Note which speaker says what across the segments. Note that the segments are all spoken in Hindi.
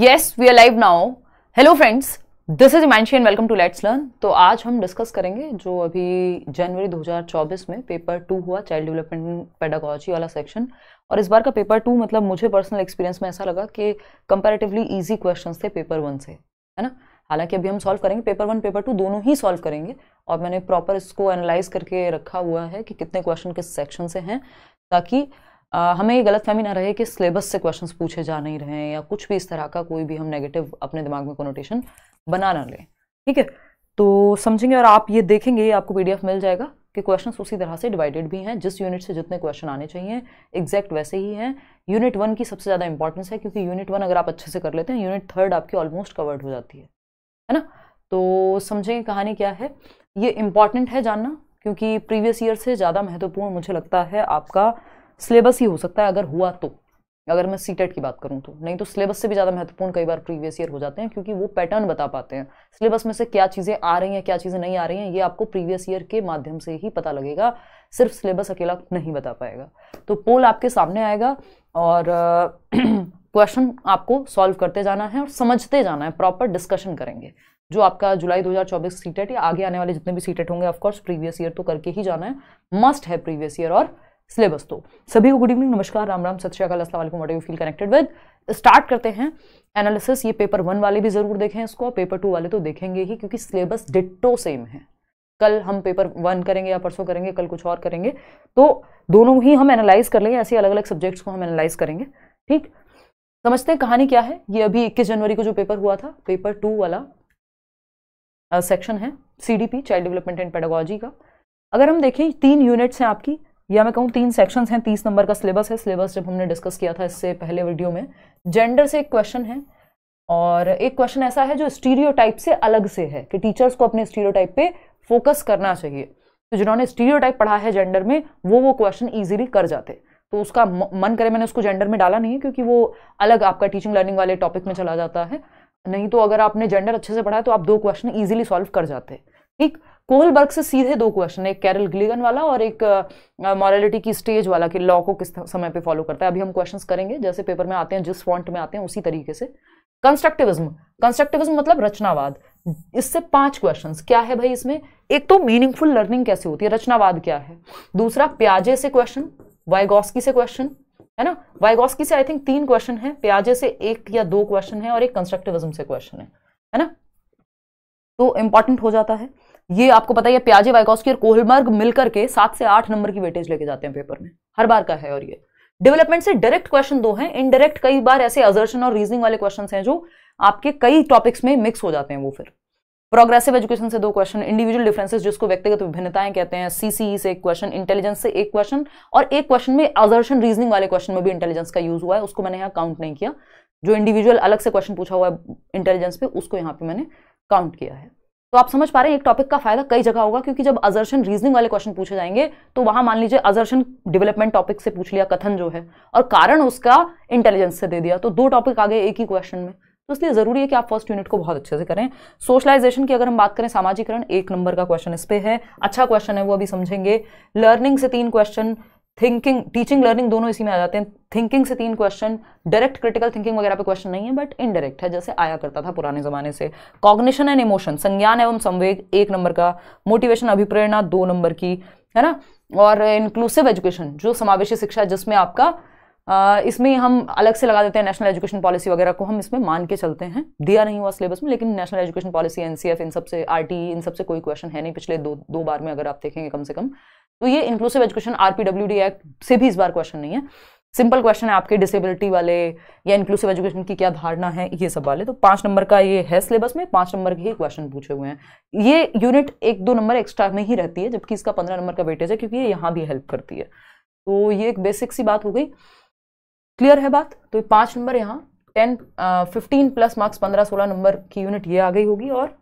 Speaker 1: yes we are live now hello friends this is Manshi and welcome to let's learn तो आज हम डिस्कस करेंगे जो अभी जनवरी 2024 में पेपर टू हुआ चाइल्ड डेवलपमेंट पेडागोजी वाला सेक्शन और इस बार का पेपर टू मतलब मुझे पर्सनल एक्सपीरियंस में ऐसा लगा कि कंपेरेटिवली ईजी क्वेश्चन थे पेपर वन से है ना हालांकि अभी हम सॉल्व करेंगे पेपर वन पेपर टू दोनों ही सॉल्व करेंगे और मैंने प्रॉपर इसको एनालाइज करके रखा हुआ है कि कितने क्वेश्चन किस सेक्शन से हैं ताकि आ, हमें ये गलत फहमी ना रहे कि सिलेबस से क्वेश्चन पूछे जा नहीं रहे हैं या कुछ भी इस तरह का कोई भी हम नेगेटिव अपने दिमाग में कोनोटेशन बना ना लें ठीक है तो समझेंगे और आप ये देखेंगे ये आपको पी मिल जाएगा कि क्वेश्चंस उसी तरह से डिवाइडेड भी हैं जिस यूनिट से जितने क्वेश्चन आने चाहिए एग्जैक्ट वैसे ही हैं यूनिट वन की सबसे ज़्यादा इंपॉर्टेंस है क्योंकि यूनिट वन अगर आप अच्छे से कर लेते हैं यूनिट थर्ड आपकी ऑलमोस्ट कवर्ड हो जाती है है ना तो समझेंगे कहानी क्या है ये इंपॉर्टेंट है जानना क्योंकि प्रीवियस ईयर से ज़्यादा महत्वपूर्ण मुझे लगता है आपका सिलेबस ही हो सकता है अगर हुआ तो अगर मैं सी e की बात करूँ तो नहीं तो सिलेबस से भी ज़्यादा महत्वपूर्ण कई बार प्रीवियस ईयर हो जाते हैं क्योंकि वो पैटर्न बता पाते हैं सिलेबस में से क्या चीज़ें आ रही हैं क्या चीज़ें नहीं आ रही हैं ये आपको प्रीवियस ईयर के माध्यम से ही पता लगेगा सिर्फ सिलेबस अकेला नहीं बता पाएगा तो पोल आपके सामने आएगा और क्वेश्चन आपको सॉल्व करते जाना है और समझते जाना है प्रॉपर डिस्कशन करेंगे जो आपका जुलाई 2024 सीटेट e या आगे आने वाले जितने भी सीटेट e होंगे ऑफकोर्स प्रीवियस ईयर तो करके ही जाना है मस्ट है प्रीवियस ईयर और सिलेबस तो सभी को गुड इवनिंग नमस्कार राम राम सत श्रीकाल असलम you feel connected with start करते हैं एनालिसिस ये पेपर वन वाले भी ज़रूर देखें इसको पेपर टू वाले तो देखेंगे ही क्योंकि सिलेबस डिट्टो सेम है कल हम पेपर वन करेंगे या परसों करेंगे कल कुछ और करेंगे तो दोनों ही हम एनालाइज कर लेंगे ऐसे अलग अलग सब्जेक्ट्स को हम एनालाइज करेंगे ठीक समझते हैं कहानी क्या है ये अभी 21 जनवरी को जो पेपर हुआ था पेपर टू वाला सेक्शन है CDP child development and pedagogy का अगर हम देखें तीन यूनिट्स हैं आपकी या मैं कहूँ तीन सेक्शन हैं तीस नंबर का सिलेबस है सिलेबस जब हमने डिस्कस किया था इससे पहले वीडियो में जेंडर से एक क्वेश्चन है और एक क्वेश्चन ऐसा है जो स्टीरियोटाइप से अलग से है कि टीचर्स को अपने स्टीरियोटाइप पे फोकस करना चाहिए तो जिन्होंने स्टीरियोटाइप पढ़ा है जेंडर में वो वो क्वेश्चन ईजिली कर जाते तो उसका मन करे मैंने उसको जेंडर में डाला नहीं है क्योंकि वो अलग आपका टीचिंग लर्निंग वाले टॉपिक में चला जाता है नहीं तो अगर आपने जेंडर अच्छे से पढ़ा है तो आप दो क्वेश्चन ईजिली सॉल्व कर जाते ठीक कोहलबर्ग से सीधे दो क्वेश्चन एक कैरल ग्लिगन वाला और एक मॉरलिटी की स्टेज वाला कि लॉ को किस समय पे फॉलो करता है अभी हम क्वेश्चंस करेंगे जैसे पेपर में आते हैं जिस फॉन्ट में आते हैं उसी तरीके से कंस्ट्रक्टिविज्म कंस्ट्रक्टिविज्म मतलब रचनावाद इससे पांच क्वेश्चन क्या है भाई इसमें एक तो मीनिंगफुल लर्निंग कैसे होती है रचनावाद क्या है दूसरा प्याजे से क्वेश्चन वाइगोस्की से क्वेश्चन है ना वाइगोस्की से आई थिंक तीन क्वेश्चन है प्याजे से एक या दो क्वेश्चन है और एक कंस्ट्रक्टिविज्म से क्वेश्चन है है ना तो इंपॉर्टेंट हो जाता है ये आपको पता है प्याजे वाइकोस्की और कोहलमर्ग मिलकर के सात से आठ नंबर की वेटेज लेके जाते हैं पेपर में हर बार का है और ये डेवलपमेंट से डायरेक्ट क्वेश्चन दो हैं इनडायरेक्ट कई बार ऐसे अजर्शन और रीजनिंग वाले क्वेश्चन हैं जो आपके कई टॉपिक्स में मिक्स हो जाते हैं वो फिर प्रोग्रेसिव एजुकेशन से दो क्वेश्चन इंडिविजुअल डिफरेंसेस जिसको व्यक्तिगत विभिन्नताएं कहते हैं सीसीई e से एक क्वेश्चन इंटेलिजेंस से एक क्वेश्चन और एक क्वेश्चन में अजर्शन रीजनिंग वाले क्वेश्चन में भी इंटेलिजेंस का यूज हुआ है उसको मैंने यहाँ काउंट नहीं किया जो इंडिविजुअल अलग से क्वेश्चन पूछा हुआ है इंटेलिजेंस पे उसको यहाँ पे मैंने काउंट किया है तो आप समझ पा रहे हैं एक टॉपिक का फायदा कई जगह होगा क्योंकि जब अजर्शन रीजनिंग वाले क्वेश्चन पूछे जाएंगे तो वहां मान लीजिए अजर्शन डेवलपमेंट टॉपिक से पूछ लिया कथन जो है और कारण उसका इंटेलिजेंस से दे दिया तो दो टॉपिक आ गए एक ही क्वेश्चन में तो इसलिए जरूरी है कि आप फर्स्ट यूनिट को बहुत अच्छे से करें सोशलाइजेशन की अगर हम बात करें सामाजिकरण एक नंबर का क्वेश्चन इस पर है अच्छा क्वेश्चन है वो अभी समझेंगे लर्निंग से तीन क्वेश्चन थिंकिंग टीचिंग लर्निंग दोनों इसी में आ जाते हैं थिंकिंग से तीन क्वेश्चन डायरेक्ट क्रिटिकल थिंकिंग वगैरह पे क्वेश्चन नहीं है बट इनडायरेक्ट है जैसे आया करता था पुराने जमाने से कॉग्निशन एंड इमोशन संज्ञान एवं संवेग एक नंबर का मोटिवेशन अभिप्रेरणा दो नंबर की है ना और इंक्लूसिव एजुकेशन जो समावेशी शिक्षा जिसमें आपका इसमें हम अलग से लगा देते हैं नेशनल एजुकेशन पॉलिसी वगैरह को हम इसमें मान के चलते हैं दिया नहीं हुआ सिलेबस में लेकिन नेशनल एजुकेशन पॉलिसी एनसीएफ इन सबसे आर e, इन सबसे कोई क्वेश्चन है नहीं पिछले दो दो बार में अगर आप देखेंगे कम से कम तो ये इंक्लूसिव एजुकेशन आरपीडब्ल्यू एक्ट से भी इस बार क्वेश्चन नहीं है सिंपल क्वेश्चन है आपके डिसेबिलिटी वाले या इंक्लूसिव एजुकेशन की क्या धारणा है ये सब वाले तो पांच नंबर का ये है सिलेबस में पांच नंबर के ही क्वेश्चन पूछे हुए हैं ये यूनिट एक दो नंबर एक्स्ट्रा में ही रहती है जबकि इसका पंद्रह नंबर का वेटेज है क्योंकि ये यहाँ भी हेल्प करती है तो ये एक बेसिक सी बात हो गई क्लियर है बात तो पांच नंबर यहाँ टेन फिफ्टीन प्लस मार्क्स पंद्रह सोलह नंबर की यूनिट ये आ गई होगी और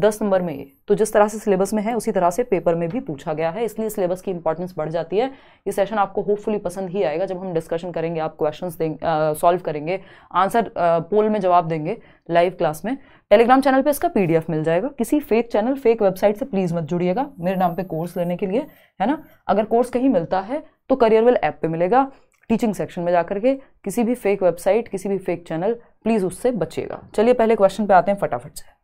Speaker 1: दस नंबर में ये तो जिस तरह से सिलेबस में है उसी तरह से पेपर में भी पूछा गया है इसलिए सिलेबस की इंपॉर्टेंस बढ़ जाती है ये सेशन आपको होपफुली पसंद ही आएगा जब हम डिस्कशन करेंगे आप क्वेश्चन सॉल्व करेंगे आंसर पोल में जवाब देंगे लाइव क्लास में टेलीग्राम चैनल पे इसका पीडीएफ मिल जाएगा किसी फेक चैनल फेक वेबसाइट से प्लीज़ मत जुड़िएगा मेरे नाम पर कोर्स लेने के लिए है ना अगर कोर्स कहीं मिलता है तो करियर वेल ऐप पर मिलेगा टीचिंग सेक्शन में जाकर के किसी भी फेक वेबसाइट किसी भी फेक चैनल प्लीज़ उससे बचिएगा चलिए पहले क्वेश्चन पे आते हैं फटाफट से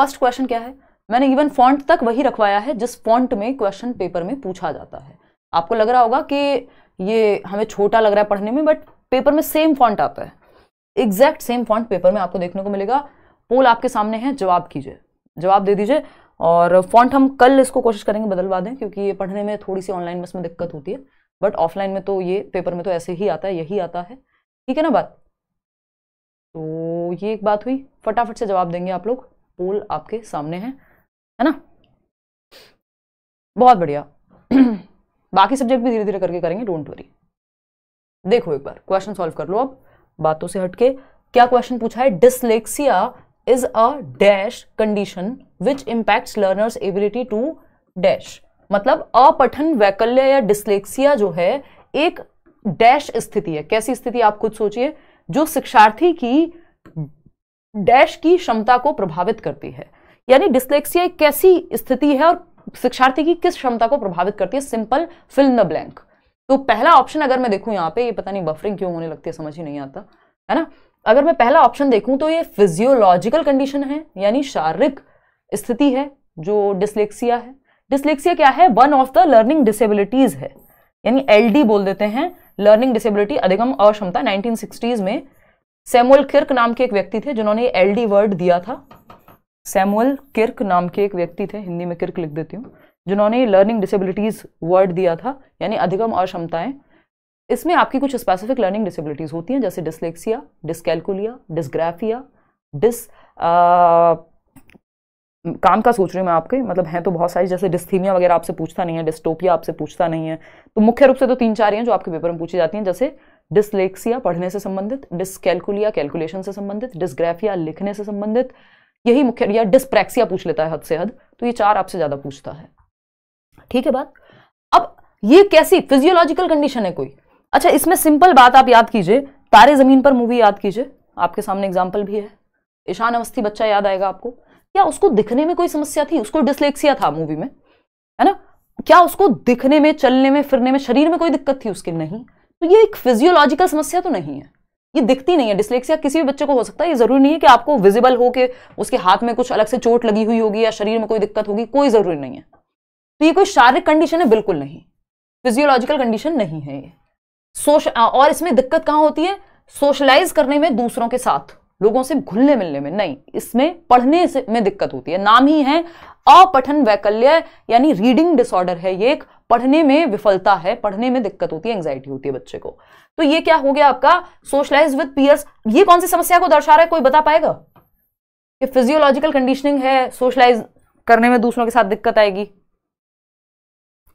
Speaker 1: फर्स्ट क्वेश्चन क्या है मैंने इवन फॉन्ट तक वही रखवाया है जिस फॉन्ट में क्वेश्चन पेपर में पूछा जाता है आपको लग रहा होगा कि ये हमें छोटा लग रहा है पढ़ने में बट पेपर में सेम फॉन्ट आता है एग्जैक्ट सेम फॉन्ट पेपर में आपको देखने को मिलेगा पोल आपके सामने है जवाब कीजिए जवाब दे दीजिए और फॉन्ट हम कल इसको कोशिश करेंगे बदलवा दें क्योंकि ये पढ़ने में थोड़ी सी ऑनलाइन में इसमें दिक्कत होती है बट ऑफलाइन में तो ये पेपर में तो ऐसे ही आता है यही आता है ठीक है ना बात तो ये एक बात हुई फटाफट से जवाब देंगे आप लोग पोल आपके सामने है है ना बहुत बढ़िया बाकी सब्जेक्ट भी धीरे धीरे करके करेंगे डोंट वरी देखो एक बार क्वेश्चन सॉल्व कर लो अब बातों से हटके क्या क्वेश्चन पूछा है dyslexia is a dash condition which impacts learners ability to dash मतलब अपठन वैकल्य या डिसलेक्सिया जो है एक डैश स्थिति है कैसी स्थिति आप खुद सोचिए जो शिक्षार्थी की डैश की क्षमता को प्रभावित करती है यानी डिस्लेक्सिया एक कैसी स्थिति है और शिक्षार्थी की किस क्षमता को प्रभावित करती है सिंपल फिल द ब्लैंक तो पहला ऑप्शन अगर मैं देखूं यहाँ पे ये पता नहीं बफरिंग क्यों होने लगती है समझ ही नहीं आता है ना अगर मैं पहला ऑप्शन देखूं तो ये फिजियोलॉजिकल कंडीशन है यानी शारीरिक स्थिति है जो डिस्लेक्सिया है डिस्लेक्सिया क्या है one of the learning disabilities है यानी एल बोल देते हैं लर्निंग डिसेबिलिटी अधिगम अक्षमता नाइनटीन में सैमुअल किर्क नाम के एक व्यक्ति थे जिन्होंने एलडी वर्ड दिया था सैमुअल किर्क नाम के एक व्यक्ति थे हिंदी में किर्क लिख देती हूँ जिन्होंने लर्निंग डिसेबिलिटीज़ वर्ड दिया था यानी अधिगम अक्षमताएं इसमें आपकी कुछ स्पेसिफिक लर्निंग डिसेबिलिटीज़ होती हैं जैसे डिस्लेक्सिया डिस्कैलकुलिया डिस्ग्राफिया डिस काम का सोच रही हूँ मैं आपके मतलब हैं तो बहुत सारी जैसे डिस्थीमिया वगैरह आपसे पूछता नहीं है डिस्टोपिया आपसे पूछता नहीं है तो मुख्य रूप से तो तीन चार हैं जो आपके पेपर में पूछी जाती हैं जैसे डिसलेक्सिया पढ़ने से संबंधित डिस्कैलकुलिया कैलकुलेशन से संबंधित डिस्ग्राफिया लिखने से संबंधित यही मुख्य या डिस्प्रैक्सिया पूछ लेता है हद से हद तो ये चार आपसे ज़्यादा पूछता है ठीक है बात अब ये कैसी फिजियोलॉजिकल कंडीशन है कोई अच्छा इसमें सिंपल बात आप याद कीजिए तारे ज़मीन पर मूवी याद कीजिए आपके सामने एग्जाम्पल भी है ईशान अवस्थी बच्चा याद आएगा आपको क्या उसको दिखने में कोई समस्या थी उसको डिसलेक्सिया था मूवी में है ना क्या उसको दिखने में चलने में फिरने में शरीर में कोई दिक्कत थी उसकी नहीं तो ये एक फिजियोलॉजिकल समस्या तो नहीं है ये दिखती नहीं है डिस्लेक्सिया किसी भी बच्चे को हो सकता है ये जरूरी नहीं है कि आपको विजिबल हो के उसके हाथ में कुछ अलग से चोट लगी हुई होगी या शरीर में कोई दिक्कत होगी कोई जरूरी नहीं है तो ये कोई शारीरिक कंडीशन है बिल्कुल नहीं फिजियोलॉजिकल कंडीशन नहीं है ये सोश और इसमें दिक्कत कहाँ होती है सोशलाइज करने में दूसरों के साथ लोगों से घुलने मिलने में नहीं इसमें पढ़ने में दिक्कत होती है नाम ही है अपठन वैकल्य यानी रीडिंग डिसऑर्डर है ये एक पढ़ने में विफलता है पढ़ने में दिक्कत होती है एंग्जाइटी होती है बच्चे को तो ये क्या हो गया आपका सोशलाइज विद पियर्स ये कौन सी समस्या को दर्शा रहा है कोई बता पाएगा कि फिजियोलॉजिकल कंडीशनिंग है सोशलाइज करने में दूसरों के साथ दिक्कत आएगी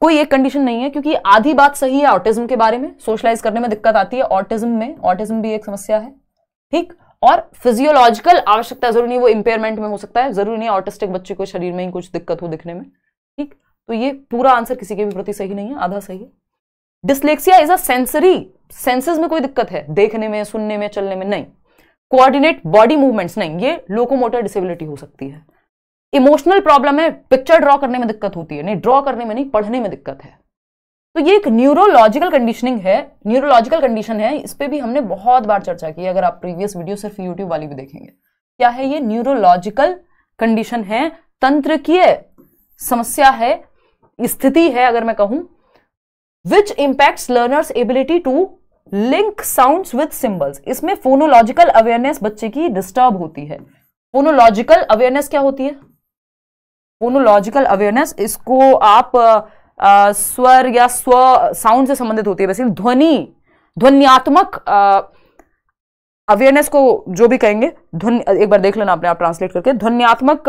Speaker 1: कोई एक कंडीशन नहीं है क्योंकि आधी बात सही है ऑटिज्म के बारे में सोशलाइज करने में दिक्कत आती है ऑटिज्म में ऑटिज्म भी एक समस्या है ठीक और फिजियोलॉजिकल आवश्यकता जरूरी नहीं वो इंपेयरमेंट में हो सकता है जरूरी नहीं ऑटिस्टिक बच्चे को शरीर में ही कुछ दिक्कत हो दिखने में ठीक तो ये पूरा आंसर किसी के भी प्रति सही नहीं है आधा सही है dyslexia is a sensory senses में कोई दिक्कत है देखने में सुनने में चलने में नहीं कोऑर्डिनेट बॉडी मूवमेंट्स नहीं ये लोकोमोटर डिसेबिलिटी हो सकती है इमोशनल प्रॉब्लम है पिक्चर ड्रॉ करने में दिक्कत होती है नहीं ड्रॉ करने में नहीं पढ़ने में दिक्कत है तो ये एक न्यूरोलॉजिकल कंडीशनिंग है न्यूरोलॉजिकल कंडीशन है इस पर भी हमने बहुत बार चर्चा की अगर आप प्रीवियस वीडियो सिर्फ यूट्यूब वाली भी देखेंगे क्या है ये न्यूरोलॉजिकल कंडीशन है तंत्र की समस्या है स्थिति है अगर मैं कहूं which impact learners ability to link sound with symbols इसमें फोनोलॉजिकल अवेयरनेस बच्चे की डिस्टर्ब होती है फोनोलॉजिकल अवेयरनेस क्या होती है फोनोलॉजिकल अवेयरनेस इसको आप आ, स्वर या स्व साउंड से संबंधित होती है वैसे ध्वनि ध्वनियात्मक अवेयरनेस को जो भी कहेंगे ध्वनि एक बार देख लेना आपने आप ट्रांसलेट करके ध्वनियात्मक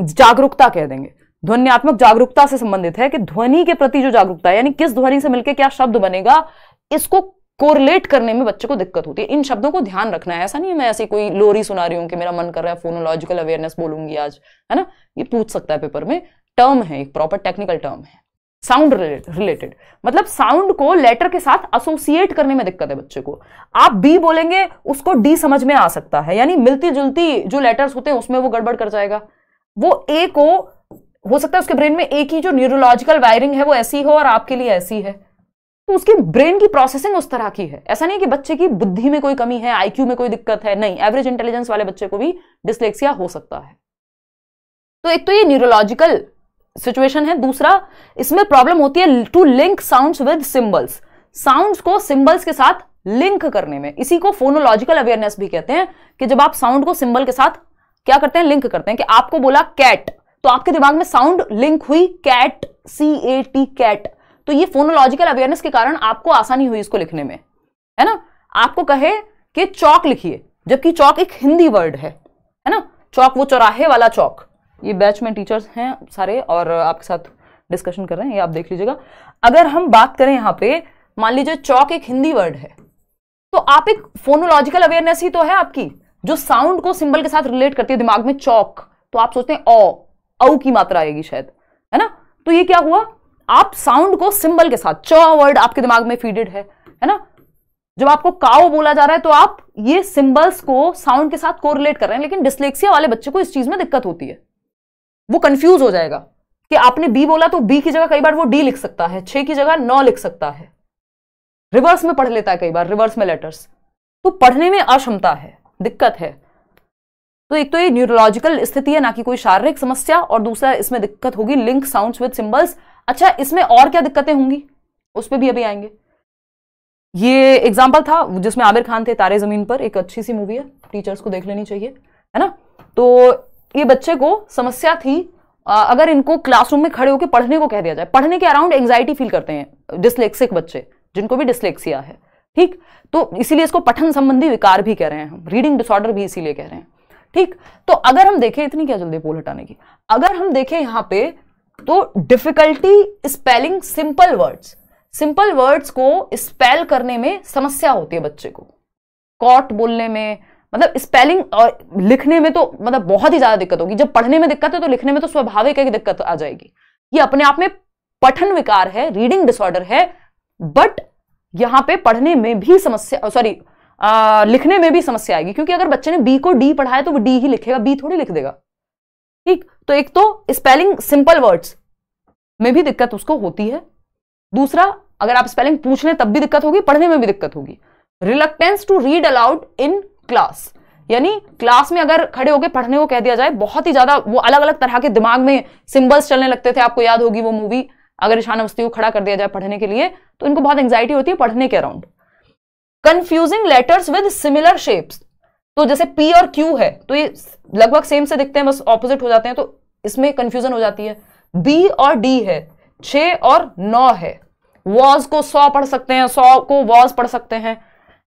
Speaker 1: जागरूकता कह देंगे ध्वनियात्मक जागरूकता से संबंधित है कि ध्वनि के प्रति जो जागरूकता है यानी किस ध्वनि से मिलकर क्या शब्द बनेगा इसको कोरिलेट करने में बच्चे को दिक्कत होती है इन शब्दों को ध्यान रखना है ऐसा नहीं है मैं ऐसी कोई लोरी सुना रही हूं कि मेरा मन कर रहा है फोनोलॉजिकल अवेयरनेस बोलूंगी आज है ना ये पूछ सकता है पेपर में टर्म है एक प्रॉपर टेक्निकल टर्म है साउंड रिलेटेड मतलब साउंड को लेटर के साथ एसोसिएट करने में दिक्कत है बच्चे को आप बी बोलेंगे उसको डी समझ में आ सकता है यानी मिलती जुलती जो लेटर्स होते हैं उसमें वो गड़बड़ कर जाएगा वो ए को हो सकता है उसके ब्रेन में एक ही जो न्यूरोलॉजिकल वायरिंग है वो ऐसी हो और आपके लिए ऐसी है तो उसकी ब्रेन की प्रोसेसिंग उस तरह की है ऐसा नहीं है कि बच्चे की बुद्धि में कोई कमी है आईक्यू में कोई दिक्कत है नहीं एवरेज इंटेलिजेंस वाले बच्चे को भी डिस्लेक्सिया हो सकता है तो एक तो ये न्यूरोलॉजिकल सिचुएशन है दूसरा इसमें प्रॉब्लम होती है to link sound with symbols sound को सिंबल्स के साथ लिंक करने में इसी को फोनोलॉजिकल अवेयरनेस भी कहते हैं कि जब आप साउंड को सिंबल के साथ क्या करते हैं लिंक करते हैं कि आपको बोला कैट तो आपके दिमाग में साउंड लिंक हुई cat C A T cat तो ये फोनोलॉजिकल अवेयरनेस के कारण आपको आसानी हुई इसको लिखने में है ना आपको कहे कि चौक लिखिए जबकि चौक एक हिंदी वर्ड है है ना चौक वो चौराहे वाला चौक ये बैच में टीचर्स हैं सारे और आपके साथ डिस्कशन कर रहे हैं ये आप देख लीजिएगा अगर हम बात करें यहाँ पे मान लीजिए चौक एक हिंदी वर्ड है तो आप एक फोनोलॉजिकल अवेयरनेस ही तो है आपकी जो साउंड को सिंबल के साथ रिलेट करती है दिमाग में चौक तो आप सोचते हैं ओ औ की मात्रा आएगी शायद है ना तो ये क्या हुआ आप साउंड को सिंबल के साथ च वर्ड आपके दिमाग में फीडेड है है ना जब आपको काओ बोला जा रहा है तो आप ये सिंबल्स को साउंड के साथ कोरिलेट कर रहे हैं लेकिन डिस्लेक्सिया वाले बच्चे को इस चीज में दिक्कत होती है वो कंफ्यूज हो जाएगा कि आपने बी बोला तो बी की जगह कई बार वो डी लिख सकता है छे की जगह नौ लिख सकता है रिवर्स में पढ़ लेता है कई बार रिवर्स में लेटर्स तो पढ़ने में अक्षमता है दिक्कत है तो एक तो ये न्यूरोलॉजिकल स्थिति है ना कि कोई शारीरिक समस्या और दूसरा इसमें दिक्कत होगी लिंक साउंड विद सिंबल्स अच्छा इसमें और क्या दिक्कतें होंगी उस पर भी अभी आएंगे ये एग्जाम्पल था जिसमें आमिर खान थे तारे जमीन पर एक अच्छी सी मूवी है टीचर्स को देख लेनी चाहिए है ना तो ये बच्चे को समस्या थी अगर इनको क्लासरूम में खड़े होकर पढ़ने को कह दिया जाए पढ़ने के अराउंड एंग्जाइटी फील करते हैं डिस्लेक्सिक बच्चे जिनको भी डिस्लेक्सिया है ठीक तो इसीलिए इसको पठन संबंधी विकार भी कह रहे हैं हम रीडिंग डिसऑर्डर भी इसीलिए कह रहे हैं ठीक तो अगर हम देखें इतनी क्या जल्दी पोल हटाने की अगर हम देखें यहां पे तो difficulty spelling simple words simple words को स्पेल करने में समस्या होती है बच्चे को कॉट बोलने में मतलब स्पेलिंग और लिखने में तो मतलब बहुत ही ज्यादा दिक्कत होगी जब पढ़ने में दिक्कत है तो लिखने में तो स्वाभाविक है कि दिक्कत आ जाएगी ये अपने आप में पठन विकार है रीडिंग डिसऑर्डर है बट यहां पे पढ़ने में भी समस्या सॉरी आ, लिखने में भी समस्या आएगी क्योंकि अगर बच्चे ने बी को डी पढ़ाया तो वो डी ही लिखेगा बी थोड़ी लिख देगा ठीक तो एक तो स्पेलिंग सिंपल वर्ड्स में भी दिक्कत उसको होती है दूसरा अगर आप स्पेलिंग पूछ लें तब भी दिक्कत होगी पढ़ने में भी दिक्कत होगी reluctance to read aloud in class यानी क्लास में अगर खड़े होकर पढ़ने को कह दिया जाए बहुत ही ज्यादा वो अलग अलग तरह के दिमाग में सिंबल्स चलने लगते थे आपको याद होगी वो मूवी अगर ईशान अवस्थी को खड़ा कर दिया जाए पढ़ने के लिए तो इनको बहुत एंग्जाइटी होती है पढ़ने के around confusing letters with similar shapes तो जैसे P और Q है तो ये लगभग सेम से दिखते हैं बस ऑपोजिट हो जाते हैं तो इसमें कंफ्यूजन हो जाती है B और D है छ और नौ है वॉज को सौ पढ़ सकते हैं सौ को वॉज पढ़ सकते हैं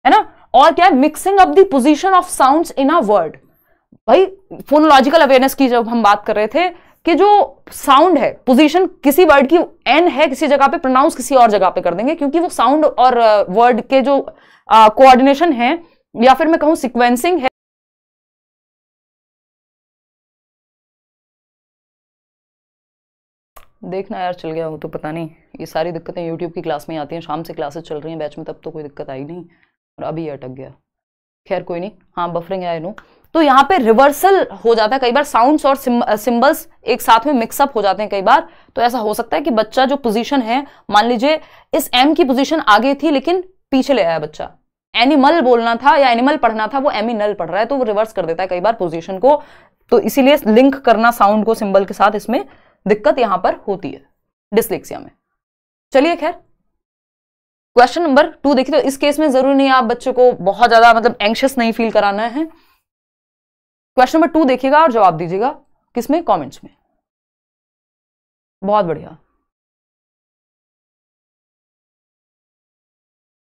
Speaker 1: है ना और क्या है mixing up the position of sound in a word भाई फोनोलॉजिकल अवेयरनेस की जब हम बात कर रहे थे कि जो साउंड है पोजीशन किसी वर्ड की एन है किसी जगह पे प्रोनाउंस किसी और जगह पे कर देंगे क्योंकि वो साउंड और वर्ड uh, के जो
Speaker 2: कोऑर्डिनेशन uh, है या फिर मैं कहूं सिक्वेंसिंग है देखना यार चल गया वो तो पता नहीं ये सारी दिक्कतें यूट्यूब की क्लास में आती हैं शाम से क्लासेस चल रही हैं बैच में तब तो कोई दिक्कत आई नहीं
Speaker 1: और अभी अटक गया खैर कोई नहीं हाँ बफरिंग आई नू तो यहाँ पे रिवर्सल हो जाता है कई बार साउंड्स और सिंबल्स एक साथ में मिक्सअप हो जाते हैं कई बार तो ऐसा हो सकता है कि बच्चा जो पोजीशन है मान लीजिए इस एम की पोजीशन आगे थी लेकिन पीछे ले आया बच्चा एनिमल बोलना था या एनिमल पढ़ना था वो एमिनल e पढ़ रहा है तो वो रिवर्स कर देता है कई बार पोजीशन को तो इसीलिए लिंक करना साउंड को सिंबल के साथ इसमें दिक्कत यहां पर होती है डिस्लेक्सिया में चलिए खैर क्वेश्चन नंबर टू देखिए तो इस केस में जरूरी नहीं आप बच्चों को बहुत ज्यादा मतलब एंशियस नहीं फील कराना है क्वेश्चन नंबर टू देखिएगा
Speaker 2: और जवाब दीजिएगा किसमें कमेंट्स में बहुत बढ़िया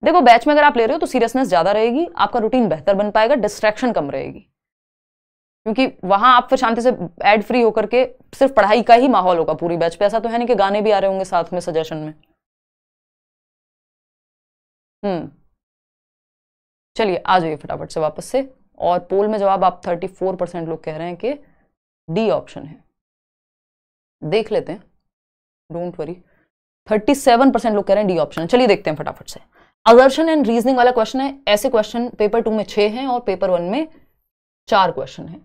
Speaker 2: देखो बैच में अगर आप ले रहे हो तो सीरियसनेस ज्यादा रहेगी आपका रूटीन बेहतर बन पाएगा डिस्ट्रैक्शन कम रहेगी क्योंकि
Speaker 1: वहां आप फिर शांति से एड फ्री होकर के सिर्फ पढ़ाई का ही माहौल होगा पूरी बैच पे ऐसा तो है नहीं कि गाने भी आ रहे होंगे
Speaker 2: साथ में सजेशन में हम्म चलिए आ जाइए फटाफट से वापस से और पोल में जवाब आप 34 परसेंट लोग कह रहे हैं
Speaker 1: कि डी ऑप्शन है देख लेते हैं डोंट वरी 37 परसेंट लोग कह रहे हैं डी ऑप्शन चलिए देखते हैं फटाफट से अजर्शन एंड रीजनिंग वाला क्वेश्चन है ऐसे क्वेश्चन पेपर टू में छह हैं और पेपर वन में चार क्वेश्चन है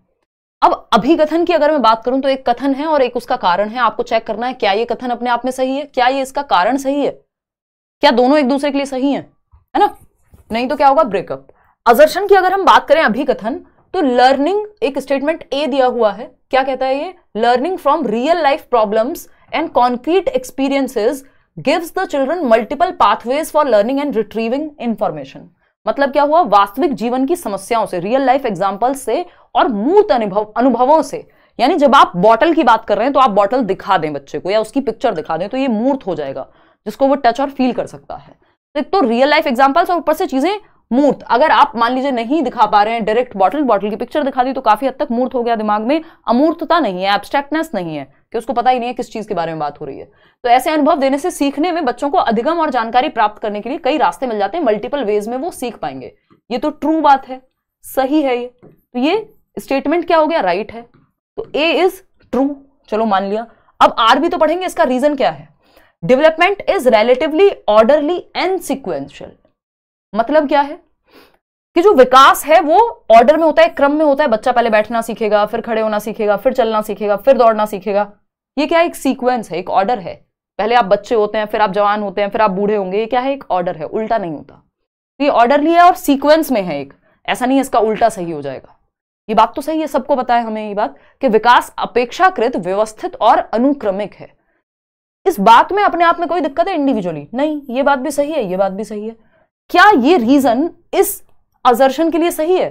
Speaker 1: अब अभिकथन की अगर मैं बात करूं तो एक कथन है और एक उसका कारण है आपको चेक करना है क्या ये कथन अपने आप में सही है क्या ये इसका कारण सही है क्या दोनों एक दूसरे के लिए सही है है ना नहीं तो क्या होगा ब्रेकअप अजर्शन की अगर हम बात करें अभी कथन तो लर्निंग एक स्टेटमेंट ए दिया हुआ है क्या कहता है ये learning from real life problems and concrete experiences gives the children multiple pathways for learning and retrieving information मतलब क्या हुआ वास्तविक जीवन की समस्याओं से रियल लाइफ एग्जाम्पल से और मूर्त अनुभव अनुभवों से यानी जब आप बॉटल की बात कर रहे हैं तो आप बॉटल दिखा दें बच्चे को या उसकी पिक्चर दिखा दें तो ये मूर्त हो जाएगा जिसको वो टच और फील कर सकता है तो एक तो रियल लाइफ एग्जाम्पल्स और ऊपर से चीजें मूर्त अगर आप मान लीजिए नहीं दिखा पा रहे हैं डायरेक्ट बॉटल बॉटल की पिक्चर दिखा दी तो काफी हद तक मूर्त हो गया दिमाग में अमूर्तता नहीं है एब्स्ट्रैक्टनेस नहीं है कि उसको पता ही नहीं है किस चीज के बारे में बात हो रही है तो ऐसे अनुभव देने से सीखने में बच्चों को अधिगम और जानकारी प्राप्त करने के लिए कई रास्ते मिल जाते हैं मल्टीपल वेज में वो सीख पाएंगे ये तो ट्रू बात है सही है ये तो ये स्टेटमेंट क्या हो गया राइट right है तो ए इज ट्रू चलो मान लिया अब आर भी तो पढ़ेंगे इसका रीजन क्या है development is relatively orderly and sequential मतलब क्या है कि जो विकास है वो ऑर्डर में होता है क्रम में होता है बच्चा पहले बैठना सीखेगा फिर खड़े होना सीखेगा फिर चलना सीखेगा फिर दौड़ना सीखेगा ये क्या एक सीक्वेंस है एक ऑर्डर है पहले आप बच्चे होते हैं फिर आप जवान होते हैं फिर आप बूढ़े होंगे ये क्या है एक ऑर्डर है उल्टा नहीं होता तो ये ऑर्डरली है और सीक्वेंस में है एक ऐसा नहीं है इसका उल्टा सही हो जाएगा ये बात तो सही है सबको पता है हमें ये बात कि विकास अपेक्षाकृत व्यवस्थित और अनुक्रमिक है इस बात में अपने आप में कोई दिक्कत है इंडिविजुअली नहीं ये बात भी सही है ये बात भी सही है क्या ये रीजन इस अजर्शन के लिए सही है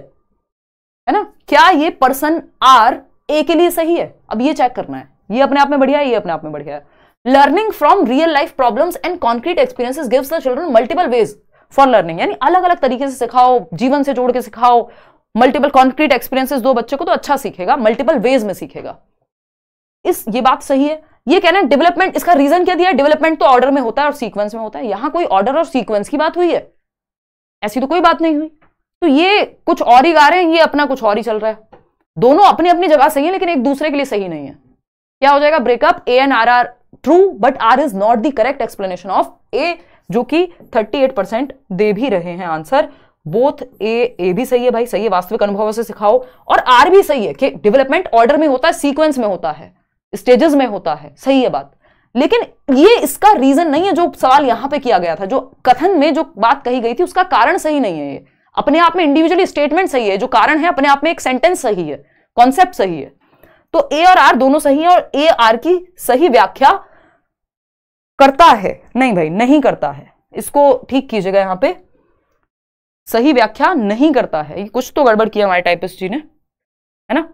Speaker 1: है ना क्या ये पर्सन आर ए के लिए सही है अब ये चेक करना है ये अपने आप में बढ़िया है ये अपने आप में बढ़िया है learning from real life problem and concrete experiences gives the children multiple ways for learning यानी अलग अलग तरीके से सिखाओ जीवन से जोड़ के सिखाओ मल्टीपल कॉन्क्रीट एक्सपीरियंस दो बच्चे को तो अच्छा सीखेगा मल्टीपल वेज में सीखेगा इस ये बात सही है ये कहना है डेवलपमेंट इसका रीजन क्या दिया डेवलपमेंट तो ऑर्डर में होता है और सीक्वेंस में होता है यहां कोई ऑर्डर और सीक्वेंस की बात हुई है ऐसी तो कोई बात नहीं हुई तो ये कुछ और ही गा रहे हैं ये अपना कुछ और ही चल रहा है दोनों अपनी अपनी जगह सही है लेकिन एक दूसरे के लिए सही नहीं है क्या हो जाएगा breakup A N R are true but R is not the correct explanation of A जो कि 38 परसेंट दे भी रहे हैं आंसर बोथ ए ए भी सही है भाई सही है वास्तविक अनुभवों से सिखाओ और आर भी सही है कि डेवलपमेंट ऑर्डर में होता है सीक्वेंस में होता है स्टेजेस में होता है सही है बात लेकिन ये इसका रीजन नहीं है जो सवाल यहां पे किया गया था जो कथन में जो बात कही गई थी उसका कारण सही नहीं है ये अपने आप में इंडिविजुअली स्टेटमेंट सही है जो कारण है अपने आप में एक सेंटेंस सही है कॉन्सेप्ट सही है तो ए और आर दोनों सही है और ए आर की सही व्याख्या करता है नहीं भाई नहीं करता है इसको ठीक कीजिएगा यहां पर सही व्याख्या नहीं करता है कुछ तो गड़बड़ किया हमारे टाइपिस्ट जी ने है ना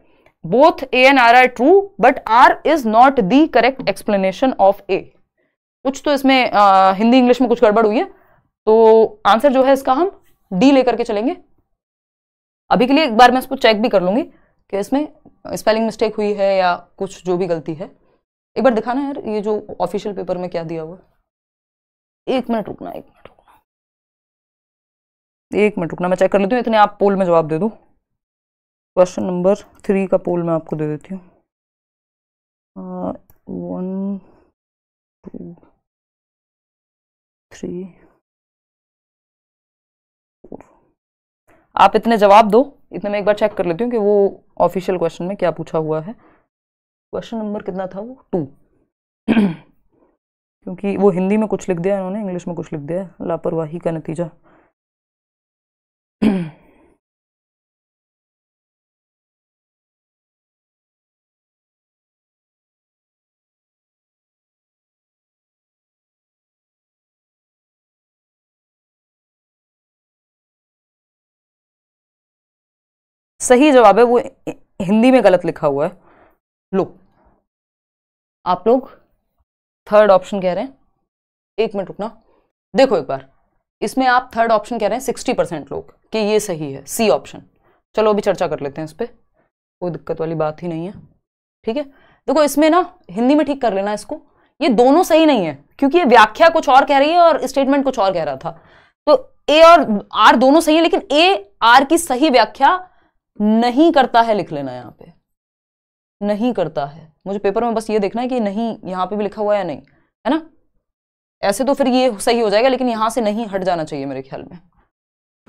Speaker 1: both A N R are true but R is not the correct explanation of A कुछ तो इसमें आ, हिंदी इंग्लिश में कुछ गड़बड़ हुई है तो आंसर जो है इसका हम डी लेकर के चलेंगे अभी के लिए एक बार मैं इसको चेक भी कर लूंगी कि इसमें स्पेलिंग मिस्टेक हुई है या कुछ जो भी गलती है एक बार दिखाना यार ये जो ऑफिशियल पेपर में क्या दिया
Speaker 2: हुआ एक मिनट रुकना एक मिनट रुकना एक मिनट रुकना मैं चेक कर लेती हूँ इतने आप पोल में जवाब दे दू क्वेश्चन नंबर थ्री का पोल मैं आपको दे देती हूँ वन टू थ्री फोर आप इतने जवाब दो इतने मैं एक बार चेक कर लेती हूँ कि वो ऑफिशियल क्वेश्चन में क्या पूछा हुआ है क्वेश्चन
Speaker 1: नंबर कितना था वो टू क्योंकि
Speaker 2: वो हिंदी में कुछ लिख दिया इन्होंने इंग्लिश में कुछ लिख दिया लापरवाही का नतीजा सही जवाब है वो हिंदी में गलत लिखा हुआ है लो आप लोग थर्ड ऑप्शन कह रहे हैं एक मिनट रुकना देखो एक बार इसमें आप थर्ड ऑप्शन कह रहे हैं सिक्सटी परसेंट
Speaker 1: लोग कि ये सही है सी ऑप्शन चलो अभी चर्चा कर लेते हैं इस पर कोई दिक्कत वाली बात ही नहीं है ठीक है देखो इसमें ना हिंदी में ठीक कर लेना इसको ये दोनों सही नहीं है क्योंकि ये व्याख्या कुछ और कह रही है और स्टेटमेंट कुछ और कह रहा था तो ए और आर दोनों सही है लेकिन ए आर की सही व्याख्या नहीं करता है लिख लेना यहाँ पे नहीं करता है मुझे पेपर में बस ये देखना है कि नहीं यहाँ पे भी लिखा हुआ है या नहीं है ना ऐसे तो फिर ये सही हो जाएगा लेकिन यहाँ से नहीं हट जाना चाहिए मेरे ख्याल में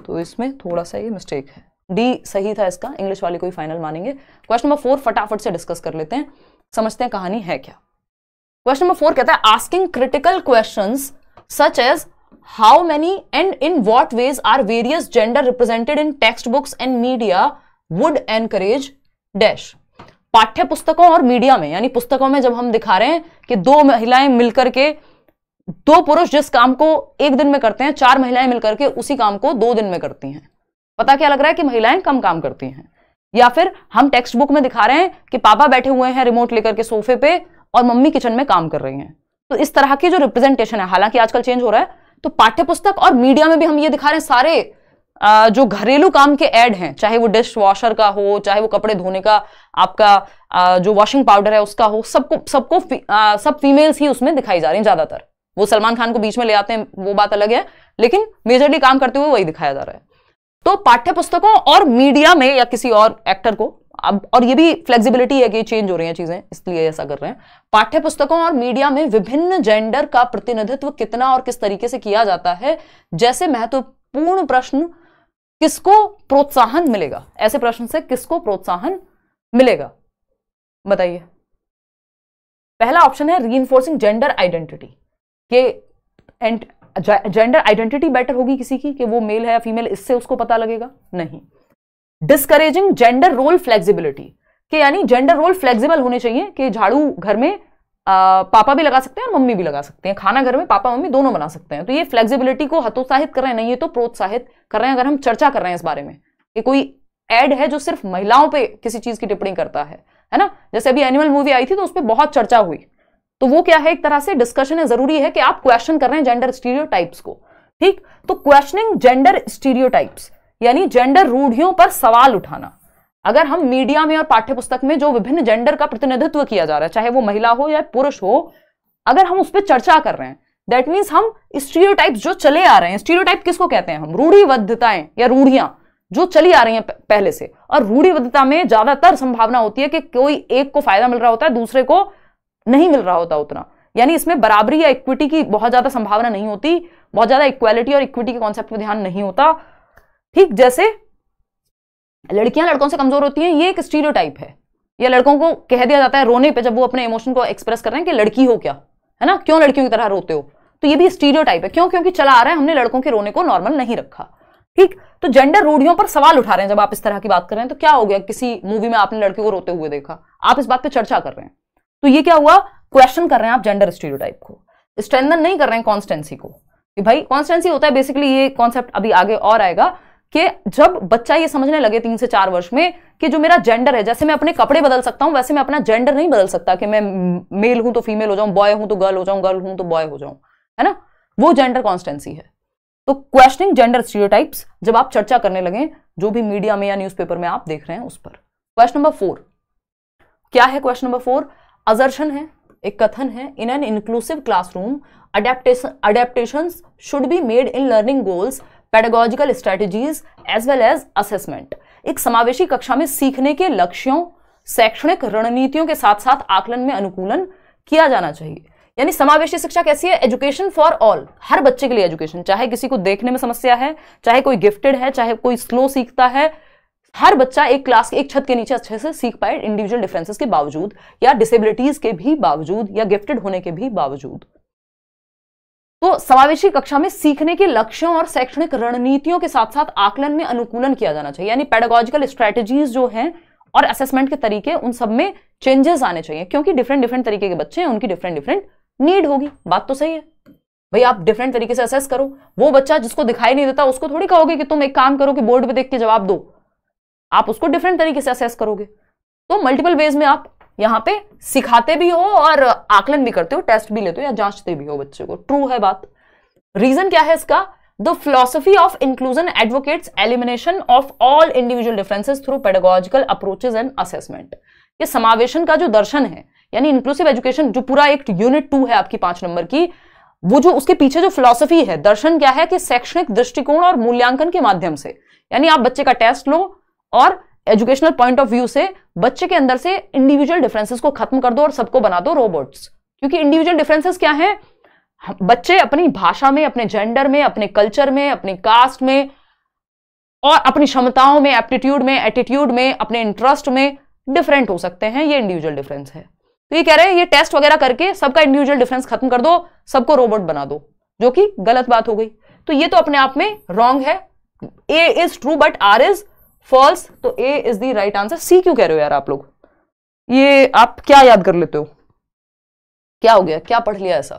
Speaker 1: तो इसमें थोड़ा सा ये मिस्टेक है डी सही था इसका इंग्लिश वाले को ही फाइनल मानेंगे क्वेश्चन नंबर फोर फटाफट से डिस्कस कर लेते हैं समझते हैं कहानी है क्या क्वेश्चन नंबर फोर कहता है asking critical question such as how many and in what ways are various gender represented in text books and media would encourage dash पाठ्य पुस्तकों और मीडिया में यानी पुस्तकों में जब हम दिखा रहे हैं कि दो महिलाएं मिलकर के दो पुरुष जिस काम को एक दिन में करते हैं चार महिलाएं मिलकर के उसी काम को दो दिन में करती हैं पता क्या लग रहा है कि महिलाएं कम काम करती हैं या फिर हम टेक्स्ट बुक में दिखा रहे हैं कि पापा बैठे हुए हैं रिमोट लेकर के सोफे पे और मम्मी किचन में काम कर रही हैं तो इस तरह की जो रिप्रेजेंटेशन है हालांकि आजकल चेंज हो रहा है तो पाठ्य पुस्तक और मीडिया में भी हम ये दिखा रहे हैं सारे जो घरेलू काम के ऐड हैं चाहे वो डिश वॉशर का हो चाहे वो कपड़े धोने का आपका जो वॉशिंग पाउडर है उसका हो सबको सबको सब फीमेल्स ही उसमें दिखाई जा रही हैं ज्यादातर वो सलमान खान को बीच में ले आते हैं वो बात अलग है लेकिन मेजरली काम करते हुए वही दिखाया जा रहा है तो पाठ्य पुस्तकों और मीडिया में या किसी और एक्टर को अब और ये भी फ्लेक्सिबिलिटी है कि चेंज हो रही हैं चीजें इसलिए ऐसा कर रहे हैं पाठ्य पुस्तकों और मीडिया में विभिन्न जेंडर का प्रतिनिधित्व कितना और किस तरीके से किया जाता है जैसे महत्वपूर्ण प्रश्न किसको प्रोत्साहन मिलेगा ऐसे प्रश्न से किसको प्रोत्साहन मिलेगा बताइए पहला ऑप्शन है री इन्फोर्सिंग जेंडर आइडेंटिटी के एंड जेंडर आइडेंटिटी बेटर होगी किसी की कि वो मेल है या फीमेल इससे उसको पता लगेगा नहीं डिस्करेजिंग जेंडर रोल फ्लेक्सिबिलिटी के यानी जेंडर रोल फ्लेक्सिबल होने चाहिए कि झाड़ू घर में आ, पापा भी लगा सकते हैं और मम्मी भी लगा सकते हैं खाना घर में पापा मम्मी दोनों बना सकते हैं तो ये फ्लेक्सिबिलिटी को हतोत्साहित कर रहे हैं नहीं ये तो प्रोत्साहित कर रहे हैं अगर हम चर्चा कर रहे हैं इस बारे में कि कोई एड है जो सिर्फ महिलाओं पर किसी चीज की टिप्पणी करता है है ना जैसे अभी एनिमल मूवी आई थी तो उस पर बहुत चर्चा हुई तो वो क्या है एक तरह से डिस्कशन है जरूरी है कि आप क्वेश्चन कर रहे हैं जेंडर स्टीरियो को ठीक तो क्वेश्चनिंग जेंडर स्टीरियोटाइप्स यानी जेंडर रूढ़ियों पर सवाल उठाना अगर हम मीडिया में और पाठ्य पुस्तक में जो विभिन्न जेंडर का प्रतिनिधित्व किया जा रहा है चाहे वो महिला हो या पुरुष हो अगर हम उस पर चर्चा कर रहे हैं दैट मीन्स हम स्टीरियो जो चले आ रहे हैं स्टीरियो किसको कहते हैं हम रूढ़ीबद्धताएं या रूढ़ियां जो चली आ रही हैं पहले से और रूढ़ीबद्धता में ज्यादातर संभावना होती है कि कोई एक को फायदा मिल रहा होता है दूसरे को नहीं मिल रहा होता उतना यानी इसमें बराबरी या इक्विटी की बहुत ज्यादा संभावना नहीं होती बहुत ज्यादा इक्वालिटी और इक्विटी के कॉन्सेप्ट में ध्यान नहीं होता ठीक जैसे लड़कियां लड़कों से कमजोर होती हैं ये एक स्टीरियोटाइप है या लड़कों को कह दिया जाता है रोने पे जब वो अपने इमोशन को एक्सप्रेस कर रहे हैं कि लड़की हो क्या है ना क्यों लड़कियों की तरह रोते हो तो ये भी स्टीरियो है क्यों क्योंकि चला आ रहा है हमने लड़कों के रोने को नॉर्मल नहीं रखा ठीक तो जेंडर रूढ़ियों पर सवाल उठा रहे हैं जब आप इस तरह की बात कर रहे हैं तो क्या हो गया किसी मूवी में आपने लड़के को रोते हुए देखा आप इस बात पर चर्चा कर रहे हैं तो ये क्या हुआ क्वेश्चन कर रहे हैं आप जेंडर स्टीरियो को स्ट्रेंदन नहीं कर रहे हैं कॉन्स्टेंसी को कि भाई कॉन्स्टेंसी होता है बेसिकली ये कॉन्सेप्ट अभी आगे और आएगा कि जब बच्चा ये समझने लगे तीन से चार वर्ष में कि जो मेरा जेंडर है जैसे मैं अपने कपड़े बदल सकता हूं वैसे मैं अपना जेंडर नहीं बदल सकता कि मैं मेल हूं तो फीमेल हो जाऊं बॉय हूं तो गर्ल हो जाऊं गर्ल हूं तो बॉय हो जाऊं है ना वो जेंडर कॉन्स्टेंसी है तो क्वेश्चनिंग जेंडर स्टीरियोटाइप्स जब आप चर्चा करने लगे जो भी मीडिया में या न्यूज़पेपर में आप देख रहे हैं उस पर क्वेश्चन नंबर फोर क्या है क्वेश्चन नंबर फोर अजर्शन है एक कथन है in an inclusive classroom adaptation adaptation should be made in learning goals pedagogical strategies as well as assessment एक समावेशी कक्षा में सीखने के लक्ष्यों शैक्षणिक रणनीतियों के साथ साथ आकलन में अनुकूलन किया जाना चाहिए यानी समावेशी शिक्षा कैसी है एजुकेशन फॉर ऑल हर बच्चे के लिए एजुकेशन चाहे किसी को देखने में समस्या है चाहे कोई गिफ्टेड है चाहे कोई स्लो सीखता है हर बच्चा एक क्लास के एक छत के नीचे अच्छे से सीख पाए इंडिविजुअल डिफरेंसेस के बावजूद या डिसेबिलिटीज के भी बावजूद या गिफ्टेड होने के भी बावजूद तो समावेशी कक्षा में सीखने के लक्ष्यों और शैक्षणिक रणनीतियों के साथ साथ आकलन में अनुकूलन किया जाना चाहिए यानी पेडागोजिकल स्ट्रेटजीज जो हैं और असेसमेंट के तरीके उन सब में चेंजेस आने चाहिए क्योंकि डिफरेंट डिफरेंट तरीके के बच्चे हैं उनकी डिफरेंट डिफरेंट नीड होगी बात तो सही है भाई आप डिफरेंट तरीके से असेस करो वो बच्चा जिसको दिखाई नहीं देता उसको थोड़ी कहोगे कि तुम एक काम करो कि बोर्ड पे देख के जवाब दो आप उसको डिफरेंट तरीके से असेस करोगे तो मल्टीपल वेज में आप यहाँ पे सिखाते भी हो और आकलन भी करते हो टेस्ट भी लेते हो या जांचते भी हो बच्चे को ट्रू है बात रीजन क्या है इसका the philosophy of inclusion advocates elimination of all individual differences through pedagogical approaches and assessment ये समावेशन का जो दर्शन है यानी इंक्लूसिव एजुकेशन जो पूरा एक यूनिट टू है आपकी पांच नंबर की वो जो उसके पीछे जो फिलोसफी है दर्शन क्या है कि शैक्षणिक दृष्टिकोण और मूल्यांकन के माध्यम से यानी आप बच्चे का टेस्ट लो और एजुकेशनल पॉइंट ऑफ व्यू से बच्चे के अंदर से इंडिविजुअल डिफरेंसेस को खत्म कर दो और सबको बना दो रोबोट्स क्योंकि इंडिविजुअल डिफरेंसेस क्या है बच्चे अपनी भाषा में अपने जेंडर में अपने कल्चर में अपने कास्ट में और अपनी क्षमताओं में एप्टीट्यूड में एटीट्यूड में अपने इंटरेस्ट में डिफरेंट हो सकते हैं ये इंडिविजुअल डिफरेंस है तो ये कह रहे हैं ये टेस्ट वगैरह करके सबका इंडिविजुअल डिफरेंस खत्म कर दो सबको रोबोट बना दो जो कि गलत बात हो गई तो ये तो अपने आप में रॉन्ग है A is true but R is false तो A is the right answer C क्यों कह रहे हो यार आप लोग ये आप क्या याद कर लेते हो क्या हो गया क्या पढ़ लिया ऐसा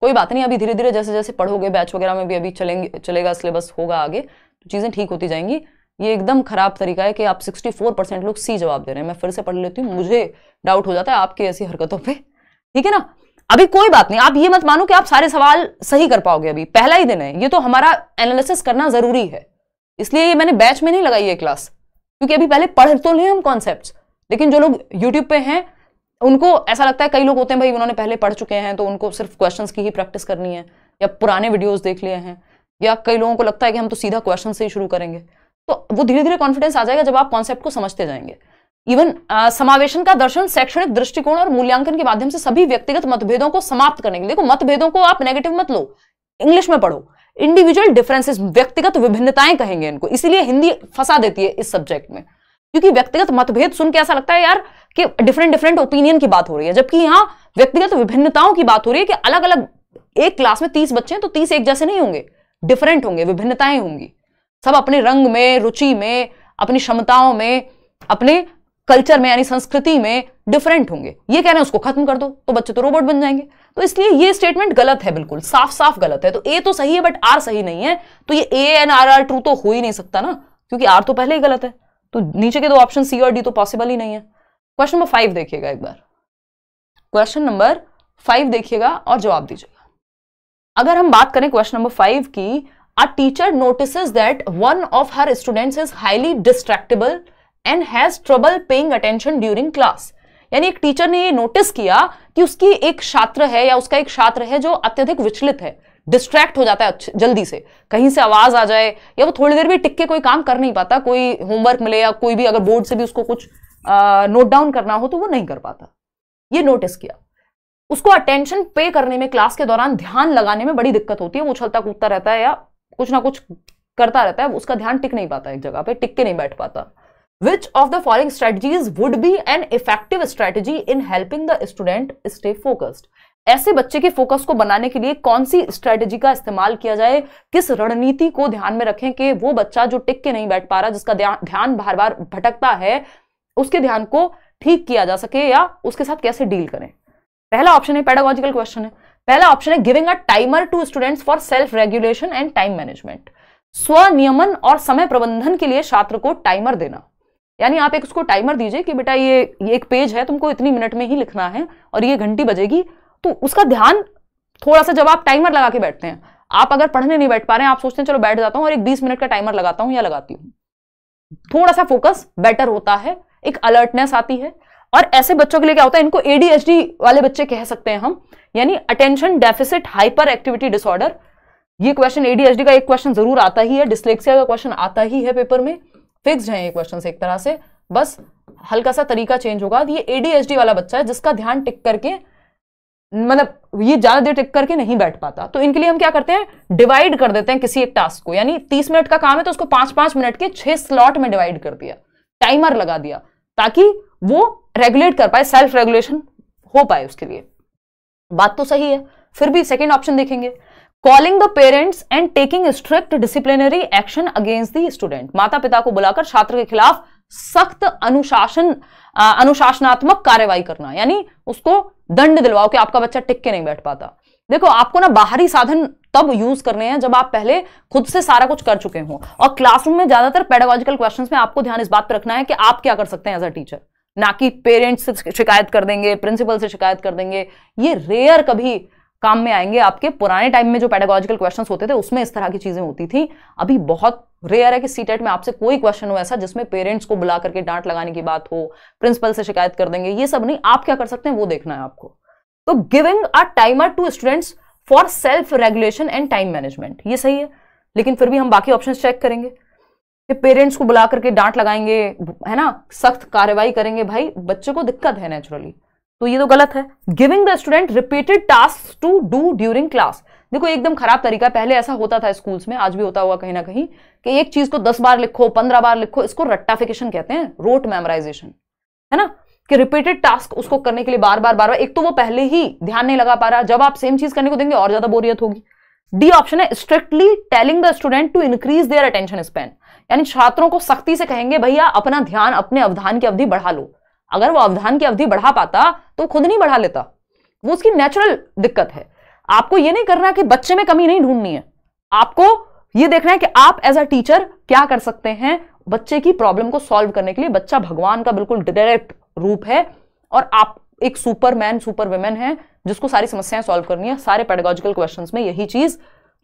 Speaker 1: कोई बात नहीं अभी धीरे धीरे जैसे जैसे पढ़ोगे बैच वगैरह में भी अभी चलेंगे चलेगा सिलेबस होगा आगे तो चीज़ें ठीक होती जाएंगी ये एकदम खराब तरीका है कि आप 64 परसेंट लोग सी जवाब दे रहे हैं मैं फिर से पढ़ लेती हूँ मुझे डाउट हो जाता है आपकी ऐसी हरकतों पर ठीक है ना अभी कोई बात नहीं आप ये मत मानो कि आप सारे सवाल सही कर पाओगे अभी पहला ही दिन है ये तो हमारा एनालिसिस करना जरूरी है इसलिए ये मैंने बैच में नहीं लगाई है क्लास क्योंकि अभी पहले पढ़ तो लें हम कॉन्सेप्ट लेकिन जो लोग यूट्यूब पे हैं उनको ऐसा लगता है कई लोग होते हैं भाई उन्होंने पहले पढ़ चुके हैं तो उनको सिर्फ क्वेश्चंस की ही प्रैक्टिस करनी है या पुराने वीडियोस देख लिए हैं या कई लोगों को लगता है कि हम तो सीधा क्वेश्चन से ही शुरू करेंगे तो वो धीरे धीरे कॉन्फिडेंस आ जाएगा जब आप कॉन्सेप्ट को समझते जाएंगे इवन समावेशन का दर्शन शैक्षणिक दृष्टिकोण और मूल्यांकन के माध्यम से सभी व्यक्तिगत मतभेदों को समाप्त करने के लिए देखो मतभेदों को आप नेगेटिव मत लो इंग्लिश में पढ़ो इंडिविजुअल डिफरेंसेस व्यक्तिगत विभिन्नताएं कहेंगे इनको इसीलिए हिंदी फंसा देती है इस सब्जेक्ट में क्योंकि व्यक्तिगत मतभेद सुन के ऐसा लगता है यार कि डिफरेंट डिफरेंट ओपिनियन की बात हो रही है जबकि यहाँ व्यक्तिगत विभिन्नताओं की बात हो रही है कि अलग अलग एक क्लास में तीस बच्चे हैं तो तीस एक जैसे नहीं होंगे डिफरेंट होंगे विभिन्नताएं होंगी सब अपने रंग में रुचि में अपनी क्षमताओं में अपने कल्चर में यानी संस्कृति में डिफरेंट होंगे ये कह रहे हैं उसको खत्म कर दो तो बच्चे तो रोबोट बन जाएंगे तो इसलिए ये स्टेटमेंट गलत है बिल्कुल साफ साफ गलत है तो ए तो सही है बट आर सही नहीं है तो ये A N R are true तो हो ही नहीं सकता ना क्योंकि आर तो पहले ही गलत है तो नीचे के दो ऑप्शन सी और डी तो पॉसिबल ही नहीं है क्वेश्चन नंबर फाइव देखिएगा एक बार क्वेश्चन नंबर फाइव देखिएगा और जवाब दीजिएगा अगर हम बात करें क्वेश्चन नंबर फाइव की a teacher notice that one of her students is highly distractible and has trouble paying attention during class यानी एक टीचर ने ये नोटिस किया कि उसकी एक छात्र है या उसका एक छात्र है जो अत्यधिक विचलित है डिस्ट्रैक्ट हो जाता है जल्दी से कहीं से आवाज आ जाए या वो थोड़ी देर भी टिक के कोई काम कर नहीं पाता कोई होमवर्क मिले या कोई भी अगर बोर्ड से भी उसको कुछ नोट डाउन करना हो तो वो नहीं कर पाता ये नोटिस किया उसको अटेंशन पे करने में क्लास के दौरान ध्यान लगाने में बड़ी दिक्कत होती है वो उछलता कूदता रहता है या कुछ ना कुछ करता रहता है उसका ध्यान टिक नहीं पाता एक जगह पे टिक के नहीं बैठ पाता which of the following strategies would be an effective strategy in helping the student stay focused ऐसे बच्चे के फोकस को बनाने के लिए कौन सी स्ट्रेटजी का इस्तेमाल किया जाए किस रणनीति को ध्यान में रखें कि वो बच्चा जो टिक के नहीं बैठ पा रहा जिसका ध्यान बार बार भटकता है उसके ध्यान को ठीक किया जा सके या उसके साथ कैसे डील करें पहला ऑप्शन है पेडागोजिकल क्वेश्चन है पहला ऑप्शन है giving a timer to students for self regulation and time management स्वनियमन और समय प्रबंधन के लिए छात्र को टाइमर देना यानी आप एक उसको टाइमर दीजिए कि बेटा ये ये एक पेज है तुमको इतनी मिनट में ही लिखना है और ये घंटी बजेगी तो उसका ध्यान थोड़ा सा जब आप टाइमर लगा के बैठते हैं आप अगर पढ़ने नहीं बैठ पा रहे हैं आप सोचते हैं चलो बैठ जाता हूँ और एक बीस मिनट का टाइमर लगाता हूँ या लगाती हूँ थोड़ा सा फोकस बेटर होता है एक अलर्टनेस आती है और ऐसे बच्चों के लिए क्या होता है इनको एडीएचडी वाले बच्चे कह सकते हैं हम यानी attention deficit hyper activity disorder ये क्वेश्चन एडीएचडी का एक क्वेश्चन जरूर आता ही है डिस्लेक्सिया का क्वेश्चन आता ही है पेपर में फिक्स्ड हैं ये क्वेश्चन एक तरह से बस हल्का सा तरीका चेंज होगा ये एडीएचडी वाला बच्चा है जिसका ध्यान टिक करके मतलब ये ज्यादा देर टिक करके नहीं बैठ पाता तो इनके लिए हम क्या करते हैं डिवाइड कर देते हैं किसी एक टास्क को यानी तीस मिनट का काम है तो उसको पांच पांच मिनट के छह स्लॉट में डिवाइड कर दिया टाइमर लगा दिया ताकि वो रेगुलेट कर पाए सेल्फ रेगुलेशन हो पाए उसके लिए बात तो सही है फिर भी सेकेंड ऑप्शन देखेंगे calling the parents and taking strict disciplinary action against the student माता पिता को बुलाकर छात्र के खिलाफ सख्त अनुशासन अनुशासनात्मक कार्यवाही करना यानी उसको दंड दिलवाओ कि आपका बच्चा टिक के नहीं बैठ पाता देखो आपको ना बाहरी साधन तब यूज करने हैं जब आप पहले खुद से सारा कुछ कर चुके हो और क्लासरूम में ज्यादातर पेडोलॉजिकल क्वेश्चंस में आपको ध्यान इस बात पर रखना है कि आप क्या कर सकते हैं एज अ टीचर ना कि पेरेंट्स से शिकायत कर देंगे प्रिंसिपल से शिकायत कर देंगे ये रेयर कभी काम में आएंगे आपके पुराने टाइम में जो पेडागोजिकल क्वेश्चन होते थे उसमें इस तरह की चीज़ें होती थी अभी बहुत रेयर है कि सी में आपसे कोई क्वेश्चन हो ऐसा जिसमें पेरेंट्स को बुला करके डांट लगाने की बात हो प्रिंसिपल से शिकायत कर देंगे ये सब नहीं आप क्या कर सकते हैं वो देखना है आपको तो giving a timer to students for self regulation and time management ये सही है लेकिन फिर भी हम बाकी ऑप्शन चेक करेंगे कि पेरेंट्स को बुला करके डांट लगाएंगे है ना सख्त कार्रवाई करेंगे भाई बच्चे को दिक्कत है नेचुरली तो ये तो गलत है giving the student repeated task to do during class देखो एकदम खराब तरीका पहले ऐसा होता था स्कूल्स में आज भी होता हुआ कहीं ना कहीं कि एक चीज को दस बार लिखो पंद्रह बार लिखो इसको रट्टाफिकेशन कहते हैं रोट मेमोराइजेशन है ना कि रिपीटेड टास्क उसको करने के लिए बार बार बार बार एक तो वो पहले ही ध्यान नहीं लगा पा रहा जब आप सेम चीज करने को देंगे और ज्यादा बोरियत होगी डी ऑप्शन है strictly telling the student to increase their attention span यानी छात्रों को सख्ती से कहेंगे भैया अपना ध्यान अपने अवधान की अवधि बढ़ा लो अगर वो अवधान की अवधि बढ़ा पाता तो खुद नहीं बढ़ा लेता वो उसकी नेचुरल दिक्कत है आपको ये नहीं करना कि बच्चे में कमी नहीं ढूंढनी है आपको ये देखना है कि आप एज अ टीचर क्या कर सकते हैं बच्चे की प्रॉब्लम को सॉल्व करने के लिए बच्चा भगवान का बिल्कुल डायरेक्ट रूप है और आप एक सुपरमैन सुपर वुमेन है जिसको सारी समस्याएं सॉल्व करनी है सारे पेडागोजिकल क्वेश्चंस में यही चीज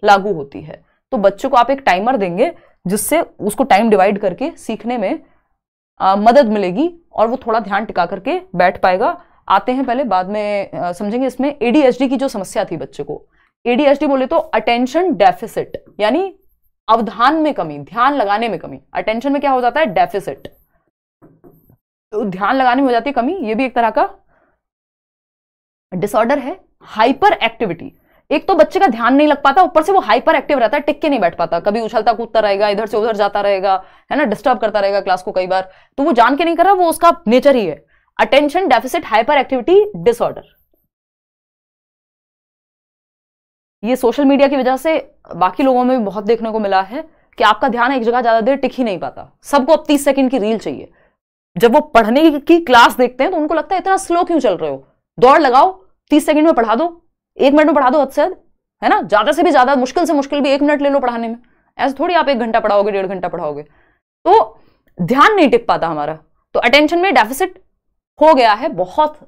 Speaker 1: लागू होती है तो बच्चे को आप एक टाइमर देंगे जिससे उसको टाइम डिवाइड करके सीखने में आ, मदद मिलेगी और वो थोड़ा ध्यान टिका करके बैठ पाएगा आते हैं पहले बाद में आ, समझेंगे इसमें एडीएचडी की जो समस्या थी बच्चे को एडीएचडी बोले तो अटेंशन डेफिसिट यानी अवधान में कमी ध्यान लगाने में कमी अटेंशन में क्या हो जाता है डेफिसिट तो ध्यान लगाने में हो जाती है कमी ये भी एक तरह का डिसऑर्डर है हाइपर एक्टिविटी एक तो बच्चे का ध्यान नहीं लग पाता ऊपर से वो हाइपर एक्टिव रहता है टिक के नहीं बैठ पाता कभी उछलता कूदता रहेगा इधर से उधर जाता रहेगा है ना डिस्टर्ब करता रहेगा क्लास को कई बार तो वो जान के नहीं कर रहा वो उसका नेचर ही है attention deficit hyper activity disorder ये सोशल मीडिया की वजह से बाकी लोगों में भी बहुत देखने को मिला है कि आपका ध्यान एक जगह ज्यादा देर टिक ही नहीं पाता सबको अब तीस सेकंड की रील चाहिए जब वो पढ़ने की क्लास देखते हैं तो उनको लगता है इतना स्लो क्यों चल रहे हो दौड़ लगाओ तीस सेकंड में पढ़ा दो एक मिनट में पढ़ा दो हद से हद है ना ज़्यादा से भी ज़्यादा मुश्किल से मुश्किल भी एक मिनट ले लो पढ़ाने में ऐसे थोड़ी आप एक घंटा पढ़ाओगे डेढ़ घंटा पढ़ाओगे तो ध्यान नहीं टिक पाता हमारा तो अटेंशन में डेफिसिट हो गया है बहुत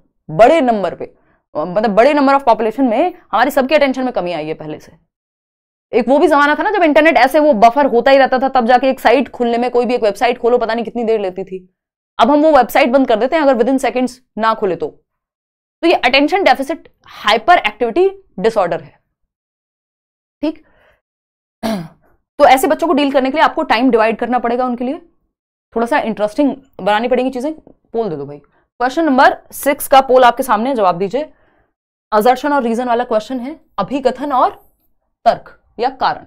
Speaker 1: बड़े नंबर पे मतलब बड़े नंबर ऑफ पॉपुलेशन में हमारी सबकी अटेंशन में कमी आई है पहले से एक वो भी जमाना था ना जब इंटरनेट ऐसे वो बफर होता ही रहता था तब जाके एक साइट खुलने में कोई भी एक वेबसाइट खोलो पता नहीं कितनी देर लेती थी अब हम वो वेबसाइट बंद कर देते हैं अगर विद इन सेकेंड्स ना खुले तो तो ये attention deficit hyper activity disorder है ठीक तो ऐसे बच्चों को डील करने के लिए आपको टाइम डिवाइड करना पड़ेगा उनके लिए थोड़ा सा इंटरेस्टिंग बनानी पड़ेगी चीजें पोल दे दो भाई क्वेश्चन नंबर सिक्स का पोल आपके सामने जवाब दीजिए अजर्शन और रीजन वाला क्वेश्चन है अभिकथन और तर्क या कारण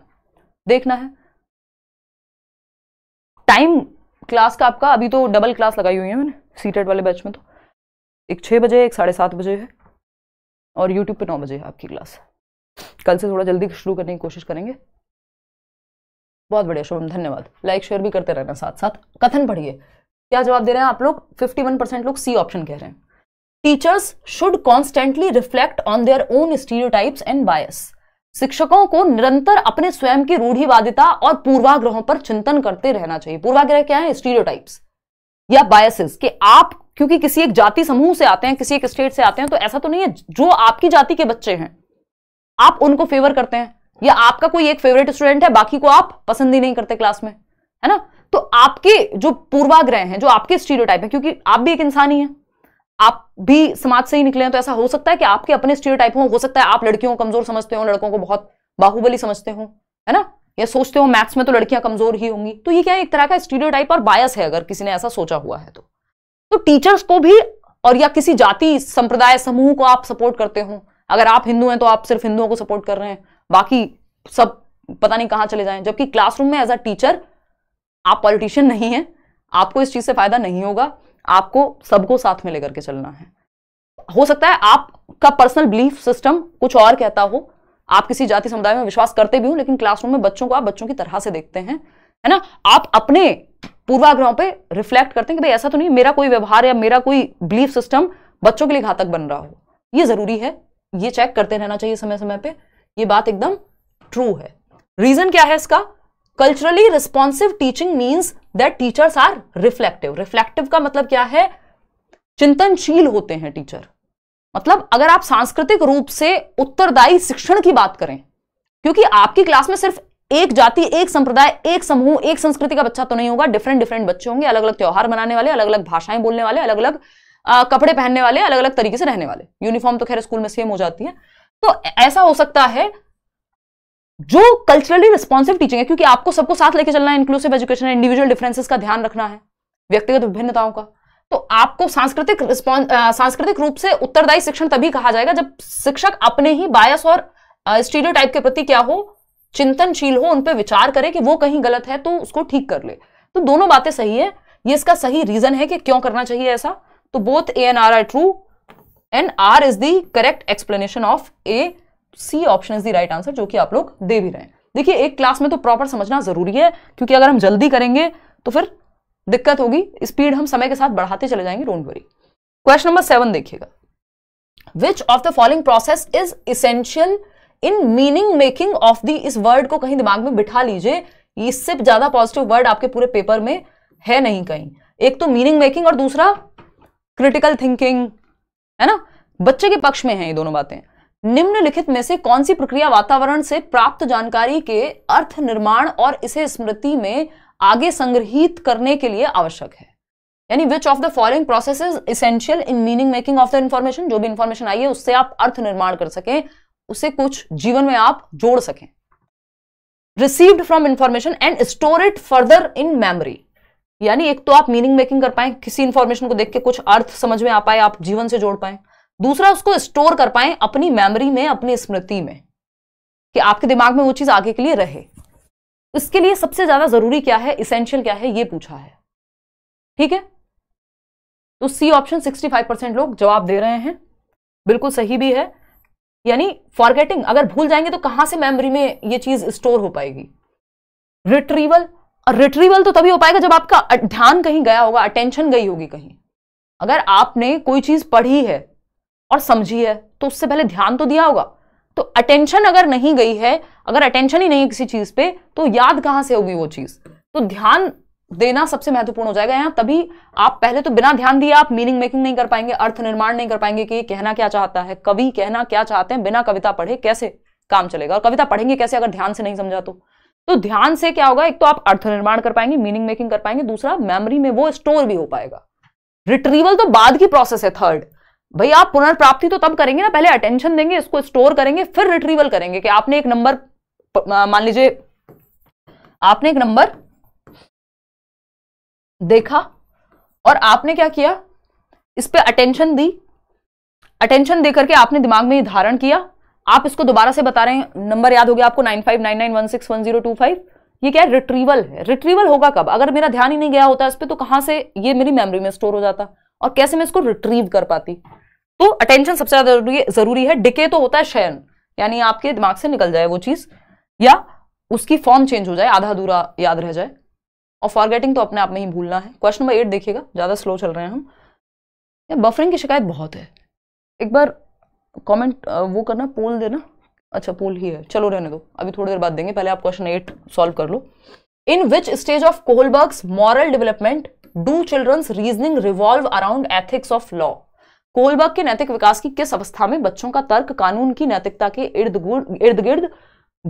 Speaker 1: देखना है टाइम क्लास का आपका अभी तो डबल क्लास लगाई हुई है मैंने सीटेड वाले बैच में तो एक छः बजे एक साढ़े सात बजे है और यूट्यूब पे नौ बजे है आपकी क्लास कल से थोड़ा जल्दी शुरू करने की कोशिश करेंगे बहुत बढ़िया शुभम धन्यवाद लाइक शेयर भी करते रहना साथ साथ कथन पढ़िए क्या जवाब दे रहे हैं आप लोग 51 परसेंट लोग सी ऑप्शन कह रहे हैं teachers should constantly reflect on their own stereotypes and bias शिक्षकों को निरंतर अपने स्वयं की रूढ़िवादिता और पूर्वाग्रहों पर चिंतन करते रहना चाहिए पूर्वाग्रह क्या है स्टीरियोटाइप्स या बायसेस कि आप क्योंकि किसी एक जाति समूह से आते हैं किसी एक स्टेट से आते हैं तो ऐसा तो नहीं है जो आपकी जाति के बच्चे हैं आप उनको फेवर करते हैं या आपका कोई एक फेवरेट स्टूडेंट है बाकी को आप पसंद ही नहीं करते क्लास में है ना तो आपके जो पूर्वाग्रह हैं जो आपके स्टीरियोटाइप है क्योंकि आप भी एक इंसान ही है आप भी समाज से ही निकले हैं तो ऐसा हो सकता है कि आपके अपने स्टीरियोटाइप हो हो सकता है आप लड़कियों को कमजोर समझते हो लड़कों को बहुत बाहुबली समझते हो है ना या सोचते हो मैथ्स में तो लड़कियां कमजोर ही होंगी तो ये क्या है एक तरह का स्टीरियोटाइप और बायस है अगर किसी ने ऐसा सोचा हुआ है तो तो टीचर्स को भी और या किसी जाति संप्रदाय समूह को आप सपोर्ट करते हो अगर आप हिंदू हैं तो आप सिर्फ हिंदुओं को सपोर्ट कर रहे हैं बाकी सब पता नहीं कहां चले जाएं जबकि क्लासरूम में एज अ टीचर आप पॉलिटिशियन नहीं है आपको इस चीज़ से फायदा नहीं होगा आपको सबको साथ में लेकर के चलना है हो सकता है आपका पर्सनल बिलीफ सिस्टम कुछ और कहता हो आप किसी जाति समुदाय में विश्वास करते भी हो लेकिन क्लासरूम में बच्चों को आप बच्चों की तरह से देखते हैं है ना आप अपने पूर्वाग्रहों पे रिफ्लेक्ट करते हैं कि भाई ऐसा तो नहीं मेरा कोई व्यवहार या मेरा कोई बिलीफ सिस्टम बच्चों के लिए घातक बन रहा हो ये जरूरी है ये चेक करते रहना चाहिए समय समय पे ये बात एकदम ट्रू है रीजन क्या है इसका culturally responsive teaching means that teachers are reflective reflective का मतलब क्या है चिंतनशील होते हैं टीचर मतलब अगर आप सांस्कृतिक रूप से उत्तरदायी शिक्षण की बात करें क्योंकि आपकी क्लास में सिर्फ एक जाति एक संप्रदाय एक समूह एक संस्कृति का बच्चा तो नहीं होगा डिफरेंट डिफरेंट बच्चे होंगे अलग अलग त्यौहार मनाने वाले अलग अलग भाषाएं बोलने वाले अलग अलग कपड़े पहनने वाले अलग अलग तरीके से रहने वाले यूनिफॉर्म तो खैर स्कूल में सेम हो जाती है तो ऐसा हो सकता है जो कल्चरली रिस्पॉन्सिव टीचिंग है क्योंकि आपको सबको साथ लेके चलना है इंक्लूसिव एजुकेशन है इंडिविजुअल डिफरेंसेस का ध्यान रखना है व्यक्तिगत विभिन्नताओं का तो आपको सांस्कृतिक सांस्कृतिक रूप से उत्तरदायी शिक्षण तभी कहा जाएगा जब शिक्षक अपने ही बायस और टाइप के प्रति क्या हो चिंतनशील हो उन पर विचार करे कि वो कहीं गलत है तो उसको ठीक कर ले तो दोनों बातें सही है ये इसका सही रीजन है कि क्यों करना चाहिए ऐसा तो both A N R are true and R is the correct explanation of A C option is the right answer जो कि आप लोग दे भी रहे हैं देखिए एक क्लास में तो प्रॉपर समझना जरूरी है क्योंकि अगर हम जल्दी करेंगे तो फिर दिक्कत होगी स्पीड हम समय के साथ बढ़ाते चले जाएंगे don't worry question number seven देखिएगा which of the following process is essential in meaning making of the इस वर्ड को कहीं दिमाग में बिठा लीजिए इससे ज्यादा पॉजिटिव वर्ड आपके पूरे पेपर में है नहीं कहीं एक तो मीनिंग मेकिंग और दूसरा क्रिटिकल थिंकिंग है ना बच्चे के पक्ष में है ये दोनों बातें निम्नलिखित में से कौन सी प्रक्रिया वातावरण से प्राप्त जानकारी के अर्थ निर्माण और इसे स्मृति में आगे संग्रहित करने के लिए आवश्यक है यानी which of the following process is essential in meaning making of the information जो भी इन्फॉर्मेशन आई है उससे आप अर्थ निर्माण कर सकें उसे कुछ जीवन में आप जोड़ सकें received from information and store it further in memory यानी एक तो आप मीनिंग मेकिंग कर पाए किसी इंफॉर्मेशन को देख के कुछ अर्थ समझ में आ पाए आप जीवन से जोड़ पाए दूसरा उसको स्टोर कर पाए अपनी मेमोरी में अपनी स्मृति में कि आपके दिमाग में वो चीज आगे के लिए रहे इसके लिए सबसे ज्यादा जरूरी क्या है इसेंशियल क्या है ये पूछा है ठीक है तो सी ऑप्शन 65 परसेंट लोग जवाब दे रहे हैं बिल्कुल सही भी है यानी फॉरगेटिंग अगर भूल जाएंगे तो कहां से मेमोरी में ये चीज स्टोर हो पाएगी रिट्रीवल रिट्रीवल तो तभी हो पाएगा जब आपका ध्यान कहीं गया होगा अटेंशन गई होगी कहीं अगर आपने कोई चीज पढ़ी है और समझी है तो उससे पहले ध्यान तो दिया होगा तो अटेंशन अगर नहीं गई है अगर अटेंशन ही नहीं किसी चीज पे तो याद कहां से होगी वो चीज तो ध्यान देना सबसे महत्वपूर्ण हो जाएगा यहां तभी आप पहले तो बिना ध्यान दिए आप मीनिंग मेकिंग नहीं कर पाएंगे अर्थ निर्माण नहीं कर पाएंगे कि ये कहना क्या चाहता है कवि कहना क्या चाहते हैं बिना कविता पढ़े कैसे काम चलेगा और कविता पढ़ेंगे कैसे अगर ध्यान से नहीं समझा तो तो ध्यान से क्या होगा एक तो आप अर्थ निर्माण कर पाएंगे मीनिंग मेकिंग कर पाएंगे दूसरा मेमोरी में वो स्टोर भी हो पाएगा रिट्रीवल तो बाद की प्रोसेस है थर्ड भाई आप पुनर्प्राप्ति तो तब करेंगे ना पहले अटेंशन देंगे इसको स्टोर करेंगे फिर रिट्रीवल करेंगे कि आपने एक नंबर मान लीजिए आपने एक नंबर देखा और आपने क्या किया इस पर अटेंशन दी अटेंशन देकर के आपने दिमाग में ही धारण किया आप इसको दोबारा से बता रहे हैं नंबर याद हो गया आपको nine five nine nine one six one zero two five ये क्या है रिट्रीवल है रिट्रीवल होगा कब अगर मेरा ध्यान ही नहीं गया होता इस पर तो कहां से ये मेरी मेमोरी में स्टोर हो जाता और कैसे मैं इसको रिट्रीव कर पाती तो अटेंशन सबसे ज्यादा जरूरी जरूरी है डिके तो होता है शयन यानी आपके दिमाग से निकल जाए वो चीज या उसकी फॉर्म चेंज हो जाए आधा अधूरा याद रह जाए और फॉरगेटिंग तो अपने आप में ही भूलना है क्वेश्चन नंबर एट देखिएगा ज़्यादा स्लो चल रहे हैं हम या बफरिंग की शिकायत बहुत है एक बार कमेंट वो करना पोल देना अच्छा पोल ही है चलो रहने दो अभी थोड़ी देर बाद देंगे पहले आप क्वेश्चन एट सॉल्व कर लो in which stage of Kohlberg's moral development do children's reasoning revolve around ethics of law Kohlberg के नैतिक विकास की किस अवस्था में बच्चों का तर्क कानून की नैतिकता के इर्द इर्द गिर्द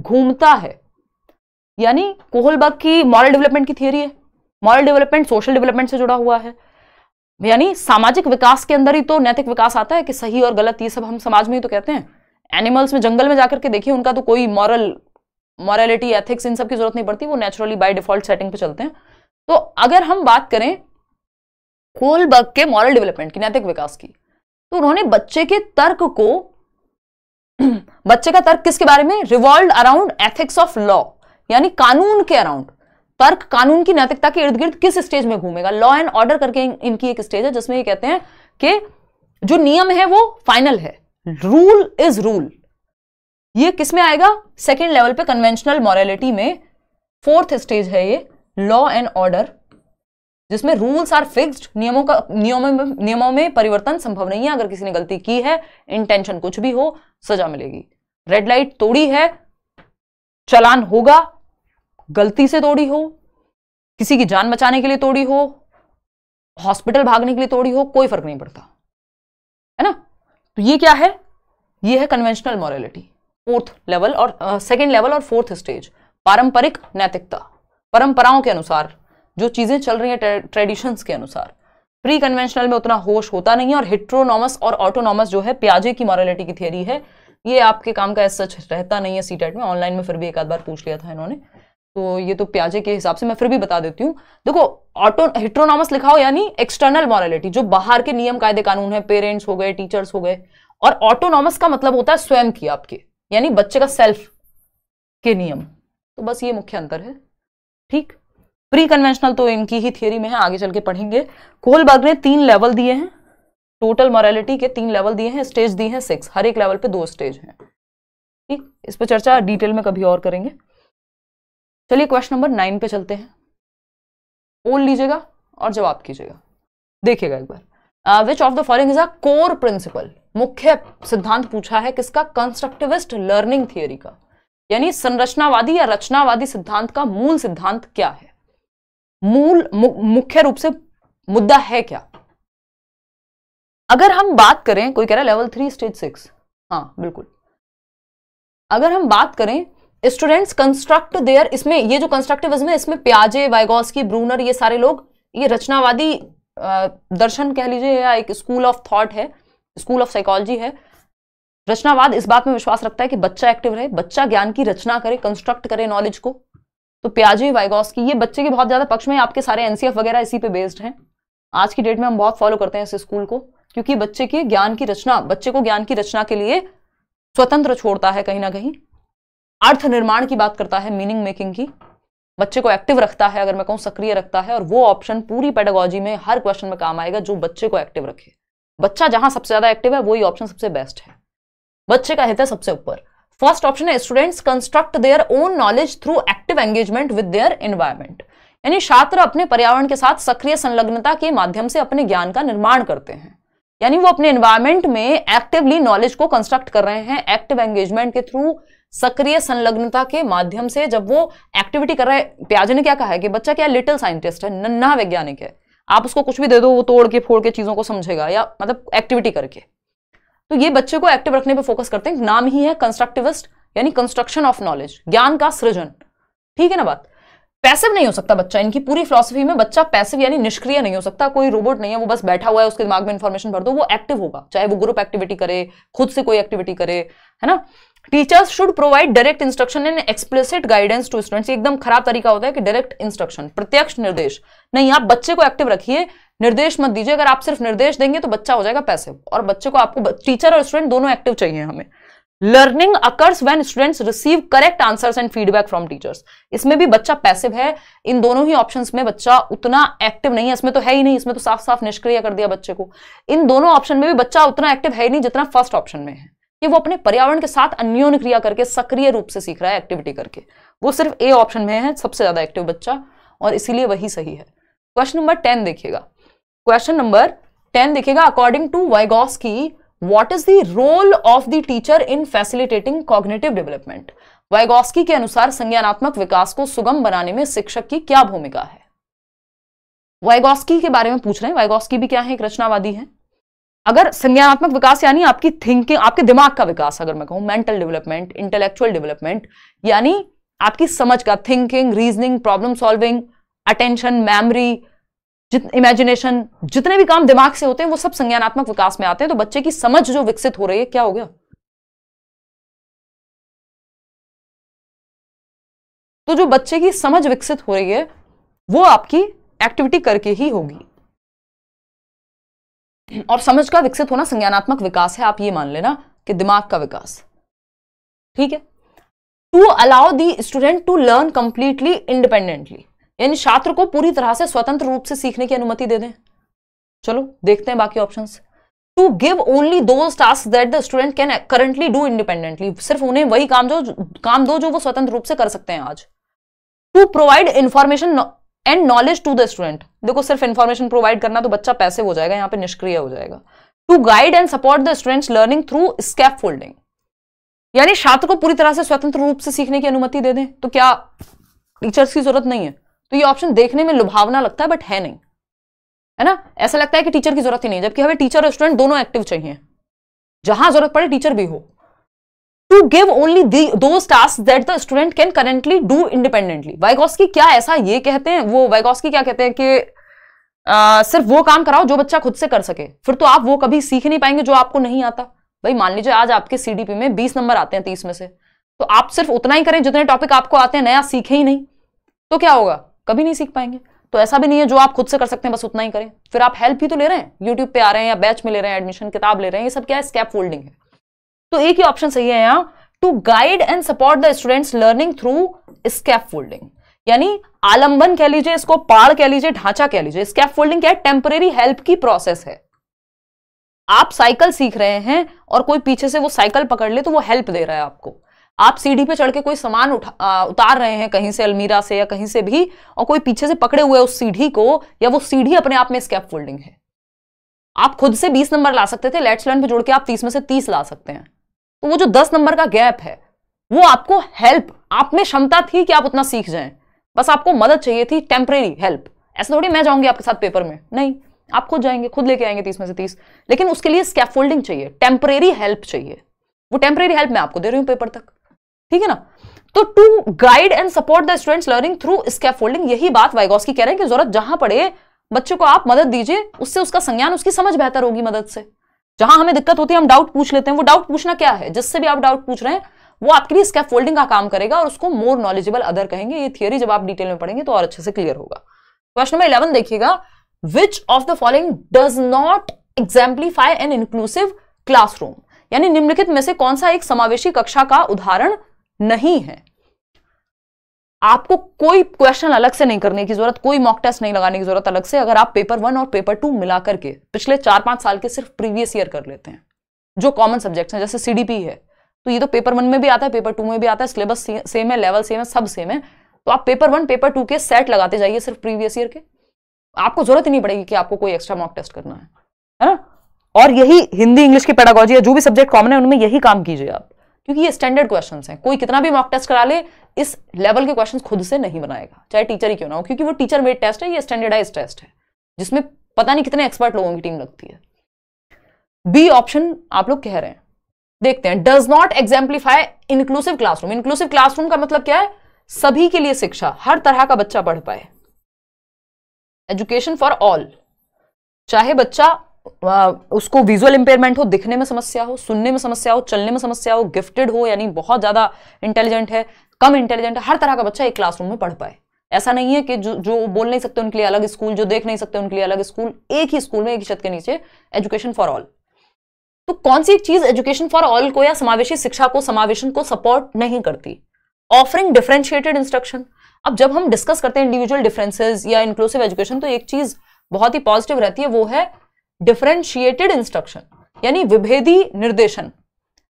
Speaker 1: घूमता है यानी कोहलबर्ग की मॉरल डेवलपमेंट की थियोरी है मॉरल डेवलपमेंट सोशल डेवलपमेंट से जुड़ा हुआ है यानी सामाजिक विकास के अंदर ही तो नैतिक विकास आता है कि सही और गलत ये सब हम समाज में ही तो कहते हैं एनिमल्स में जंगल में जाकर के देखिए उनका तो कोई मॉरल मॉरलिटी एथिक्स इन सब की जरूरत नहीं पड़ती वो नेचुरली बाय डिफॉल्ट सेटिंग पे चलते हैं तो अगर हम बात करें कोलबर्ग के मॉरल डेवलपमेंट की नैतिक विकास की तो उन्होंने बच्चे के तर्क को बच्चे का तर्क किसके बारे में revolve around ethics of law यानी कानून के अराउंड तर्क कानून की नैतिकता के इर्द गिर्द किस स्टेज में घूमेगा लॉ एंड ऑर्डर करके इन, इनकी एक स्टेज है जिसमें ये कहते हैं कि जो नियम है वो फाइनल है रूल इज रूल ये किस में आएगा सेकेंड लेवल पे कन्वेंशनल मॉरलिटी में फोर्थ स्टेज है ये लॉ एंड ऑर्डर जिसमें रूल्स आर फिक्स्ड नियमों का नियमों में नियमों में परिवर्तन संभव नहीं है अगर किसी ने गलती की है इंटेंशन कुछ भी हो सजा मिलेगी रेड लाइट तोड़ी है चलान होगा गलती से तोड़ी हो किसी की जान बचाने के लिए तोड़ी हो हॉस्पिटल भागने के लिए तोड़ी हो कोई फर्क नहीं पड़ता है ना तो ये क्या है ये है कन्वेंशनल मॉरलिटी फोर्थ लेवल और सेकेंड लेवल और फोर्थ स्टेज पारंपरिक नैतिकता परंपराओं के अनुसार जो चीजें चल रही हैं ट्रेडिशंस के अनुसार प्री कन्वेंशनल में उतना होश होता नहीं है और हिट्रोनॉमस और ऑटोनॉमस जो है प्याजे की मॉरलिटी की थियरी है ये आपके काम का सच रहता नहीं है सी में ऑनलाइन में फिर भी एक आध बार पूछ लिया था इन्होंने तो ये तो प्याजे के हिसाब से मैं फिर भी बता देती हूँ देखो ऑटो हिट्रोनॉमस लिखा हो यानी एक्सटर्नल मॉरलिटी जो बाहर के नियम कायदे कानून है पेरेंट्स हो गए टीचर्स हो गए और ऑटोनॉमस का मतलब होता है स्वयं की आपके यानी बच्चे का सेल्फ के नियम तो बस ये मुख्य अंतर है ठीक प्री कन्वेंशनल तो इनकी ही थियोरी में है आगे चल के पढ़ेंगे कोलबर्ग ने तीन लेवल दिए हैं टोटल मॉरलिटी के तीन लेवल दिए हैं स्टेज दिए हैं सिक्स हर एक लेवल पे दो स्टेज हैं ठीक इस पर चर्चा डिटेल में कभी और करेंगे चलिए क्वेश्चन नंबर नाइन पे चलते हैं ओल लीजिएगा और जवाब कीजिएगा देखिएगा एक बार which of the following is a core principle मुख्य सिद्धांत पूछा है किसका कंस्ट्रक्टिविस्ट लर्निंग थियोरी का यानी संरचनावादी या रचनावादी सिद्धांत का मूल सिद्धांत क्या है मूल मु, मुख्य रूप से मुद्दा है क्या अगर हम बात करें कोई कह रहा है लेवल थ्री स्टेज सिक्स हाँ बिल्कुल अगर हम बात करें स्टूडेंट्स कंस्ट्रक्ट देयर इसमें ये जो कंस्ट्रक्टिविज्म है इसमें प्याजे वाइगोस्की ब्रूनर ये सारे लोग ये रचनावादी दर्शन कह लीजिए या एक स्कूल ऑफ थॉट है स्कूल ऑफ साइकोलॉजी है रचनावाद इस बात में विश्वास रखता है कि बच्चा एक्टिव रहे बच्चा ज्ञान की रचना करे कंस्ट्रक्ट करे नॉलेज को तो प्याजे वाइगोस्की ये बच्चे के बहुत ज्यादा पक्ष में आपके सारे एनसीएफ वगैरह इसी पे बेस्ड हैं आज की डेट में हम बहुत फॉलो करते हैं इस स्कूल को क्योंकि बच्चे की ज्ञान की रचना बच्चे को ज्ञान की रचना के लिए स्वतंत्र छोड़ता है कहीं ना कहीं अर्थ निर्माण की बात करता है मीनिंग मेकिंग की बच्चे को एक्टिव रखता है अगर मैं कहूँ सक्रिय रखता है और वो ऑप्शन पूरी पेडागोजी में हर क्वेश्चन में काम आएगा जो बच्चे को एक्टिव रखे बच्चा जहां सबसे ज्यादा एक्टिव है वही ऑप्शन सबसे बेस्ट है बच्चे का हित है सबसे ऊपर फर्स्ट ऑप्शन है students construct their own knowledge through active engagement with their environment यानी छात्र अपने पर्यावरण के साथ सक्रिय संलग्नता के माध्यम से अपने ज्ञान का निर्माण करते हैं यानी वो अपने एनवायरमेंट में एक्टिवली नॉलेज को कंस्ट्रक्ट कर रहे हैं एक्टिव एंगेजमेंट के थ्रू सक्रिय संलग्नता के माध्यम से जब वो एक्टिविटी कर रहा है प्याजे ने क्या कहा है कि बच्चा क्या लिटिल साइंटिस्ट है नन्हा वैज्ञानिक है आप उसको कुछ भी दे दो वो तोड़ के फोड़ के चीजों को समझेगा या मतलब एक्टिविटी करके तो ये बच्चे को एक्टिव रखने पर फोकस करते हैं नाम ही है कंस्ट्रक्टिविस्ट यानी कंस्ट्रक्शन ऑफ नॉलेज ज्ञान का सृजन ठीक है ना बात पैसिव नहीं हो सकता बच्चा इनकी पूरी फिलोसफी में बच्चा पैसिव यानी निष्क्रिय नहीं हो सकता कोई रोबोट नहीं है वो बस बैठा हुआ है उसके दिमाग में इन्फॉर्मेशन भर दो वो एक्टिव होगा चाहे वो ग्रुप एक्टिविटी करे खुद से कोई एक्टिविटी करे है ना teachers should provide direct instruction and explicit guidance to students एकदम खराब तरीका होता है कि डायरेक्ट इंस्ट्रक्शन प्रत्यक्ष निर्देश नहीं आप बच्चे को एक्टिव रखिए निर्देश मत दीजिए अगर आप सिर्फ निर्देश देंगे तो बच्चा हो जाएगा पैसिव और बच्चे को आपको टीचर और स्टूडेंट दोनों एक्टिव चाहिए हमें learning occurs when students receive correct answer and feedback from teachers इसमें भी बच्चा पैसिव है इन दोनों ही ऑप्शन में बच्चा उतना एक्टिव नहीं है इसमें तो है ही नहीं इसमें तो साफ साफ निष्क्रिय कर दिया बच्चे को इन दोनों ऑप्शन में भी बच्चा उतना एक्टिव है ही नहीं जितना फर्स्ट ऑप्शन में है कि वो अपने पर्यावरण के साथ अन्योन क्रिया करके सक्रिय रूप से सीख रहा है एक्टिविटी करके वो सिर्फ ए ऑप्शन में है सबसे ज्यादा एक्टिव बच्चा और इसीलिए वही सही है क्वेश्चन नंबर टेन देखिएगा क्वेश्चन नंबर टेन देखिएगा according to Vygotsky what is the role of the teacher in facilitating cognitive development Vygotsky के अनुसार संज्ञानात्मक विकास को सुगम बनाने में शिक्षक की क्या भूमिका है वाइगॉस्की के बारे में पूछ रहे हैं वाइगॉस्की भी क्या है एक रचनावादी है अगर संज्ञानात्मक विकास यानी आपकी थिंकिंग आपके दिमाग का विकास अगर मैं कहूँ मेंटल डेवलपमेंट इंटेलेक्चुअल डेवलपमेंट यानी आपकी समझ का thinking reasoning problem solving attention memory जित इमेजिनेशन जितने भी काम दिमाग से होते हैं वो सब संज्ञानात्मक विकास में आते हैं तो बच्चे की
Speaker 2: समझ जो विकसित हो रही है क्या हो गया तो जो बच्चे की समझ विकसित हो रही है वो आपकी एक्टिविटी करके ही होगी और समझ का विकसित होना संज्ञानात्मक
Speaker 1: विकास है आप ये मान लेना कि दिमाग का विकास ठीक है to allow the student to learn completely independently यानी छात्र को पूरी तरह से स्वतंत्र रूप से सीखने की अनुमति दे दें चलो देखते हैं बाकी options to give only those task that the student can currently do independently सिर्फ उन्हें वही काम जो काम दो जो वो स्वतंत्र रूप से कर सकते हैं आज to provide information and knowledge to the student देखो सिर्फ इन्फॉर्मेशन प्रोवाइड करना तो बच्चा पैसे हो जाएगा यहाँ पे निष्क्रिय हो जाएगा to guide and support the student's learning through scaffolding यानी छात्र को पूरी तरह से स्वतंत्र रूप से सीखने की अनुमति दे दें तो क्या टीचर्स की जरूरत नहीं है तो ये ऑप्शन देखने में लुभावना लगता है बट है नहीं है ना ऐसा लगता है कि टीचर की जरूरत ही नहीं जबकि हमें टीचर और स्टूडेंट दोनों एक्टिव चाहिए जहां जरूरत पड़े टीचर भी हो to give only those task that the student can currently do independently Vygotsky क्या ऐसा ये कहते हैं वो वाइगोस्की क्या कहते हैं कि आ, सिर्फ वो काम कराओ जो बच्चा खुद से कर सके फिर तो आप वो कभी सीख नहीं पाएंगे जो आपको नहीं आता भाई मान लीजिए आज आपके सीडीपी में बीस नंबर आते हैं तीस में से तो आप सिर्फ उतना ही करें जितने टॉपिक आपको आते हैं नया सीखे ही नहीं तो क्या होगा कभी नहीं सीख पाएंगे तो ऐसा भी नहीं है जो आप खुद से कर सकते हैं बस उतना ही करें फिर आप हेल्प ही तो ले रहे हैं यूट्यूब पे आ रहे हैं या बैच में ले रहे हैं एडमिशन किताब ले रहे हैं ये सब क्या है स्कैप फोल्डिंग है तो एक ही ऑप्शन सही है यहाँ to guide and support the student's learning through scaffolding यानी आलंबन कह लीजिए इसको पाड़ कह लीजिए ढांचा कह लीजिए स्कैप फोल्डिंग क्या है टेम्परेरी हेल्प की प्रोसेस है आप साइकिल सीख रहे हैं और कोई पीछे से वो साइकिल पकड़ ले तो वो हेल्प दे रहा है आपको आप सीढ़ी पे चढ़ के कोई सामान उठा उतार रहे हैं कहीं से अलमीरा से या कहीं से भी और कोई पीछे से पकड़े हुए उस सीढ़ी को या वो सीढ़ी अपने आप में स्कैप फोल्डिंग है आप खुद से बीस नंबर ला सकते थे लेट्स लर्न पर जोड़ के आप तीस में से तीस ला सकते हैं तो वो जो दस नंबर का गैप है वो आपको हेल्प आप में क्षमता थी कि आप उतना सीख जाएं बस आपको मदद चाहिए थी टेम्परेरी हेल्प ऐसा थोड़ी मैं जाऊंगी आपके साथ पेपर में नहीं आप खुद जाएंगे खुद लेके आएंगे तीस में से तीस लेकिन उसके लिए स्कैफोल्डिंग चाहिए टेम्परेरी हेल्प चाहिए वो टेम्परेरी हेल्प मैं आपको दे रही हूँ पेपर तक ठीक है ना तो to guide and support the student's learning through scaffolding यही बात वाइगॉस की कह रहे हैं कि जरूरत जहां पड़े बच्चों को आप मदद दीजिए उससे उसका संज्ञान उसकी समझ बेहतर होगी मदद से जहां हमें दिक्कत होती है हम डाउट पूछ लेते हैं वो डाउट पूछना क्या है जिससे भी आप डाउट पूछ रहे हैं वो आपके लिए स्कैप फोल्डिंग का काम करेगा और उसको मोर नॉलेजेबल अदर कहेंगे ये थियोरी जब आप डिटेल में पढ़ेंगे तो और अच्छे से क्लियर होगा क्वेश्चन नंबर इलेवन देखिएगा which of the following does not exemplify an inclusive classroom यानी निम्नलिखित में से कौन सा एक समावेशी कक्षा का उदाहरण नहीं है आपको कोई क्वेश्चन अलग से नहीं करने की जरूरत कोई मॉक टेस्ट नहीं लगाने की जरूरत अलग से अगर आप पेपर वन और पेपर टू मिला करके पिछले चार पांच साल के सिर्फ प्रीवियस ईयर कर लेते हैं जो कॉमन सब्जेक्ट हैं जैसे सीडीपी है तो ये तो पेपर वन में भी आता है पेपर टू में भी आता है सिलेबस सेम है लेवल सेम है सब सेम है तो आप पेपर वन पेपर टू के सेट लगाते जाइए सिर्फ प्रीवियस ईयर के आपको जरूरत ही नहीं पड़ेगी कि आपको कोई एक्स्ट्रा मॉक टेस्ट करना है है ना और यही हिंदी इंग्लिश की पेडागोजी है जो भी सब्जेक्ट कॉमन है उनमें यही काम कीजिए आप क्योंकि ये स्टैंडर्ड क्वेश्चन हैं कोई कितना भी मॉक टेस्ट करा ले इस लेवल के क्वेश्चन खुद से नहीं बनाएगा चाहे टीचर ही क्यों ना हो क्योंकि वो टीचर मेड टेस्ट है ये स्टैंडर्डाइज टेस्ट है जिसमें पता नहीं कितने एक्सपर्ट लोगों की टीम लगती है बी ऑप्शन आप लोग कह रहे हैं देखते हैं does not exemplify inclusive classroom inclusive classroom का मतलब क्या है सभी के लिए शिक्षा हर तरह का बच्चा पढ़ पाए एजुकेशन फॉर ऑल चाहे बच्चा उसको विजुअल इंपेयरमेंट हो दिखने में समस्या हो सुनने में समस्या हो चलने में समस्या हो गिफ्टेड हो यानी बहुत ज़्यादा इंटेलिजेंट है कम इंटेलिजेंट है हर तरह का बच्चा एक क्लासरूम में पढ़ पाए ऐसा नहीं है कि जो जो बोल नहीं सकते उनके लिए अलग स्कूल जो देख नहीं सकते उनके लिए अलग स्कूल एक ही स्कूल में एक छत के नीचे एजुकेशन फॉर ऑल तो कौन सी चीज एजुकेशन फॉर ऑल को या समावेशी शिक्षा को समावेशन को सपोर्ट नहीं करती ऑफरिंग डिफरेंशिएटेड इंस्ट्रक्शन अब जब हम डिस्कस करते हैं इंडिविजुअल डिफरेंसेस या इंक्लूसिव एजुकेशन तो एक चीज बहुत ही पॉजिटिव रहती है वो है डिफ्रेंशिएटेड इंस्ट्रक्शन यानी विभेदी निर्देशन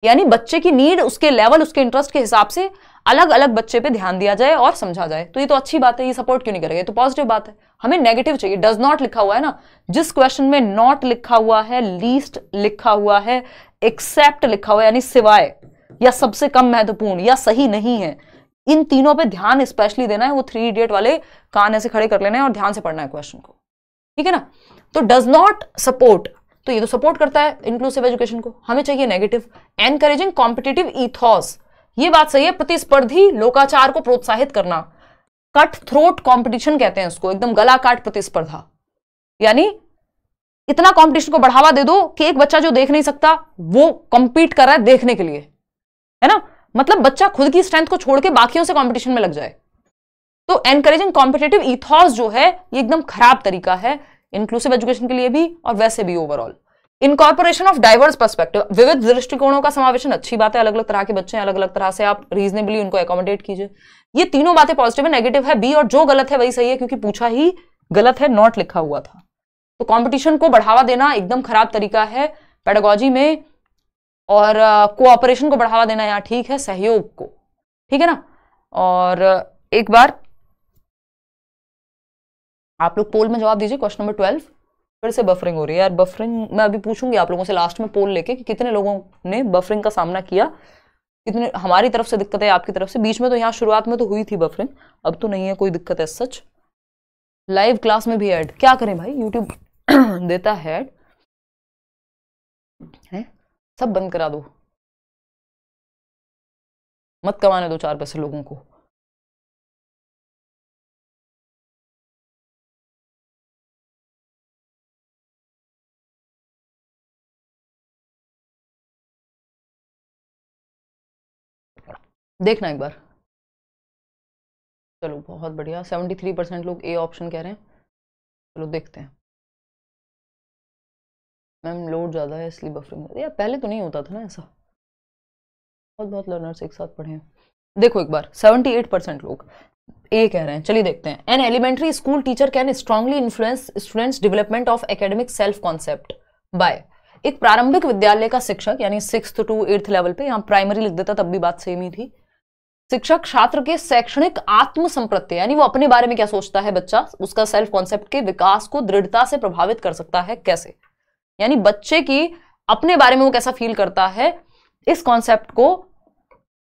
Speaker 1: यानी बच्चे की नीड उसके लेवल उसके इंटरेस्ट के हिसाब से अलग अलग बच्चे पे ध्यान दिया जाए और समझा जाए तो ये तो अच्छी बात है ये सपोर्ट क्यों नहीं करेगा तो पॉजिटिव बात है हमें नेगेटिव चाहिए डज नॉट लिखा हुआ है ना जिस क्वेश्चन में नॉट लिखा हुआ है लीस्ट लिखा हुआ है एक्सेप्ट लिखा हुआ है यानी सिवाय या सबसे कम महत्वपूर्ण या सही नहीं है इन तीनों पर ध्यान स्पेशली देना है वो थ्री इडियट वाले कान ऐसे खड़े कर लेना है और ध्यान से पढ़ना है क्वेश्चन को ठीक है ना तो डज नॉट सपोर्ट तो ये तो सपोर्ट करता है इंक्लूसिव एजुकेशन को हमें चाहिए नेगेटिव एनकरेजिंग कॉम्पिटेटिव इथॉस ये बात सही है प्रतिस्पर्धी लोकाचार को प्रोत्साहित करना कट थ्रोट कॉम्पिटिशन कहते हैं इसको एकदम गला काट प्रतिस्पर्धा यानी इतना कंपटीशन को बढ़ावा दे दो कि एक बच्चा जो देख नहीं सकता वो कॉम्पीट कर रहा है देखने के लिए है ना मतलब बच्चा खुद की स्ट्रेंथ को छोड़ के बाकियों से कंपटीशन में लग जाए तो एनकरेजिंग कॉम्पिटेटिव इथॉस जो है ये एकदम खराब तरीका है इंक्लूसिव एजुकेशन के लिए भी और वैसे भी overall incorporation of diverse perspective विविध दृष्टिकोणों का समावेशन अच्छी बात है अलग अलग तरह के बच्चे हैं अलग अलग तरह से आप रीजनेबली उनको एकोमोडेट कीजिए ये तीनों बातें पॉजिटिव है नेगेटिव है बी और जो गलत है वही सही है क्योंकि पूछा ही गलत है नॉट लिखा हुआ था तो कॉम्पिटिशन को बढ़ावा देना एकदम खराब तरीका है पेडोगॉजी में और कोऑपरेशन uh, को बढ़ावा देना यहाँ ठीक है सहयोग को ठीक है ना और uh, एक बार आप लोग पोल में जवाब दीजिए क्वेश्चन नंबर ट्वेल्व फिर से बफरिंग हो रही है यार बफरिंग मैं अभी पूछूंगी आप लोगों से लास्ट में पोल लेके कि कितने लोगों ने बफरिंग का सामना किया कितने हमारी तरफ से दिक्कत है आपकी तरफ से बीच में तो यहाँ शुरुआत में तो हुई थी बफरिंग अब तो नहीं है कोई दिक्कत है सच लाइव क्लास में भी
Speaker 2: ऐड क्या करें भाई यूट्यूब देता है ऐड है सब बंद करा दो मत कमाने दो चार पैसे लोगों को देखना एक बार चलो बहुत बढ़िया सेवेंटी थ्री परसेंट लोग ए ऑप्शन कह रहे हैं चलो देखते हैं मैम लोड ज़्यादा है इसलिए बफरिंग यार पहले तो नहीं होता था ना ऐसा बहुत बहुत लर्नर्स एक साथ पढ़े हैं देखो एक बार
Speaker 1: सेवेंटी एट परसेंट लोग ए कह रहे हैं चलिए देखते हैं an elementary school teacher can strongly influence students development of academic self concept by एक प्रारंभिक विद्यालय का शिक्षक यानी सिक्स टू एट्थ लेवल पे यहाँ प्राइमरी लिख देता तब भी बात सेम ही थी शिक्षक छात्र के शैक्षणिक आत्म संप्रत्य यानी वो अपने बारे में क्या सोचता है बच्चा उसका सेल्फ कॉन्सेप्ट के विकास को दृढ़ता से प्रभावित कर सकता है कैसे यानी बच्चे की अपने बारे में वो कैसा फील करता है इस कॉन्सेप्ट को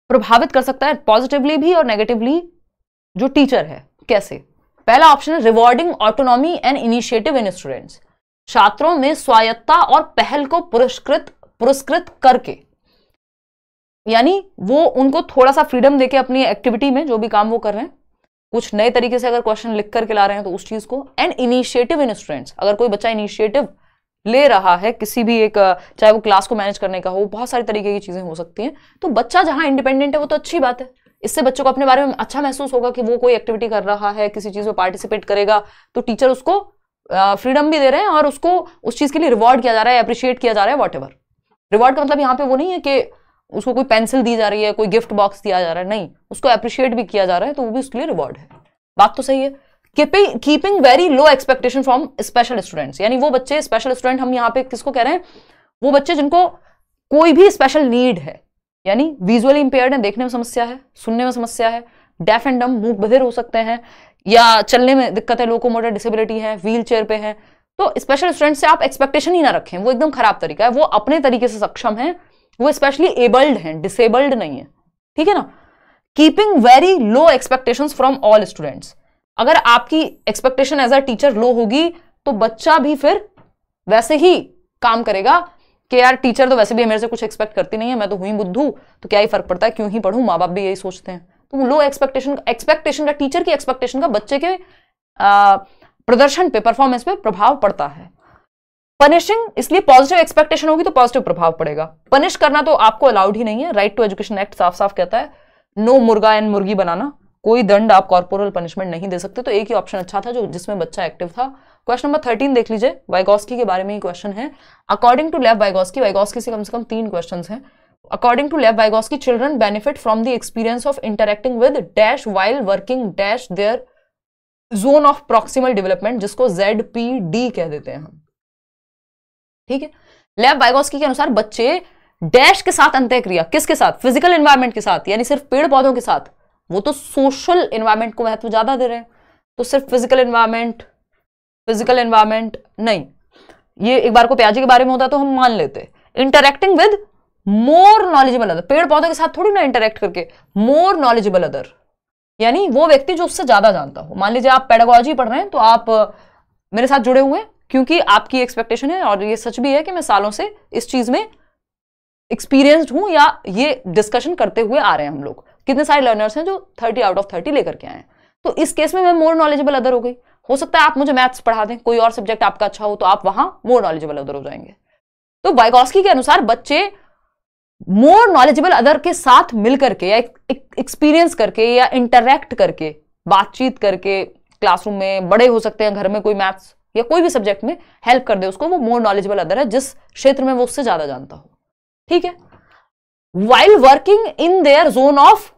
Speaker 1: प्रभावित कर सकता है पॉजिटिवली भी और नेगेटिवली जो टीचर है कैसे पहला ऑप्शन है rewarding autonomy and initiative in students छात्रों में स्वायत्ता और पहल को पुरस्कृत पुरस्कृत करके यानी वो उनको थोड़ा सा फ्रीडम देके अपनी एक्टिविटी में जो भी काम वो कर रहे हैं कुछ नए तरीके से अगर क्वेश्चन लिख करके ला रहे हैं तो उस चीज़ को एंड इनिशिएटिव इन स्टूडेंट्स अगर कोई बच्चा इनिशिएटिव ले रहा है किसी भी एक चाहे वो क्लास को मैनेज करने का हो बहुत सारी तरीके की चीज़ें हो सकती हैं तो बच्चा जहाँ इंडिपेंडेंट है वो तो अच्छी बात है इससे बच्चों को अपने बारे में अच्छा महसूस होगा कि वो कोई एक्टिविटी कर रहा है किसी चीज़ में पार्टिसिपेट करेगा तो टीचर उसको फ्रीडम भी दे रहे हैं और उसको उस चीज़ के लिए रिवॉर्ड किया जा रहा है अप्रिशिएट किया जा रहा है वॉट रिवॉर्ड का मतलब यहाँ पे वो नहीं है कि उसको कोई पेंसिल दी जा रही है कोई गिफ्ट बॉक्स दिया जा रहा है नहीं उसको अप्रिशिएट भी किया जा रहा है तो वो भी उसके लिए रिवॉर्ड है बात तो सही है keeping very low expectation from special students यानी वो बच्चे स्पेशल स्टूडेंट हम यहाँ पे किसको कह रहे हैं वो बच्चे जिनको कोई भी स्पेशल नीड है यानी विजुअली इंपेयर है देखने में समस्या है सुनने में समस्या है डेफ एंड डम मूव बधिर हो सकते हैं या चलने में दिक्कत है लोकोमोटर डिसेबिलिटी है व्हील चेयर पे है तो स्पेशल स्टूडेंट से आप एक्सपेक्टेशन ही ना रखें वो एकदम खराब तरीका है वो अपने तरीके से सक्षम है वो स्पेशली एबल्ड हैं डिसेबल्ड नहीं है ठीक है ना keeping very low expectation from all students अगर आपकी expectation as a teacher low होगी तो बच्चा भी फिर वैसे ही काम करेगा कि यार टीचर तो वैसे भी मेरे से कुछ एक्सपेक्ट करती नहीं है मैं तो हुई बुद्धू तो क्या ही फर्क पड़ता है क्यों ही पढ़ू माँ बाप भी यही सोचते हैं तो लो एक्सपेक्टेशन एक्सपेक्टेशन का टीचर की एक्सपेक्टेशन का बच्चे के आ, प्रदर्शन पे परफॉर्मेंस पे प्रभाव पड़ता है पनिशिंग इसलिए पॉजिटिव एक्सपेक्टेशन होगी तो पॉजिटिव प्रभाव पड़ेगा पनिश करना तो आपको अलाउड ही नहीं है राइट टू एजुकेशन एक्ट साफ साफ कहता है नो मुर्गा एंड मुर्गी बनाना कोई दंड आप कॉर्पोरल पनिशमेंट नहीं दे सकते तो एक ही ऑप्शन अच्छा था जो जिसमें बच्चा एक्टिव था क्वेश्चन नंबर थर्टीन देख लीजिए वाइगोस्की के बारे में ही क्वेश्चन है according to Lev Vygotsky Vygotsky से कम से कम तीन क्वेश्चन है according to lev Vygotsky children benefit from the experience of interacting with dash while working dash their zone of proximal development जिसको जेड पी डी कह देते हैं हम ठीक है लैब बाइगोस्की के अनुसार बच्चे डैश के साथ अंत्य क्रिया किसके साथ फिजिकल इन्वायरमेंट के साथ यानी सिर्फ पेड़ पौधों के साथ वो तो सोशल इन्वायरमेंट को महत्व ज्यादा दे रहे हैं तो सिर्फ फिजिकल इन्वायरमेंट फिजिकल इन्वायरमेंट नहीं ये एक बार को प्याजे के बारे में होता तो हम मान लेते interacting with more knowledgeable other पेड़ पौधों के साथ थोड़ी ना इंटरेक्ट करके मोर नॉलेजेबल अदर यानी वो व्यक्ति जो उससे ज्यादा जानता हो मान लीजिए आप पेडागोलॉजी पढ़ रहे हैं तो आप मेरे साथ जुड़े हुए हैं क्योंकि आपकी एक्सपेक्टेशन है और ये सच भी है कि मैं सालों से इस चीज़ में एक्सपीरियंस्ड हूं या ये डिस्कशन करते हुए आ रहे हैं हम लोग कितने सारे लर्नर्स हैं जो थर्टी आउट ऑफ थर्टी लेकर के आए हैं तो इस केस में मैं मोर नॉलेजेबल अदर हो गई हो सकता है आप मुझे मैथ्स पढ़ा दें कोई और सब्जेक्ट आपका अच्छा हो तो आप वहां मोर नॉलेजेबल अदर हो जाएंगे तो बाइकॉस्की के अनुसार बच्चे मोर नॉलेजेबल अदर के साथ मिल करके या एक्सपीरियंस करके या इंटरेक्ट करके बातचीत करके क्लासरूम में बड़े हो सकते हैं घर में कोई मैथ्स या कोई भी सब्जेक्ट में हेल्प कर दे उसको वो मोर नॉलेजेबल अदर है जिस क्षेत्र में वो उससे ज्यादा जानता हो ठीक है while working in their zone of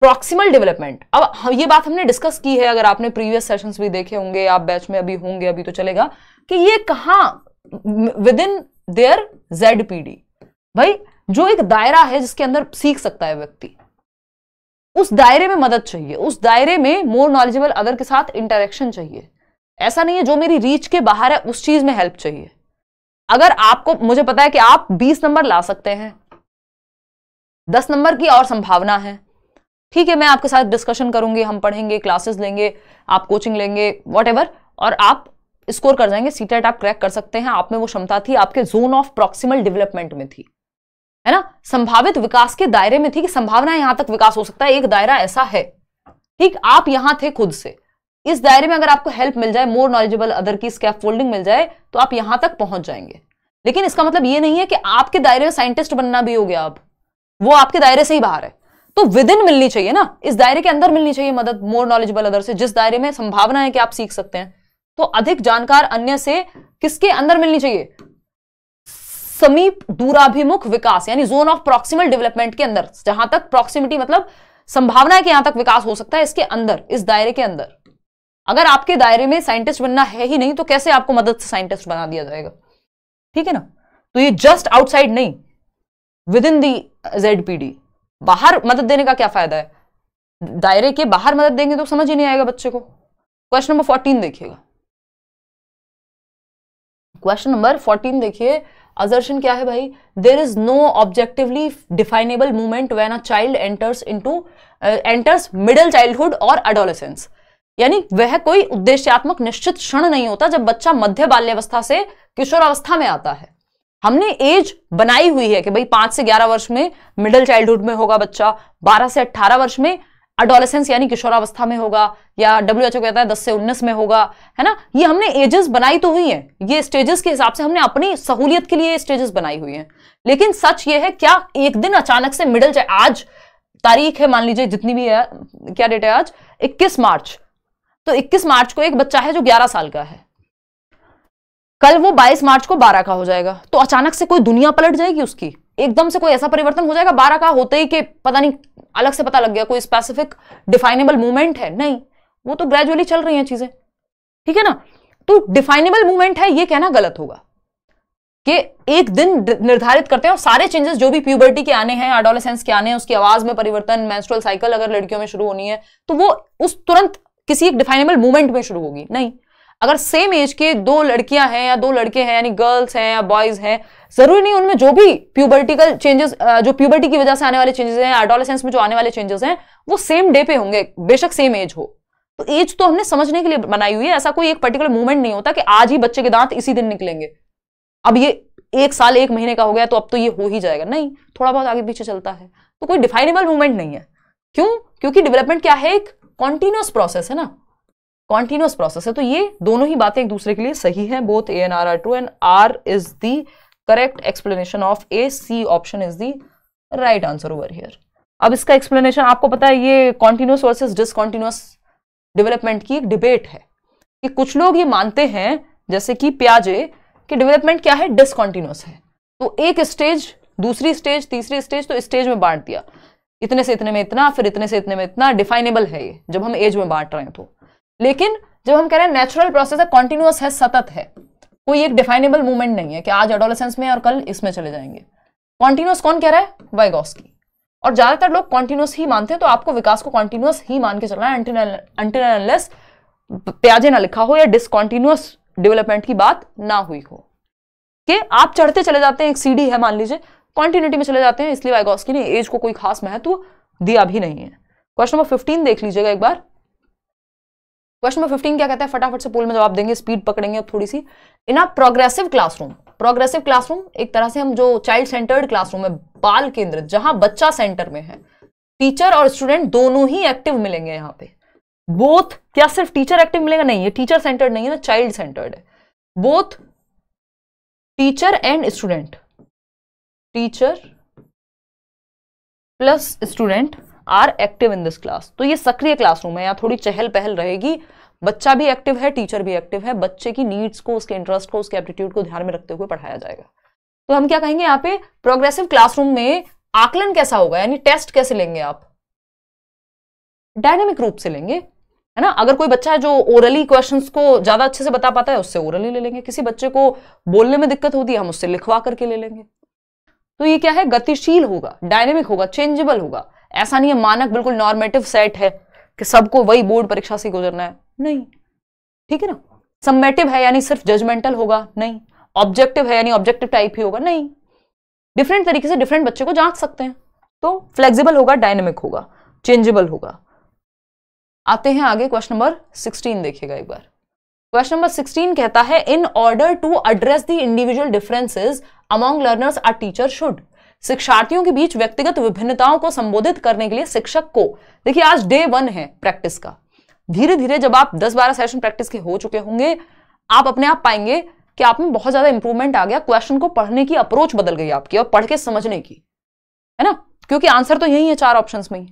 Speaker 1: proximal development अब हाँ, ये बात हमने डिस्कस की है अगर आपने प्रीवियस सेशन भी देखे होंगे आप बैच में अभी होंगे अभी तो चलेगा कि ये कहा within their Z PD भाई जो एक दायरा है जिसके अंदर सीख सकता है व्यक्ति उस दायरे में मदद चाहिए उस दायरे में मोर नॉलेजेबल अदर के साथ इंटरेक्शन चाहिए ऐसा नहीं है जो मेरी रीच के बाहर है उस चीज में हेल्प चाहिए अगर आपको मुझे पता है कि आप 20 नंबर ला सकते हैं 10 नंबर की और संभावना है ठीक है मैं आपके साथ डिस्कशन करूंगी हम पढ़ेंगे क्लासेस लेंगे आप कोचिंग लेंगे वॉट और आप स्कोर कर जाएंगे सीटेट आप क्रैक कर सकते हैं आप में वो क्षमता थी आपके जोन ऑफ प्रॉक्सिमल डेवलपमेंट में थी है ना संभावित विकास के दायरे में थी कि संभावना यहां तक विकास हो सकता है एक दायरा ऐसा है ठीक आप यहां थे खुद से इस दायरे में अगर आपको हेल्प मिल जाए मोर नॉलेजेबल अदर की स्कैप फोल्डिंग मिल जाए तो आप यहां तक पहुंच जाएंगे लेकिन इसका मतलब ये नहीं है कि आपके दायरे में साइंटिस्ट बनना भी हो गया अब वो आपके दायरे से ही बाहर है तो विद इन मिलनी चाहिए ना इस दायरे के अंदर मिलनी चाहिए मदद मोर नॉलेजेबल अदर से जिस दायरे में संभावना है कि आप सीख सकते हैं तो अधिक जानकार अन्य से किसके अंदर मिलनी चाहिए समीप दूराभिमुख विकास यानी जोन ऑफ प्रॉक्सिमल डेवलपमेंट के अंदर जहां तक प्रॉक्सिमिटी मतलब संभावना है कि यहां तक विकास हो सकता है इसके अंदर इस दायरे के अंदर अगर आपके दायरे में साइंटिस्ट बनना है ही नहीं तो कैसे आपको मदद से साइंटिस्ट बना दिया जाएगा ठीक है ना तो ये जस्ट आउटसाइड नहीं विद इन दी जेड बाहर मदद देने का क्या फायदा है दायरे के बाहर मदद देंगे तो समझ ही नहीं आएगा बच्चे को क्वेश्चन नंबर फोर्टीन देखिएगा क्वेश्चन नंबर फोर्टीन देखिए अजर्शन क्या है भाई there is no objectively definable movement when a child enters to enters middle childhood और एडोलेसेंस यानी वह कोई उद्देश्यात्मक निश्चित क्षण नहीं होता जब बच्चा मध्य बाल्यावस्था से किशोरावस्था में आता है हमने एज बनाई हुई है कि भाई पांच से ग्यारह वर्ष में मिडिल चाइल्डहुड में होगा बच्चा बारह से अट्ठारह वर्ष में अडोलेसेंस यानी किशोरावस्था में होगा या डब्ल्यू एच ओ कहता है दस से उन्नीस में होगा है ना ये हमने एजेस बनाई तो हुई है ये स्टेजेस के हिसाब से हमने अपनी सहूलियत के लिए स्टेजेस बनाई हुई है लेकिन सच ये है क्या एक दिन अचानक से मिडिल आज तारीख है मान लीजिए जितनी भी है क्या डेट है आज इक्कीस मार्च तो 21 मार्च को एक बच्चा है जो 11 साल का है कल वो 22 मार्च को 12 का हो जाएगा तो अचानक से कोई दुनिया पलट जाएगी उसकी एकदम से कोई ऐसा परिवर्तन हो जाएगा 12 का होते ही कि पता नहीं अलग से पता लग गया कोई स्पेसिफिक डिफाइनेबल मूवमेंट है नहीं वो तो ग्रेजुअली चल रही है चीजें ठीक है ना तो डिफाइनेबल मूवमेंट है ये कहना गलत होगा कि एक दिन निर्धारित करते हैं और सारे चेंजेस जो भी प्यूबर्टी के आने हैं एडोलेसेंस के आने हैं उसकी आवाज में परिवर्तन मेंस्ट्रुअल साइकिल अगर लड़कियों में शुरू होनी है तो वो उस तुरंत किसी एक डिफाइनेबल मूवमेंट में शुरू होगी नहीं अगर सेम एज के दो लड़कियां हैं या दो लड़के हैं यानी गर्ल्स हैं या बॉयज हैं जरूरी नहीं उनमें जो भी प्यूबर्टिकल चेंजेस जो प्यूबर्टी की वजह से आने वाले चेंजेस हैं एडोलेसेंस में जो आने वाले चेंजेस हैं वो सेम डे पे होंगे बेशक सेम एज हो तो एज तो हमने समझने के लिए बनाई हुई है ऐसा कोई एक पर्टिकुलर मूवमेंट नहीं होता कि आज ही बच्चे के दांत इसी दिन निकलेंगे अब ये एक साल एक महीने का हो गया तो अब तो ये हो ही जाएगा नहीं थोड़ा बहुत आगे पीछे चलता है तो कोई डिफाइनेबल मूवमेंट नहीं है क्यों क्योंकि डेवलपमेंट क्या है एक कॉन्टिन्यूस प्रोसेस है ना कॉन्टिन्यूस प्रोसेस है तो ये दोनों ही बातें एक दूसरे के लिए सही है both A N R are true and R is the correct explanation of A C option is the right answer over here अब इसका एक्सप्लेनेशन आपको पता है ये कॉन्टिन्यूस वर्सेज डिसकॉन्टिन्यूस डेवलपमेंट की एक डिबेट है कि कुछ लोग ये मानते हैं जैसे कि प्याजे कि डेवलपमेंट क्या है डिसकॉन्टिन्यूस है तो एक स्टेज दूसरी स्टेज तीसरी स्टेज तो स्टेज में बांट दिया इतने से इतने में इतना फिर इतने से इतने में इतना डिफाइनेबल है ये जब हम एज में बांट रहे हैं तो लेकिन जब हम कह रहे हैं नेचुरल प्रोसेस है कॉन्टिन्यूस है सतत है कोई एक डिफाइनेबल मूवमेंट नहीं है कि आज एडोलसेंस में और कल इसमें चले जाएंगे कॉन्टिन्यूस कौन कह रहा है वाइगोस्की और ज्यादातर लोग कॉन्टिन्यूस ही मानते हैं तो आपको विकास को कॉन्टिन्यूस ही मान के चलना है प्याजे ना लिखा हो या डिसकॉन्टिन्यूस डेवलपमेंट की बात ना हुई हो कि आप चढ़ते चले जाते हैं एक सीढ़ी है मान लीजिए कॉन्टिन्यूटी में चले जाते हैं इसलिए वाइगोस्की ने एज को कोई खास महत्व दिया भी नहीं है क्वेश्चन नंबर फिफ्टीन देख लीजिएगा एक बार क्वेश्चन नंबर फिफ्टीन क्या कहता है फटाफट से पोल में जवाब देंगे स्पीड पकड़ेंगे अब थोड़ी सी in a progressive classroom progressive classroom एक तरह से हम जो चाइल्ड सेंटर्ड क्लासरूम है बाल केंद्र जहां बच्चा सेंटर में है टीचर और स्टूडेंट दोनों ही एक्टिव मिलेंगे यहाँ पे बोथ क्या सिर्फ टीचर एक्टिव मिलेगा नहीं ये टीचर सेंटर्ड
Speaker 2: नहीं है ना चाइल्ड सेंटर्ड है both teacher and student teacher plus student are
Speaker 1: active in this class तो ये सक्रिय क्लासरूम है यहाँ थोड़ी चहल पहल रहेगी बच्चा भी एक्टिव है टीचर भी एक्टिव है बच्चे की नीड्स को उसके इंटरेस्ट को उसके एप्टीट्यूड को ध्यान में रखते हुए पढ़ाया जाएगा तो हम क्या कहेंगे यहाँ पे प्रोग्रेसिव क्लासरूम में आकलन कैसा होगा यानी टेस्ट कैसे लेंगे आप डायनेमिक रूप से लेंगे है ना अगर कोई बच्चा है जो ओरली क्वेश्चंस को ज्यादा अच्छे से बता पाता है उससे ओरली ले लेंगे किसी बच्चे को बोलने में दिक्कत होती है हम उससे लिखवा करके ले लेंगे तो ये क्या है गतिशील होगा डायनेमिक होगा चेंजेबल होगा ऐसा नहीं है मानक बिल्कुल नॉर्मेटिव सेट है कि सबको वही बोर्ड परीक्षा से गुजरना है नहीं ठीक है ना सम्मेटिव है यानी सिर्फ जजमेंटल होगा नहीं ऑब्जेक्टिव है यानी ऑब्जेक्टिव टाइप ही होगा नहीं डिफरेंट तरीके से डिफरेंट बच्चे को जांच सकते हैं तो फ्लेक्सिबल होगा डायनेमिक होगा चेंजेबल होगा आते हैं आगे क्वेश्चन नंबर सिक्सटीन देखिएगा एक बार क्वेश्चन नंबर 16 कहता है in order to address the individual differences among learners a teacher should शिक्षार्थियों के बीच व्यक्तिगत विभिन्नताओं को संबोधित करने के लिए शिक्षक को देखिए आज डे वन है प्रैक्टिस का धीरे धीरे जब आप 10-12 सेशन प्रैक्टिस के हो चुके होंगे आप अपने आप पाएंगे कि आप में बहुत ज्यादा इंप्रूवमेंट आ गया क्वेश्चन को पढ़ने की अप्रोच बदल गई आपकी और पढ़ के समझने की है ना क्योंकि आंसर तो यही है चार ऑप्शन में ही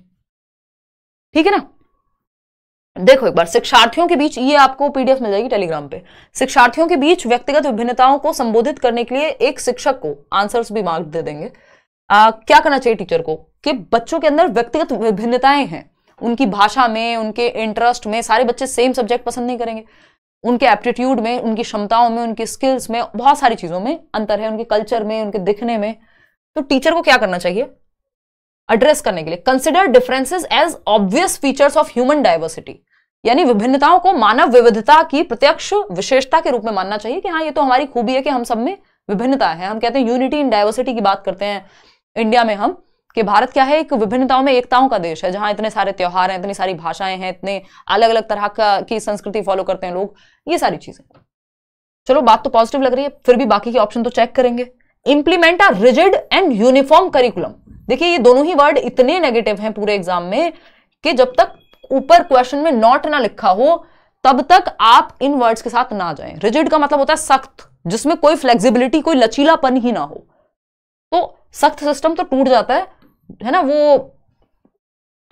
Speaker 1: ठीक है ना देखो एक बार शिक्षार्थियों के बीच ये आपको पीडीएफ मिल जाएगी टेलीग्राम पे शिक्षार्थियों के बीच व्यक्तिगत विभिन्नताओं को संबोधित करने के लिए एक शिक्षक को आंसर्स भी मार्क दे देंगे आ, क्या करना चाहिए टीचर को कि बच्चों के अंदर व्यक्तिगत विभिन्नताएं हैं उनकी भाषा में उनके इंटरेस्ट में सारे बच्चे सेम सब्जेक्ट पसंद नहीं करेंगे उनके एप्टीट्यूड में उनकी क्षमताओं में उनकी स्किल्स में बहुत सारी चीज़ों में अंतर है उनके कल्चर में उनके दिखने में तो टीचर को क्या करना चाहिए एड्रेस करने के लिए consider differences as obvious features of human diversity यानी विभिन्नताओं को मानव विविधता की प्रत्यक्ष विशेषता के रूप में मानना चाहिए कि हाँ ये तो हमारी खूबी है कि हम सब में विभिन्नता है हम कहते हैं यूनिटी इन डाइवर्सिटी की बात करते हैं इंडिया में हम कि भारत क्या है एक विभिन्नताओं में एकताओं का देश है जहां इतने सारे त्यौहार हैं इतनी सारी भाषाएं हैं इतने अलग अलग तरह का की संस्कृति फॉलो करते हैं लोग ये सारी चीजें चलो बात तो पॉजिटिव लग रही है फिर भी बाकी के ऑप्शन तो चेक करेंगे implement a rigid and uniform curriculum देखिए ये दोनों ही वर्ड इतने नेगेटिव हैं पूरे एग्जाम में कि जब तक ऊपर क्वेश्चन में नॉट ना लिखा हो तब तक आप इन वर्ड्स के साथ ना जाएं रिजिड का मतलब होता है सख्त जिसमें कोई फ्लेक्सिबिलिटी कोई लचीलापन ही ना हो तो सख्त सिस्टम तो टूट जाता है है ना वो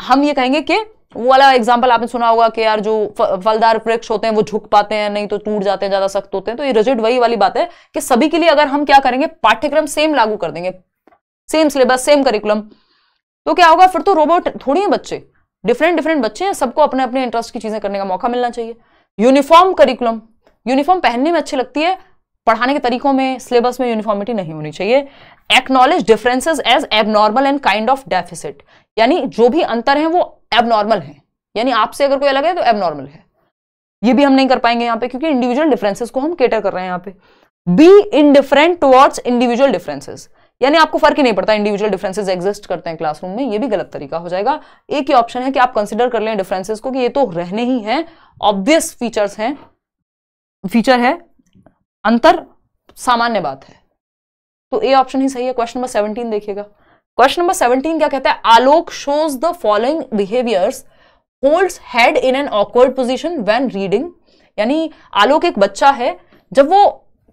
Speaker 1: हम ये कहेंगे कि वो वाला एग्जाम्पल आपने सुना होगा कि यार जो फलदार वृक्ष होते हैं वो झुक पाते हैं नहीं तो टूट जाते हैं ज्यादा सख्त होते हैं तो ये रिजिड वही वाली बात है कि सभी के लिए अगर हम क्या करेंगे पाठ्यक्रम सेम लागू कर देंगे सेम सिलेबस सेम करिकुलम तो क्या होगा फिर तो रोबोट थोड़ी है बच्चे डिफरेंट डिफरेंट बच्चे हैं सबको अपने अपने इंटरेस्ट की चीजें करने का मौका मिलना चाहिए यूनिफॉर्म करिकुलम यूनिफॉर्म पहनने में अच्छी लगती है पढ़ाने के तरीकों में सिलेबस में यूनिफॉर्मिटी नहीं होनी चाहिए acknowledge differences as abnormal and kind of deficit यानी जो भी अंतर है वो एबनॉर्मल है यानी आपसे अगर कोई अलग है तो एबनॉर्मल है ये भी हम नहीं कर पाएंगे यहाँ पे क्योंकि इंडिविजुअल डिफरेंसेस को हम केटर कर रहे हैं यहाँ पे be indifferent towards individual differences यानी आपको फर्क ही नहीं पड़ता इंडिविजुअल डिफरेंसेस एग्जिस्ट करते हैं क्लासरूम में ये भी गलत तरीका हो जाएगा एक ही ऑप्शन है कि आप कंसिडर कर लें डिफरेंसेस को कि ये तो रहने ही हैं ऑब्वियस फीचर्स हैं फीचर है अंतर सामान्य बात है तो ए ऑप्शन ही सही है क्वेश्चन नंबर सेवनटीन देखिएगा क्वेश्चन नंबर सेवनटीन क्या कहता है Alok shows the following behaviours holds head in an awkward position when reading यानी आलोक एक बच्चा है जब वो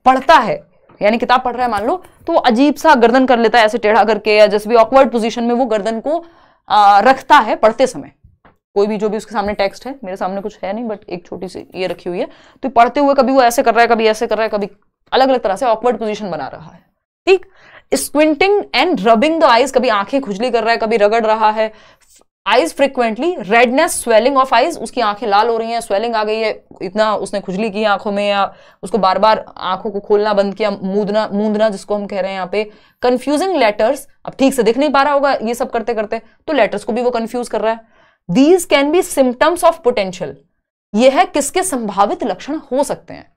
Speaker 1: पढ़ता है यानी किताब पढ़ रहा है मान लो तो वो अजीब सा गर्दन कर लेता है ऐसे टेढ़ा करके या जैसे भी ऑकवर्ड पोजिशन में वो गर्दन को रखता है पढ़ते समय कोई भी जो भी उसके सामने टेक्स्ट है मेरे सामने कुछ है नहीं बट एक छोटी सी ये रखी हुई है तो पढ़ते हुए कभी वो ऐसे कर रहा है कभी ऐसे कर रहा है कभी अलग अलग तरह से ऑकवर्ड पोजिशन बना रहा है ठीक squinting and rubbing the eyes कभी आंखें खुजली कर रहा है कभी रगड़ रहा है eyes frequently redness swelling of eyes उसकी आंखें लाल हो रही हैं स्वेलिंग आ गई है इतना उसने खुजली की आंखों में या उसको बार बार आंखों को खोलना बंद किया मूदना मूंदना जिसको हम कह रहे हैं यहाँ पे कंफ्यूजिंग लेटर्स अब ठीक से दिख नहीं पा रहा होगा ये सब करते करते तो लेटर्स को भी वो कंफ्यूज कर रहा है these can be symptoms of potential ये है किसके संभावित लक्षण हो सकते हैं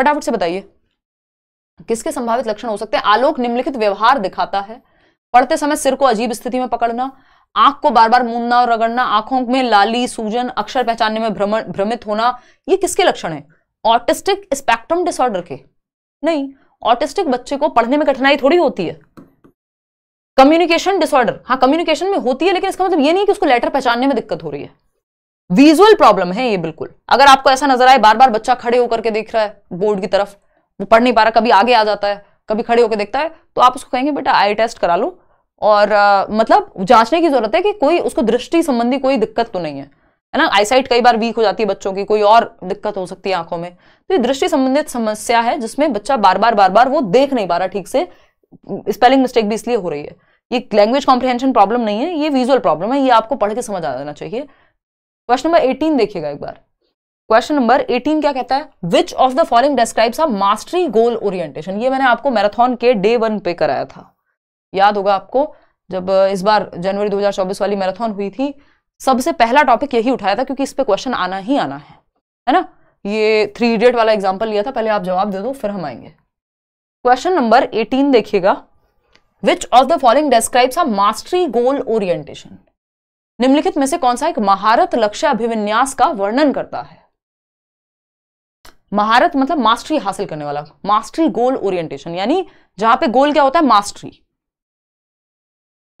Speaker 1: फटाफट से बताइए किसके संभावित लक्षण हो सकते हैं आलोक निम्नलिखित व्यवहार दिखाता है पढ़ते समय सिर को अजीब स्थिति में पकड़ना आंख को बार बार मूंदना और रगड़ना आंखों में लाली सूजन अक्षर पहचानने में भ्रमित होना ये किसके लक्षण है ऑटिस्टिक स्पेक्ट्रम डिसऑर्डर के नहीं ऑटिस्टिक बच्चे को पढ़ने में कठिनाई थोड़ी होती है कम्युनिकेशन डिसऑर्डर हाँ कम्युनिकेशन में होती है लेकिन इसका मतलब ये नहीं कि उसको लेटर पहचानने में दिक्कत हो रही है विजुअल प्रॉब्लम है ये बिल्कुल अगर आपको ऐसा नजर आए बार बार बच्चा खड़े होकर के देख रहा है बोर्ड की तरफ वो पढ़ नहीं पा रहा कभी आगे आ जाता है कभी खड़े होकर देखता है तो आप उसको कहेंगे बेटा आई टेस्ट करा लो और आ, मतलब जांचने की जरूरत है कि कोई उसको दृष्टि संबंधी कोई दिक्कत तो नहीं है है ना आईसाइट कई बार वीक हो जाती है बच्चों की कोई और दिक्कत हो सकती है आंखों में तो ये दृष्टि संबंधित समस्या है जिसमें बच्चा बार बार बार बार वो देख नहीं पा रहा ठीक से स्पेलिंग मिस्टेक भी इसलिए हो रही है ये लैंग्वेज कॉम्प्रिहेंशन प्रॉब्लम नहीं है ये विजुअल प्रॉब्लम है ये आपको पढ़ के समझ आ जाना चाहिए क्वेश्चन नंबर एटीन देखिएगा एक बार क्वेश्चन नंबर एटीन क्या कहता है which of the following describes a mastery goal orientation ये मैंने आपको मैराथन के डे वन पे कराया था याद होगा आपको जब इस बार जनवरी 2024 वाली मैराथन हुई थी सबसे पहला टॉपिक यही उठाया था क्योंकि इस पर क्वेश्चन आना ही आना है है ना ये थ्री इडियट वाला एग्जाम्पल लिया था पहले आप जवाब दे दो फिर हम आएंगे क्वेश्चन नंबर 18 देखिएगा which of the following describes a mastery goal orientation निम्नलिखित में से कौन सा एक महारत लक्ष्य अभिविन्यास का वर्णन करता है महारत मतलब मास्टरी हासिल करने वाला मास्टरी गोल ओरिएंटेशन यानी जहां पे गोल क्या होता है मास्टरी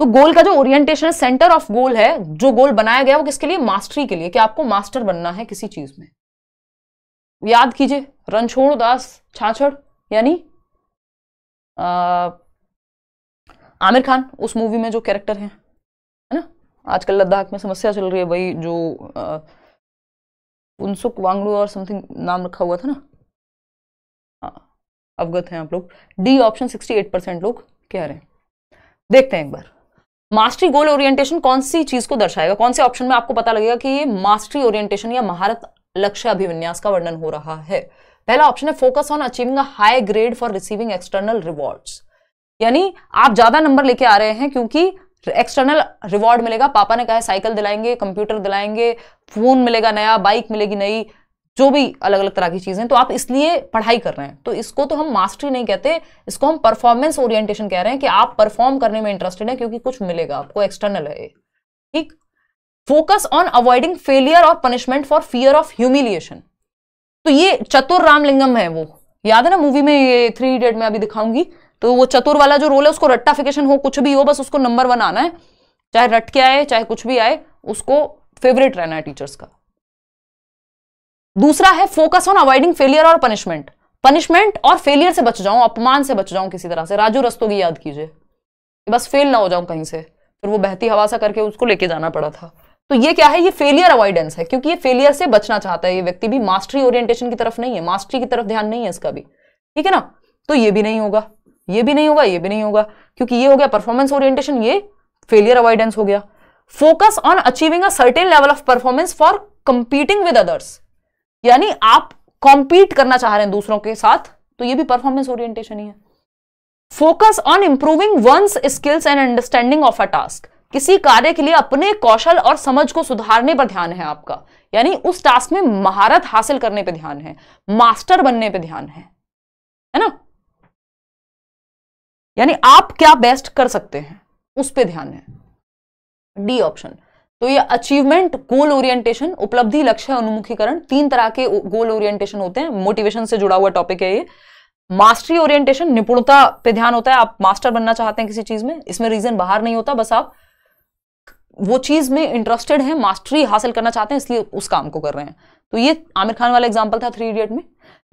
Speaker 1: तो गोल का जो ओरिएंटेशन सेंटर ऑफ गोल है जो गोल बनाया गया वो किसके लिए मास्टरी के लिए कि आपको मास्टर बनना है किसी चीज में याद कीजिए रणछोड़ दास छाछड़ यानी आमिर खान उस मूवी में जो कैरेक्टर है है ना आजकल लद्दाख में समस्या चल रही है भाई जो उनसुक वांगड़ू और समथिंग नाम रखा हुआ था ना हाँ अवगत हैं आप लोग डी ऑप्शन 68 परसेंट लोग कह रहे हैं देखते हैं एक बार मास्टरी गोल ओरिएंटेशन कौन सी चीज को दर्शाएगा कौन से ऑप्शन में आपको पता लगेगा कि ये मास्टरी ओरिएंटेशन या महारत लक्ष्य अभिविन्यास का वर्णन हो रहा है पहला ऑप्शन है focus on achieving high grade for receiving external rewards यानी आप ज्यादा नंबर लेके आ रहे हैं क्योंकि एक्सटर्नल रिवॉर्ड मिलेगा पापा ने कहा साइकिल दिलाएंगे कंप्यूटर दिलाएंगे फोन मिलेगा नया बाइक मिलेगी नई जो भी अलग अलग तरह की चीज़ें तो आप इसलिए पढ़ाई कर रहे हैं तो इसको तो हम मास्टरी नहीं कहते इसको हम परफॉर्मेंस ओरिएंटेशन कह रहे हैं कि आप परफॉर्म करने में इंटरेस्टेड है क्योंकि कुछ मिलेगा आपको एक्सटर्नल है ठीक फोकस ऑन अवॉइडिंग फेलियर और punishment for fear of humiliation तो ये चतुर रामलिंगम है वो याद है ना मूवी में ये थ्री इडियट में अभी दिखाऊंगी तो वो चतुर वाला जो रोल है उसको रट्टाफिकेशन हो कुछ भी हो बस उसको नंबर वन आना है चाहे रट के आए चाहे कुछ भी आए उसको फेवरेट रहना है टीचर्स का दूसरा है फोकस ऑन अवॉइडिंग फेलियर और पनिशमेंट पनिशमेंट और फेलियर से बच जाऊं अपमान से बच जाऊं किसी तरह से राजू रस्तों की याद कीजिए बस फेल ना हो जाऊं कहीं से फिर वो बहती हवा सा करके उसको लेके जाना पड़ा था तो ये क्या है ये फेलियर अवॉइडेंस है क्योंकि ये फेलियर से बचना चाहता है ये व्यक्ति भी मास्टरी ओरिएंटेशन की तरफ नहीं है मास्टरी की तरफ ध्यान नहीं है इसका भी ठीक है ना तो ये भी नहीं होगा ये भी नहीं होगा ये भी नहीं होगा क्योंकि ये हो गया परफॉर्मेंस ओरिएंटेशन ये फेलियर अवॉइडेंस हो गया focus on achieving a certain level of performance for competing with others यानी आप कॉम्पीट करना चाह रहे हैं दूसरों के साथ तो ये भी परफॉर्मेंस ओरिएंटेशन ही है focus on improving one's skills and understanding of a task किसी कार्य के लिए अपने कौशल और समझ को सुधारने पर ध्यान है आपका यानी उस टास्क में महारत हासिल करने पर ध्यान है
Speaker 2: मास्टर बनने पर ध्यान है है ना यानी आप क्या बेस्ट कर सकते हैं उस पर ध्यान है डी ऑप्शन तो ये
Speaker 1: अचीवमेंट गोल ओरिएंटेशन उपलब्धि लक्ष्य उन्मुखीकरण तीन तरह के गोल ओरिएंटेशन होते हैं मोटिवेशन से जुड़ा हुआ टॉपिक है ये मास्टरी ओरिएंटेशन निपुणता पे ध्यान होता है आप मास्टर बनना चाहते हैं किसी चीज में इसमें रीजन बाहर नहीं होता बस आप वो चीज में इंटरेस्टेड है मास्टरी हासिल करना चाहते हैं इसलिए उस काम को कर रहे हैं तो ये आमिर खान वाला एग्जाम्पल था थ्री इडियट में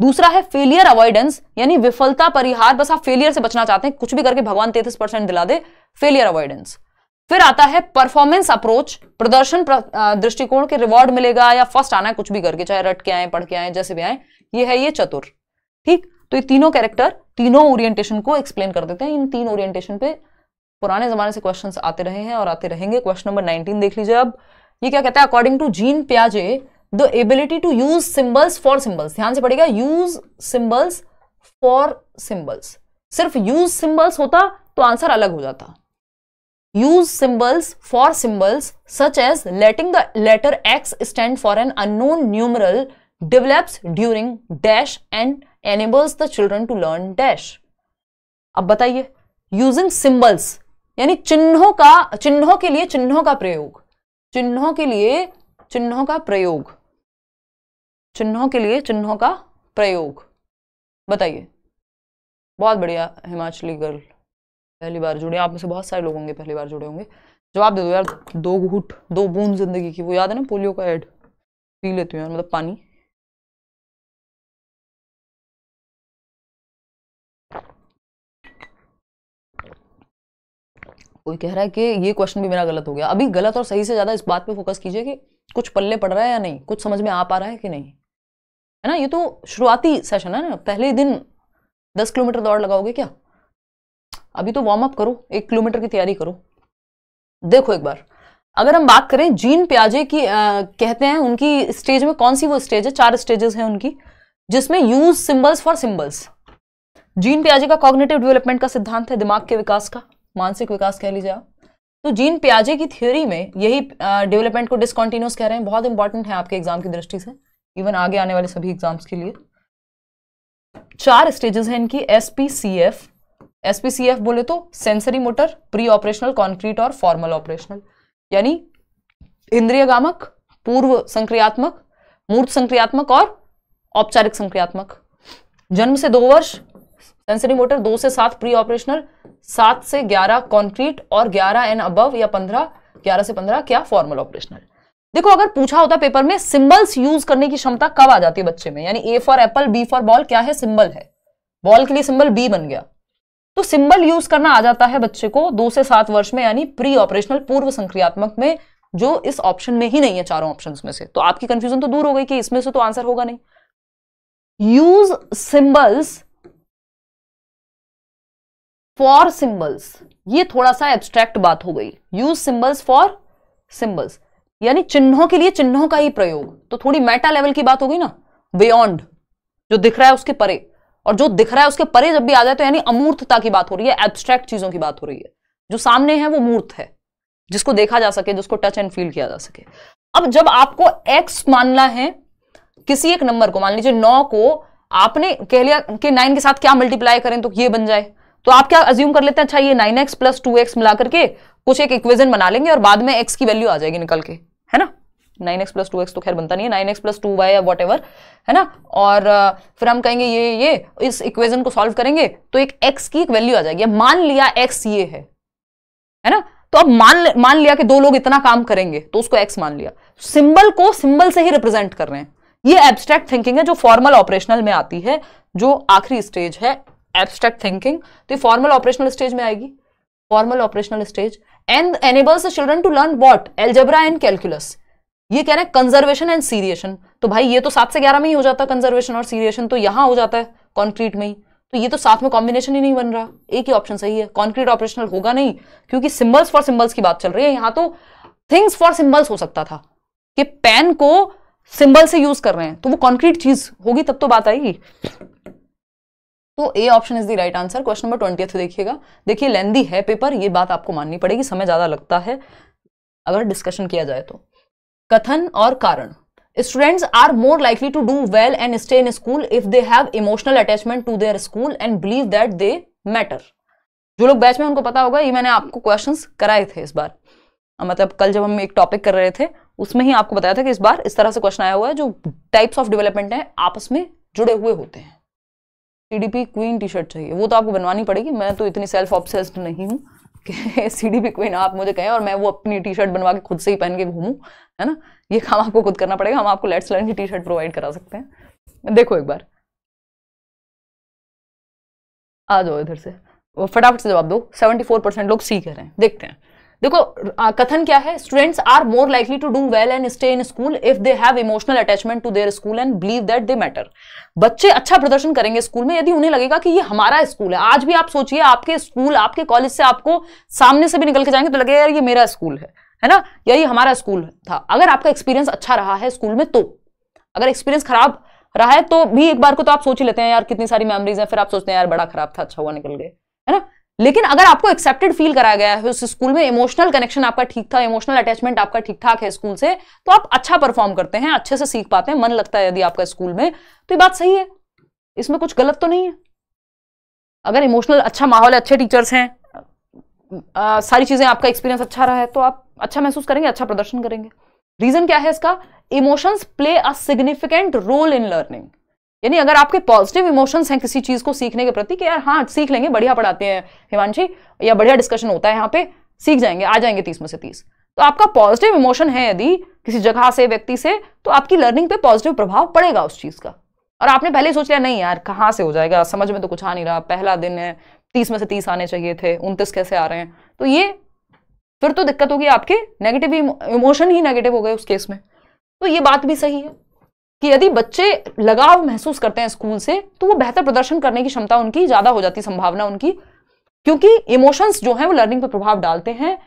Speaker 1: दूसरा है फेलियर अवॉइडेंस यानी विफलता परिहार बस आप फेलियर से बचना चाहते हैं कुछ भी करके भगवान तेतीस परसेंट दिला दे फेलियर अवॉइडेंस फिर आता है परफॉर्मेंस अप्रोच प्रदर्शन दृष्टिकोण के रिवॉर्ड मिलेगा या फर्स्ट आना है कुछ भी करके चाहे रट के आए पढ़ के आए जैसे भी आए ये है ये चतुर ठीक तो ये तीनों कैरेक्टर तीनों ओरिएंटेशन को एक्सप्लेन कर देते हैं इन तीन ओरिएंटेशन पे पुराने जमाने से क्वेश्चंस आते रहे हैं और आते रहेंगे क्वेश्चन नंबर 19 देख लीजिए अब ये क्या कहता है अकॉर्डिंग टू जीन प्याजे the ability to use symbols for symbols ध्यान से पड़ेगा यूज सिंबल्स फॉर सिंबल्स सिर्फ यूज सिंबल्स होता तो आंसर अलग हो जाता use symbols for symbols such as letting the letter X stand for an unknown numeral develops during dash and enables the children to learn dash अब बताइए यूजिंग सिंबल्स यानी चिन्हों का चिन्हों के लिए चिन्हों का प्रयोग चिन्हों के लिए चिन्हों का प्रयोग चिन्हों के लिए चिन्हों का प्रयोग बताइए बहुत बढ़िया हिमाचली गर्ल पहली बार जुड़े आप में से बहुत सारे लोग होंगे पहली बार जुड़े होंगे जवाब दे दो यार दो घुट दो बूंद
Speaker 2: जिंदगी की वो याद है ना पोलियो का एड पी लेती हूँ यार मतलब पानी कोई कह रहा है कि ये क्वेश्चन भी मेरा गलत हो गया अभी गलत और सही से ज़्यादा इस बात पे फोकस
Speaker 1: कीजिए कि कुछ पल्ले पड़ रहा है या नहीं कुछ समझ में आ पा रहा है कि नहीं है ना ये तो शुरुआती सेशन है ना पहले दिन दस किलोमीटर दौड़ लगाओगे क्या अभी तो वार्म अप करो एक किलोमीटर की तैयारी करो देखो एक बार अगर हम बात करें जीन प्याजे की आ, कहते हैं उनकी स्टेज में कौन सी वो स्टेज है चार स्टेजेस हैं उनकी जिसमें use symbols for symbols Jean प्याजे का कॉग्नेटिव डेवलपमेंट का सिद्धांत है दिमाग के विकास का मानसिक विकास कह लीजिए आप तो जीन प्याजे की थ्योरी में यही डेवलपमेंट को डिसकॉन्टिन्यूस कह रहे हैं बहुत इंपॉर्टेंट है आपके एग्जाम की दृष्टि से इवन आगे आने वाले सभी एग्जाम्स के लिए चार स्टेजेस हैं इनकी S P C F SPCF बोले तो sensory motor pre operational concrete और फॉर्मल ऑपरेशनल यानी इंद्रियगामक पूर्व संक्रियात्मक मूर्त संक्रियात्मक और औपचारिक संक्रियात्मक जन्म से दो वर्ष सेंसरी मोटर दो से सात प्री ऑपरेशनल सात से ग्यारह कॉन्क्रीट और ग्यारह एंड अबव या पंद्रह ग्यारह से पंद्रह क्या फॉर्मल ऑपरेशनल देखो अगर पूछा होता पेपर में सिंबल्स यूज करने की क्षमता कब आ जाती है बच्चे में यानी A for apple B for ball क्या है सिंबल है बॉल के लिए सिंबल बी बन गया तो सिंबल यूज करना आ जाता है बच्चे को दो से सात वर्ष में यानी प्री ऑपरेशनल पूर्व संक्रियात्मक में जो इस ऑप्शन में ही नहीं है चारों ऑप्शन में से तो आपकी कंफ्यूजन तो दूर हो गई कि इसमें से तो आंसर होगा नहीं यूज सिंबल्स फॉर सिंबल्स ये थोड़ा सा एब्स्ट्रैक्ट बात हो गई यूज सिंबल्स फॉर सिंबल्स यानी चिन्हों के लिए चिन्हों का ही प्रयोग तो थोड़ी मेटा लेवल की बात हो गई ना बियॉन्ड जो दिख रहा है उसके परे और जो दिख रहा है उसके परे जब भी आ जाए तो यानी अमूर्तता की बात हो रही है एब्स्ट्रैक्ट चीजों की बात हो रही है जो सामने है वो मूर्त है जिसको देखा जा सके जिसको टच एंड फील किया जा सके अब जब आपको एक्स मानना है किसी एक नंबर को मान लीजिए नौ को आपने कह लिया कि नाइन के साथ क्या मल्टीप्लाई करें तो ये बन जाए तो आप क्या अज्यूम कर लेते हैं अच्छा ये nine X plus two X मिला करके कुछ एक इक्वेजन बना लेंगे और बाद में एक्स की वैल्यू आ जाएगी निकल के है ना nine X plus two X तो खैर बनता नहीं है nine X plus two Y या वॉट एवर है ना और फिर हम कहेंगे ये ये इस इक्वेजन को सॉल्व करेंगे तो एक एक्स की एक वैल्यू आ जाएगी मान लिया एक्स ये है है ना तो अब मान मान लिया कि दो लोग इतना काम करेंगे तो उसको एक्स मान लिया सिंबल को सिंबल से ही रिप्रेजेंट कर रहे हैं ये एब्स्ट्रैक्ट थिंकिंग है जो फॉर्मल ऑपरेशनल में आती है जो आखिरी स्टेज है एब्स्ट्रैक्ट थिंकिंग तो ये फॉर्मल ऑपरेशनल स्टेज में आएगी formal operational stage and enables children to learn what algebra and calculus ये कह रहे हैं कंजर्वेशन एंड सीरिएशन तो भाई ये तो सात से ग्यारह में ही हो जाता है कंजर्वेशन और सीरिएशन तो यहां हो जाता है कॉन्क्रीट में ही तो ये तो साथ में कॉम्बिनेशन ही नहीं बन रहा एक ही ऑप्शन सही है कॉन्क्रीट ऑपरेशनल होगा नहीं क्योंकि सिंबल्स फॉर सिंबल्स की बात चल रही है यहां तो थिंग्स फॉर सिंबल्स हो सकता था कि पेन को सिंबल से यूज कर रहे हैं तो वो कॉन्क्रीट चीज होगी तब तो बात आएगी तो A option is the right answer question number twenty देखिएगा देखिए लेंदी है पेपर ये बात आपको माननी पड़ेगी समय ज्यादा लगता है अगर डिस्कशन किया जाए तो कथन और कारण students are more likely to do well and stay in school if they have emotional attachment to their school and believe that they matter जो लोग बैच में उनको पता होगा ये मैंने आपको क्वेश्चन कराए थे इस बार मतलब कल जब हम एक टॉपिक कर रहे थे उसमें ही आपको बताया था कि इस बार इस तरह से क्वेश्चन आया हुआ है जो टाइप्स ऑफ डेवलपमेंट है आपस में जुड़े हुए होते हैं टीडीपी क्वीन टी शर्ट चाहिए वो तो आपको बनवानी पड़ेगी मैं तो इतनी सेल्फ ऑब्सेस्ड नहीं हूँ सीढ़ी भी कोई ना आप मुझे कहें और मैं वो अपनी टी शर्ट बनवा के खुद से ही पहन के घूमूँ है ना ये काम आपको खुद करना पड़ेगा हम आपको लेट्स लर्न की टी शर्ट प्रोवाइड करा सकते हैं देखो एक बार आ जाओ इधर से फटाफट से जवाब दो सेवेंटी फोर परसेंट लोग सी कह रहे हैं देखते हैं देखो कथन क्या है students are more likely to do well and stay in school if they have emotional attachment to their school and believe that they matter बच्चे अच्छा प्रदर्शन करेंगे स्कूल में यदि उन्हें लगेगा कि ये हमारा स्कूल है आज भी आप सोचिए आपके स्कूल आपके कॉलेज से आपको सामने से भी निकल के जाएंगे तो लगेगा यार ये मेरा स्कूल है है ना यही हमारा स्कूल था अगर आपका एक्सपीरियंस अच्छा रहा है स्कूल में तो अगर एक्सपीरियंस खराब रहा है तो भी एक बार को तो आप सोच ही लेते हैं यार कितनी सारी मेमोरीज हैं फिर आप सोचते हैं यार बड़ा खराब था अच्छा हुआ निकल गए है ना लेकिन अगर आपको एक्सेप्टेड फील कराया गया है उस स्कूल में इमोशनल कनेक्शन आपका ठीक था इमोशनल अटैचमेंट आपका ठीक ठाक है स्कूल से तो आप अच्छा परफॉर्म करते हैं अच्छे से सीख पाते हैं मन लगता है यदि आपका स्कूल में तो ये बात सही है इसमें कुछ गलत तो नहीं है अगर इमोशनल अच्छा माहौल है अच्छे टीचर्स हैं सारी चीज़ें आपका एक्सपीरियंस अच्छा रहा है तो आप अच्छा महसूस करेंगे अच्छा प्रदर्शन करेंगे रीज़न क्या है इसका emotions play a significant role in learning यानी अगर आपके पॉजिटिव इमोशंस हैं किसी चीज को सीखने के प्रति कि यार हाँ सीख लेंगे बढ़िया पढ़ाते हैं हिमांशी या बढ़िया डिस्कशन होता है यहाँ पे सीख जाएंगे आ जाएंगे तीस में से तीस तो आपका पॉजिटिव इमोशन है यदि किसी जगह से व्यक्ति से तो आपकी लर्निंग पे पॉजिटिव प्रभाव पड़ेगा उस चीज का और आपने पहले सोच लिया नहीं यार कहाँ से हो जाएगा समझ में तो कुछ आ नहीं रहा पहला दिन है तीस में से तीस आने चाहिए थे उनतीस कैसे आ रहे हैं तो ये फिर तो दिक्कत होगी आपके नेगेटिव इमोशन ही नेगेटिव हो गए उस केस में तो ये बात भी सही है कि यदि बच्चे लगाव महसूस करते हैं स्कूल से तो वो बेहतर प्रदर्शन करने की क्षमता उनकी ज़्यादा हो जाती है संभावना उनकी क्योंकि इमोशंस जो हैं वो लर्निंग पर प्रभाव डालते हैं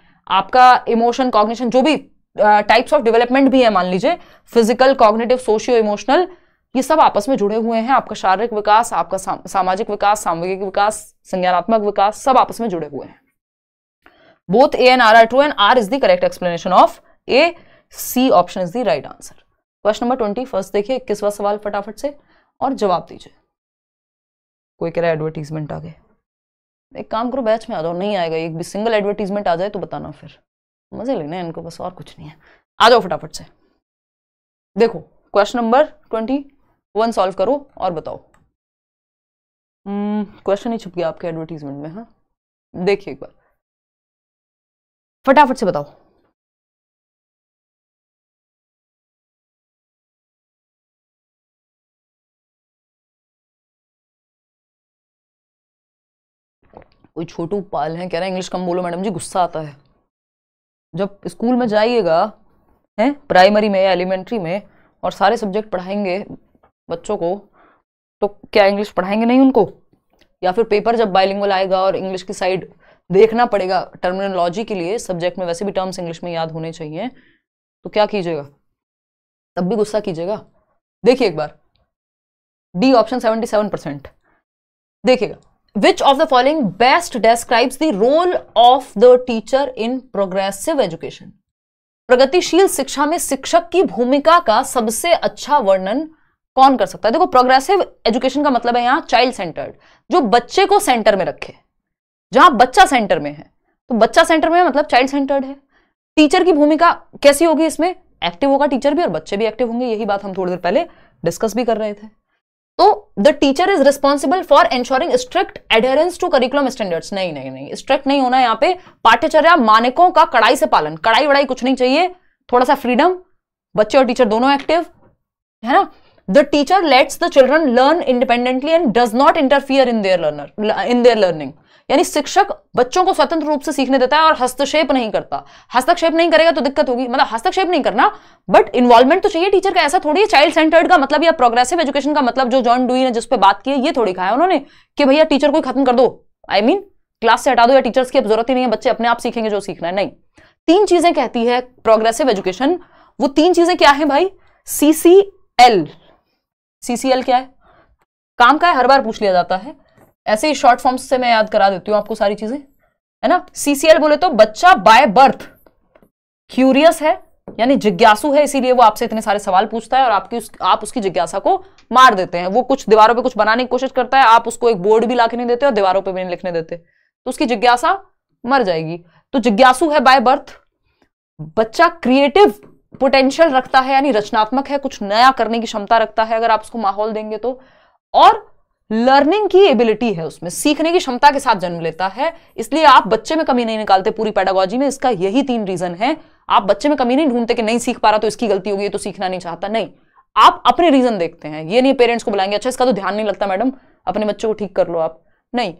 Speaker 1: आपका इमोशन कॉग्निशन जो भी टाइप्स ऑफ डेवलपमेंट भी है मान लीजिए फिजिकल कॉग्नेटिव सोशियो इमोशनल ये सब आपस में जुड़े हुए हैं आपका शारीरिक विकास आपका साम, सामाजिक विकास सामूहिक विकास संज्ञानात्मक विकास सब आपस में जुड़े हुए हैं both A N R are true and R is the correct explanation of A C option is the right answer question number twenty first देखिए इक्कीसवा सवाल फटाफट से और जवाब दीजिए
Speaker 2: कोई कह रहा है एडवर्टीजमेंट आ गए
Speaker 1: एक काम करो बैच में आ जाओ नहीं आएगा एक भी सिंगल एडवर्टीजमेंट आ जाए तो बताना फिर मजे लेना इनको बस और कुछ नहीं है आ जाओ फटाफट से देखो question number twenty one solve करो और बताओ
Speaker 2: क्वेश्चन हम्म, ही छुप गया आपके एडवर्टीजमेंट में हाँ देखिए एक बार फटाफट से बताओ कोई छोटू पाल है कह रहे हैं इंग्लिश कम बोलो मैडम जी गुस्सा आता है जब स्कूल में जाइएगा हैं
Speaker 1: प्राइमरी में या एलिमेंट्री में और सारे सब्जेक्ट पढ़ाएंगे बच्चों को तो क्या इंग्लिश पढ़ाएंगे नहीं उनको या फिर पेपर जब बाइलिंगल आएगा और इंग्लिश की साइड देखना पड़ेगा टर्मिनोलॉजी के लिए सब्जेक्ट में वैसे भी टर्म्स इंग्लिश में याद होने चाहिए तो क्या कीजिएगा तब भी गुस्सा कीजिएगा देखिए एक बार D option seventy seven percent देखिएगा which of the following best describes the role of the teacher in progressive education प्रगतिशील शिक्षा में शिक्षक की भूमिका का सबसे अच्छा वर्णन कौन कर सकता है देखो प्रोग्रेसिव एजुकेशन का मतलब है यहाँ चाइल्ड सेंटर्ड जो बच्चे को सेंटर में रखे जहां बच्चा सेंटर में है तो बच्चा सेंटर में मतलब चाइल्ड सेंटर्ड है टीचर की भूमिका कैसी होगी इसमें एक्टिव होगा टीचर भी और बच्चे भी एक्टिव होंगे यही बात हम थोड़ी देर पहले डिस्कस भी कर रहे थे तो the teacher is responsible for ensuring strict adherence to curriculum standards नहीं नहीं नहीं स्ट्रिक्ट नहीं होना यहाँ पे पाठ्यचर्या मानकों का कड़ाई से पालन कड़ाई वड़ाई कुछ नहीं चाहिए थोड़ा सा फ्रीडम बच्चे और टीचर दोनों एक्टिव है ना the teacher lets the children learn independently and does not interfere in their learner in their learning यानी शिक्षक बच्चों को स्वतंत्र रूप से सीखने देता है और हस्तक्षेप नहीं करता हस्तक्षेप नहीं करेगा तो दिक्कत होगी मतलब हस्तक्षेप नहीं करना बट इन्वॉल्वमेंट तो चाहिए टीचर का ऐसा थोड़ी है चाइल्ड सेंटर्ड का मतलब या प्रोग्रेसिव एजुकेशन का मतलब जो जॉन डुई ने जिस पर बात की है ये थोड़ी कहा है उन्होंने कि भैया टीचर को खत्म कर दो I I mean mean, class से हटा दो या टीचर्स की अब जरूरत ही नहीं है बच्चे अपने आप सीखेंगे जो सीखना है नहीं तीन चीजें कहती है प्रोग्रेसिव एजुकेशन वो तीन चीजें क्या है भाई सीसीएल सीसीएल क्या है काम का है हर बार पूछ लिया जाता है ऐसे ही शॉर्ट फॉर्म्स से मैं याद करा देती हूँ आपको सारी चीजें है ना सीसीएल बोले तो बच्चा बाय बर्थ क्यूरियस है यानी जिज्ञासु है इसीलिए वो आपसे इतने सारे सवाल पूछता है और आपकी उस, आप उसकी जिज्ञासा को मार देते हैं वो कुछ दीवारों पे कुछ बनाने की कोशिश करता है आप उसको एक बोर्ड भी ला नहीं देते और दीवारों पे भी नहीं लिखने देते तो उसकी जिज्ञासा मर जाएगी तो जिज्ञासु है बाय बर्थ बच्चा क्रिएटिव पोटेंशियल रखता है यानी रचनात्मक है कुछ नया करने की क्षमता रखता है अगर आप उसको माहौल देंगे तो और लर्निंग की एबिलिटी है उसमें सीखने की क्षमता के साथ जन्म लेता है इसलिए आप बच्चे में कमी नहीं निकालते पूरी पैडागोजी में इसका यही तीन रीजन है आप बच्चे में कमी नहीं ढूंढते कि नहीं सीख पा रहा तो इसकी गलती होगी तो सीखना नहीं चाहता नहीं आप अपने रीजन देखते हैं ये नहीं पेरेंट्स को बुलाएंगे अच्छा इसका तो ध्यान नहीं लगता मैडम अपने बच्चों को ठीक कर लो आप नहीं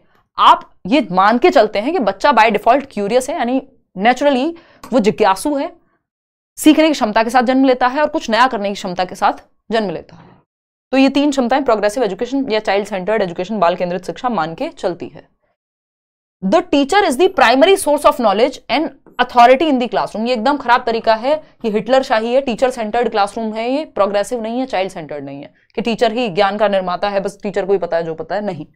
Speaker 1: आप ये मान के चलते हैं कि बच्चा बाय डिफॉल्ट क्यूरियस है यानी नेचुरली वो जिज्ञासु है सीखने की क्षमता के साथ जन्म लेता है और कुछ नया करने की क्षमता के साथ जन्म लेता है तो ये तीन क्षमताएं प्रोग्रेसिव एजुकेशन या चाइल्ड सेंटर्ड एजुकेशन बाल केंद्रित शिक्षा मान के चलती है the teacher is the primary source of knowledge and authority in the classroom ये एकदम खराब तरीका है कि हिटलर शाही है टीचर सेंटर्ड क्लासरूम है ये प्रोग्रेसिव नहीं है चाइल्ड सेंटर्ड नहीं है कि टीचर ही ज्ञान का निर्माता है बस टीचर को ही पता है जो पता है नहीं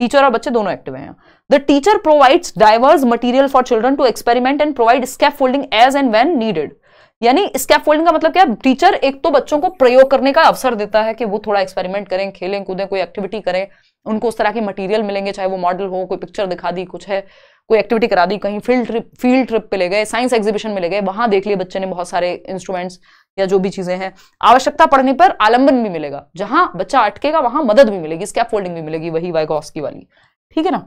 Speaker 1: टीचर और बच्चे दोनों एक्टिव हैं the teacher provides diverse material for children to experiment and provide scaffolding as and when needed यानी स्कैफोल्डिंग का मतलब क्या है टीचर एक तो बच्चों को प्रयोग करने का अवसर देता है कि वो थोड़ा एक्सपेरिमेंट करें खेलें कूदें कोई एक्टिविटी करें उनको उस तरह के मटेरियल मिलेंगे चाहे वो मॉडल हो कोई पिक्चर दिखा दी कुछ है कोई एक्टिविटी करा दी कहीं फील्ड ट्रिप फील्ड ट्रिप पे ले गए साइंस एग्जीबिशन में ले गए वहां देख लिए बच्चे ने बहुत सारे इंस्ट्रूमेंट्स या जो भी चीजें हैं आवश्यकता पड़ने पर आलंबन भी मिलेगा जहां बच्चा अटकेगा वहां मदद भी मिलेगी स्कैप फोल्डिंग भी मिलेगी वही वाइगॉस की वाली ठीक है ना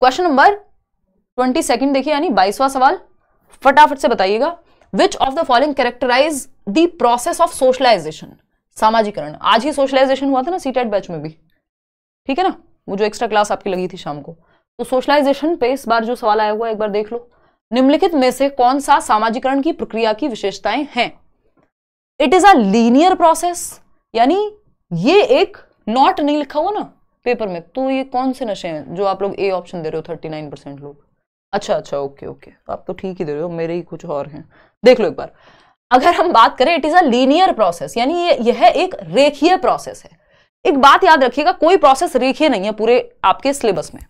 Speaker 1: क्वेश्चन नंबर ट्वेंटी सेकेंड देखिए यानी बाईसवा सवाल फटाफट से बताइएगा which of the following characterize the process of socialisation सामाजिकरण आज ही सोशलाइजेशन हुआ था ना सीटेट बैच में भी ठीक है ना वो जो एक्स्ट्रा क्लास आपकी लगी थी शाम को तो सोशलाइजेशन पे इस बार जो सवाल आया हुआ एक बार देख लो निम्नलिखित में से कौन सा सामाजिकरण की प्रक्रिया की विशेषताएं हैं it is a linear process यानी ये एक नॉट नहीं लिखा हुआ ना पेपर में तो ये कौन से नशे हैं जो आप लोग ए ऑप्शन दे रहे हो थर्टी नाइन परसेंट लोग अच्छा अच्छा ओके ओके आप तो ठीक ही दे रहे हो मेरे ही कुछ और हैं देख लो एक बार अगर हम बात करें it is a linear process यानी यह एक रेखीय प्रोसेस है एक बात याद रखिएगा कोई प्रोसेस रेखीय नहीं है पूरे आपके सिलेबस में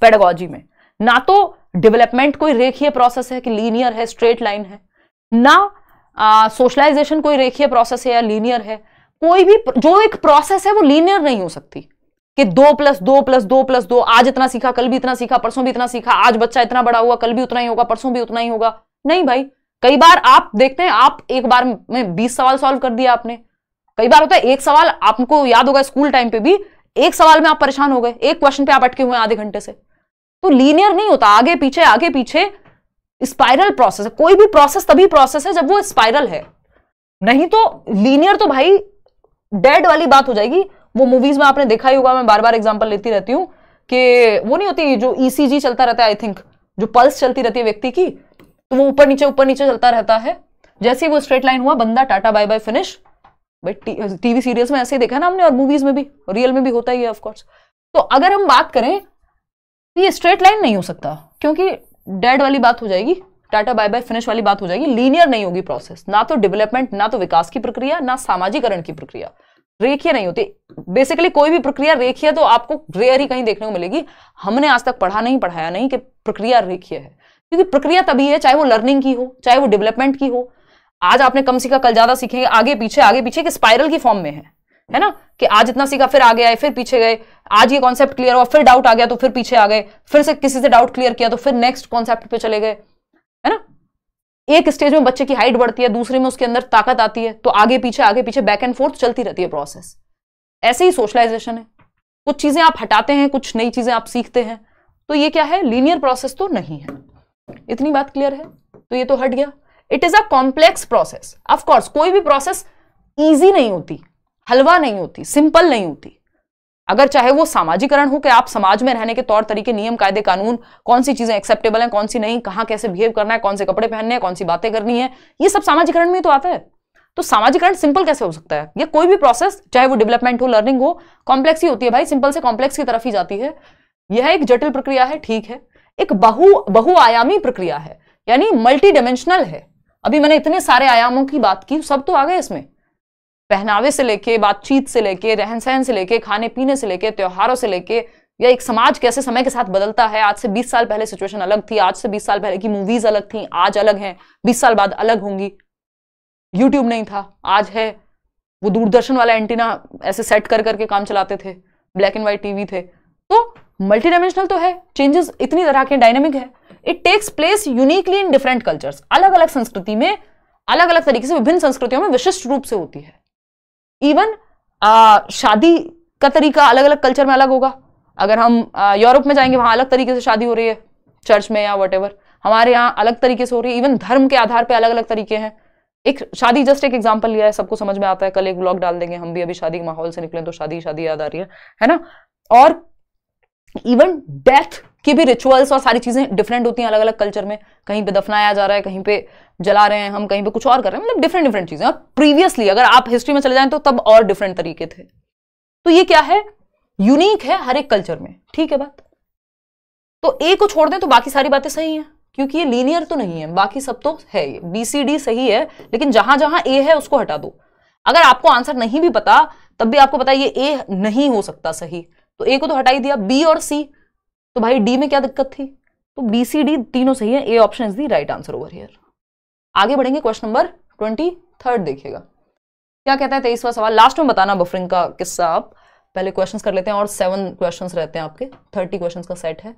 Speaker 1: पेडागोजी में ना तो डेवलपमेंट कोई रेखीय प्रोसेस है कि लीनियर है स्ट्रेट लाइन है ना सोशलाइजेशन कोई रेखीय प्रोसेस है या लीनियर है कोई भी जो एक प्रोसेस है वो लीनियर नहीं हो सकती कि दो प्लस दो प्लस दो प्लस दो आज इतना सीखा कल भी इतना सीखा परसों भी इतना सीखा आज बच्चा इतना बड़ा हुआ कल भी उतना ही होगा परसों भी उतना ही होगा नहीं भाई कई बार आप देखते हैं आप एक बार में बीस सवाल सॉल्व कर दिया आपने कई बार होता है एक सवाल आपको याद होगा स्कूल टाइम पे भी एक सवाल में आप परेशान हो गए एक क्वेश्चन पे आप अटके हुए आधे घंटे से तो लीनियर नहीं होता आगे पीछे आगे पीछे स्पाइरल प्रोसेस है कोई भी प्रोसेस तभी प्रोसेस है जब वो स्पाइरल है नहीं तो लीनियर तो भाई डेड वाली बात हो जाएगी वो मूवीज में आपने देखा ही होगा मैं बार बार एग्जाम्पल लेती रहती हूँ कि वो नहीं होती जो ईसीजी e चलता रहता है आई थिंक जो पल्स चलती रहती है व्यक्ति की तो वो ऊपर नीचे ऊपर नीचे चलता रहता है जैसे ही वो स्ट्रेट लाइन हुआ बंदा टाटा बाय बाय फिनिश भाई टीवी सीरियल्स में ऐसे ही देखा ना हमने और मूवीज में भी रियल में भी होता ही है ऑफकोर्स तो अगर हम बात करें तो ये स्ट्रेट लाइन नहीं हो सकता क्योंकि डेड वाली बात हो जाएगी टाटा बाय बाय फिनिश वाली बात हो जाएगी लीनियर नहीं होगी प्रोसेस ना तो डेवलपमेंट ना तो विकास की प्रक्रिया ना सामाजिकरण की प्रक्रिया रेखिया नहीं होती बेसिकली कोई भी प्रक्रिया रेखिया तो आपको रेयर ही कहीं देखने को मिलेगी हमने आज तक पढ़ा नहीं पढ़ाया नहीं कि प्रक्रिया रेखीय है क्योंकि प्रक्रिया तभी है चाहे वो लर्निंग की हो चाहे वो डेवलपमेंट की हो आज आपने कम सीखा कल ज्यादा सीखेंगे आगे पीछे आगे पीछे के स्पाइरल की फॉर्म में है है ना कि आज इतना सीखा फिर आगे आए फिर पीछे गए आज ये कॉन्सेप्ट क्लियर हुआ फिर डाउट आ गया तो फिर पीछे आ गए फिर से किसी से डाउट क्लियर किया तो फिर नेक्स्ट कॉन्सेप्ट पे चले गए है ना एक स्टेज में बच्चे की हाइट बढ़ती है दूसरे में उसके अंदर ताकत आती है तो आगे पीछे आगे पीछे बैक एंड फोर्थ चलती रहती है प्रोसेस ऐसे ही सोशलाइजेशन है कुछ चीजें आप हटाते हैं कुछ नई चीजें आप सीखते हैं तो ये क्या है लीनियर प्रोसेस तो नहीं है इतनी बात क्लियर है तो ये तो हट गया it is a complex process of course कोई भी प्रोसेस ईजी नहीं होती हलवा नहीं होती सिंपल नहीं होती अगर चाहे वो सामाजिकरण हो कि आप समाज में रहने के तौर तरीके नियम कायदे कानून कौन सी चीजें एक्सेप्टेबल हैं कौन सी नहीं कहां कैसे बिहेव करना है कौन से कपड़े पहनने हैं कौन सी बातें करनी है ये सब सामाजिकरण में ही तो आता है तो सामाजिकरण सिंपल कैसे हो सकता है ये कोई भी प्रोसेस चाहे वो डेवलपमेंट हो लर्निंग हो कॉम्प्लेक्स ही होती है भाई सिंपल से कॉम्प्लेक्स की तरफ ही जाती है यह एक जटिल प्रक्रिया है ठीक है एक बहु बहुआयामी प्रक्रिया है यानी मल्टी डायमेंशनल है अभी मैंने इतने सारे आयामों की बात की सब तो आ गए इसमें पहनावे से लेके बातचीत से लेके रहन सहन से लेके खाने पीने से लेके त्योहारों से लेके या एक समाज कैसे समय के साथ बदलता है आज से 20 साल पहले सिचुएशन अलग थी आज से 20 साल पहले की मूवीज अलग थी आज अलग हैं 20 साल बाद अलग होंगी यूट्यूब नहीं था आज है वो दूरदर्शन वाला एंटीना ऐसे सेट कर करके काम चलाते थे ब्लैक एंड व्हाइट टीवी थे तो मल्टी डायमेंशनल तो है चेंजेस इतनी तरह के डायनेमिक है it takes place uniquely in different cultures अलग अलग संस्कृति में अलग अलग तरीके से विभिन्न संस्कृतियों में विशिष्ट रूप से होती है इवन शादी का तरीका अलग अलग कल्चर में अलग होगा अगर हम यूरोप में जाएंगे वहां अलग तरीके से शादी हो रही है चर्च में या वट हमारे यहाँ अलग तरीके से हो रही है इवन धर्म के आधार पर अलग अलग तरीके हैं एक शादी जस्ट एक एग्जाम्पल लिया है सबको समझ में आता है कल एक ब्लॉग डाल देंगे हम भी अभी शादी के माहौल से निकले तो शादी शादी याद आ रही है है ना और इवन डेथ की भी रिचुअल्स और सारी चीज़ें डिफरेंट होती हैं अलग अलग कल्चर में कहीं पे दफनाया जा रहा है कहीं पे जला रहे हैं हम कहीं पे कुछ और कर रहे हैं मतलब डिफरेंट डिफरेंट चीज़ें प्रीवियसली अगर आप हिस्ट्री में चले जाएं तो तब और डिफरेंट तरीके थे तो ये क्या है यूनिक है हर एक कल्चर में ठीक है बात तो ए को छोड़ दें तो बाकी सारी बातें सही हैं क्योंकि ये लीनियर तो नहीं है बाकी सब तो है ये बी सी डी सही है लेकिन जहां जहां ए है उसको हटा दो अगर आपको आंसर नहीं भी पता तब भी आपको पता ये ए नहीं हो सकता सही तो ए को तो हटाई दिया बी और सी तो भाई डी में क्या दिक्कत थी तो बी सी डी तीनों सही है A option is the right answer over here आगे बढ़ेंगे क्वेश्चन नंबर ट्वेंटी थर्ड देखिएगा क्या कहता है तेईसवा सवाल लास्ट में बताना बफरिंग का किस्सा आप पहले क्वेश्चंस कर लेते हैं और सेवन क्वेश्चंस रहते हैं आपके थर्टी क्वेश्चंस का सेट है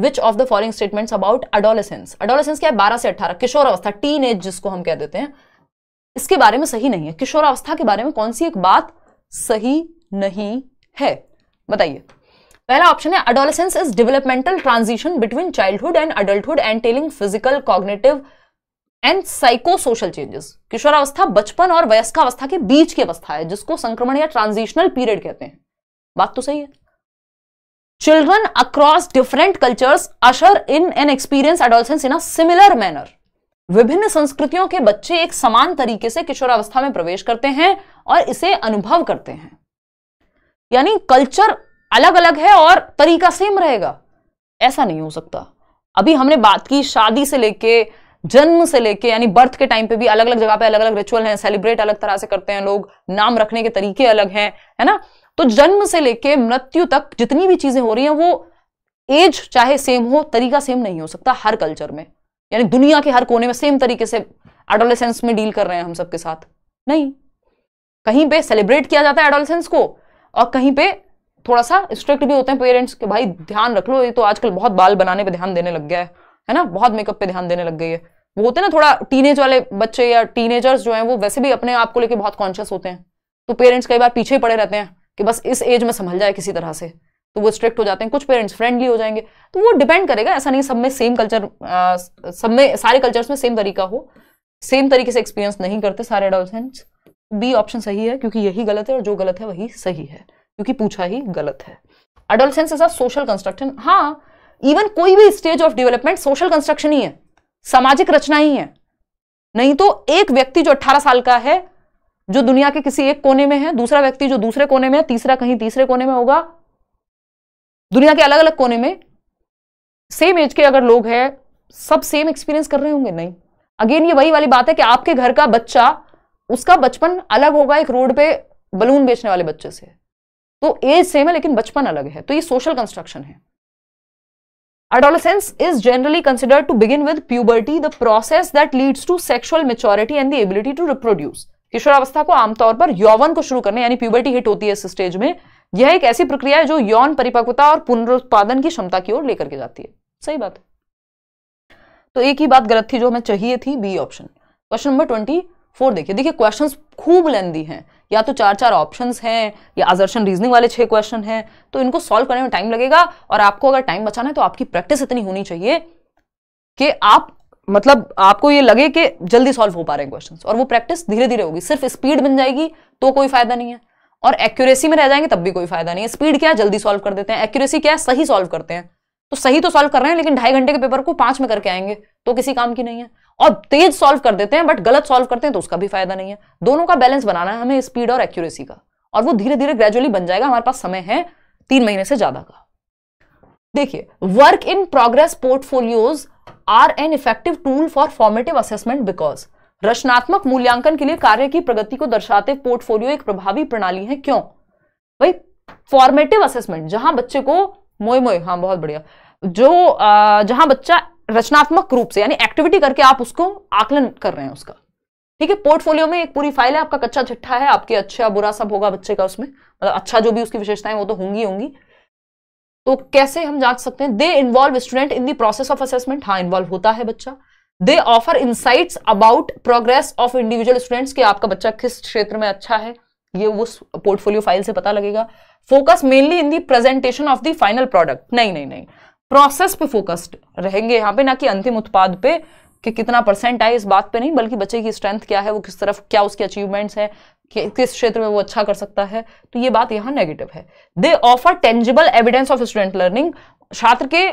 Speaker 1: which of the following statements about adolescence adolescence क्या है बारह से अट्ठारह किशोर अवस्था टीन एज जिसको हम कह देते हैं इसके बारे में सही नहीं है किशोरावस्था के बारे में कौन सी एक बात सही नहीं है बताइए पहला ऑप्शन है adolescence is developmental transition between childhood and adulthood and entailing physical cognitive and psycho social changes किशोरावस्था बचपन और वयस्कावस्था के बीच की अवस्था है जिसको संक्रमण या ट्रांजिशनल पीरियड कहते हैं बात तो सही है children across different cultures usher in an experience adolescence in a similar manner विभिन्न संस्कृतियों के बच्चे एक समान तरीके से किशोरावस्था में प्रवेश करते हैं और इसे अनुभव करते हैं यानी कल्चर अलग अलग है और तरीका सेम रहेगा ऐसा नहीं हो सकता अभी हमने बात की शादी से लेके जन्म से लेके यानी बर्थ के टाइम पे भी अलग अलग जगह पे अलग अलग रिचुअल हैं सेलिब्रेट अलग तरह से करते हैं लोग नाम रखने के तरीके अलग हैं है ना तो जन्म से लेके मृत्यु तक जितनी भी चीजें हो रही हैं वो एज चाहे सेम हो तरीका सेम नहीं हो सकता हर कल्चर में यानी दुनिया के हर कोने में सेम तरीके से एडोलेसेंस में डील कर रहे हैं हम सबके साथ नहीं कहीं पे सेलिब्रेट किया जाता है एडोलेसेंस को और कहीं पे थोड़ा सा स्ट्रिक्ट भी होते हैं पेरेंट्स के भाई ध्यान रख लो ये तो आजकल बहुत बाल बनाने पे ध्यान देने लग गया है है ना बहुत मेकअप पे ध्यान देने लग गई है वो होते हैं ना थोड़ा टीनेज वाले बच्चे या टीनेजर्स जो हैं वो वैसे भी अपने आप को लेकर बहुत कॉन्शियस होते हैं तो पेरेंट्स कई बार पीछे पड़े रहते हैं कि बस इस एज में संभल जाए किसी तरह से तो वो स्ट्रिक्ट हो जाते हैं कुछ पेरेंट्स फ्रेंडली हो जाएंगे तो वो डिपेंड करेगा ऐसा नहीं सब में सेम कल्चर सब में सारे कल्चर्स में सेम तरीका हो सेम तरीके से एक्सपीरियंस नहीं करते सारे एडोलसेंट्स बी ऑप्शन सही है क्योंकि यही गलत है और जो गलत है वही सही है क्योंकि पूछा ही गलत है adolescence is a social construction हाँ इवन कोई भी stage of development social construction ही है सामाजिक रचना ही है नहीं तो एक व्यक्ति जो 18 साल का है जो दुनिया के किसी एक कोने में है दूसरा व्यक्ति जो दूसरे कोने में है तीसरा कहीं तीसरे कोने में होगा दुनिया के अलग अलग कोने में सेम एज के अगर लोग हैं सब सेम एक्सपीरियंस कर रहे होंगे नहीं अगेन ये वही वाली बात है कि आपके घर का बच्चा उसका बचपन अलग होगा एक रोड पे बलून बेचने वाले बच्चे से तो एज सेम है लेकिन बचपन अलग है तो ये सोशल कंस्ट्रक्शन है Adolescence is generally considered to begin with puberty the process that leads to sexual maturity and the ability to reproduce किशोरावस्था को आमतौर पर यौवन को शुरू करने यानी प्यूबर्टी हिट होती है इस स्टेज में यह एक ऐसी प्रक्रिया है जो यौन परिपक्वता और पुनरुत्पादन की क्षमता की ओर लेकर के जाती है सही बात है तो एक ही बात गलत थी जो हमें चाहिए थी B option question number twenty four देखिए देखिए क्वेश्चंस खूब लेंदी हैं या तो चार चार ऑप्शंस हैं या आजर्शन रीजनिंग वाले छह क्वेश्चन हैं तो इनको सॉल्व करने में टाइम लगेगा और आपको अगर टाइम बचाना है तो आपकी प्रैक्टिस इतनी होनी चाहिए कि आप मतलब आपको ये लगे कि जल्दी सॉल्व हो पा रहे हैं क्वेश्चंस और वो प्रैक्टिस धीरे धीरे होगी सिर्फ स्पीड बन जाएगी तो कोई फायदा नहीं है और एक्यूरेसी में रह जाएंगे तब भी कोई फायदा नहीं है स्पीड क्या है जल्दी सॉल्व कर देते हैं एक्यूरेसी क्या है सही सॉल्व करते हैं तो सही तो सॉल्व कर रहे हैं लेकिन ढाई घंटे के पेपर को पांच में करके आएंगे तो किसी काम की नहीं है और तेज सॉल्व कर देते हैं बट गलत सॉल्व करते हैं तो उसका भी फायदा नहीं है दोनों का बैलेंस बनाना है हमें स्पीड और एक्यूरेसी का और वो धीरे धीरे ग्रेजुअली बन जाएगा हमारे पास समय है तीन महीने से ज्यादा का देखिए work in progress portfolios are an effective tool for formative assessment because रचनात्मक मूल्यांकन के लिए कार्य की प्रगति को दर्शाते पोर्टफोलियो एक प्रभावी प्रणाली है क्यों भाई फॉर्मेटिव असेसमेंट जहां बच्चे को मोए मोए हाँ बहुत बढ़िया जो जहां बच्चा रचनात्मक रूप से यानी एक्टिविटी करके आप उसको आकलन कर रहे हैं उसका ठीक है पोर्टफोलियो में एक पूरी फाइल है आपका कच्चा चिट्ठा है आपके अच्छा बुरा सब होगा बच्चे का उसमें मतलब अच्छा जो भी उसकी विशेषताएं वो तो होंगी होंगी तो कैसे हम जांच सकते हैं they involve student in the process of assessment हाँ इन्वॉल्व होता है बच्चा they offer insight about progress of individual students कि आपका बच्चा किस क्षेत्र में अच्छा है ये वो पोर्टफोलियो फाइल से पता लगेगा focus mainly in the presentation of the final product नहीं नहीं नहीं प्रोसेस पे फोकस्ड रहेंगे यहाँ पे ना कि अंतिम उत्पाद पे कि कितना परसेंट आए इस बात पे नहीं बल्कि बच्चे की स्ट्रेंथ क्या है वो किस तरफ क्या उसके अचीवमेंट्स हैं कि, किस क्षेत्र में वो अच्छा कर सकता है तो ये बात यहाँ नेगेटिव है they offer tangible evidence of student learning छात्र के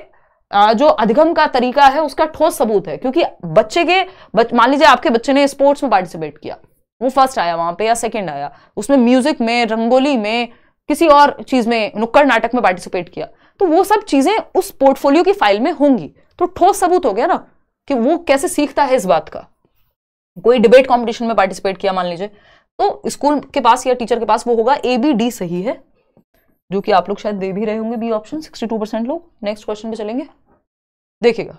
Speaker 1: जो अधिगम का तरीका है उसका ठोस सबूत है क्योंकि बच्चे के बच, मान लीजिए आपके बच्चे ने स्पोर्ट्स में पार्टिसिपेट किया वो फर्स्ट आया वहां पे या सेकंड आया उसमें म्यूजिक में रंगोली में किसी और चीज में नुक्कड़ नाटक में पार्टिसिपेट किया तो वो सब चीजें उस पोर्टफोलियो की फाइल में होंगी तो ठोस सबूत हो गया ना कि वो कैसे सीखता है इस बात का कोई डिबेट कॉम्पिटिशन में पार्टिसिपेट किया मान लीजिए तो स्कूल के पास या टीचर के पास वो होगा ए बी डी सही है जो कि आप लोग शायद दे भी रहे होंगे B option sixty two percent लोग नेक्स्ट क्वेश्चन पे चलेंगे देखिएगा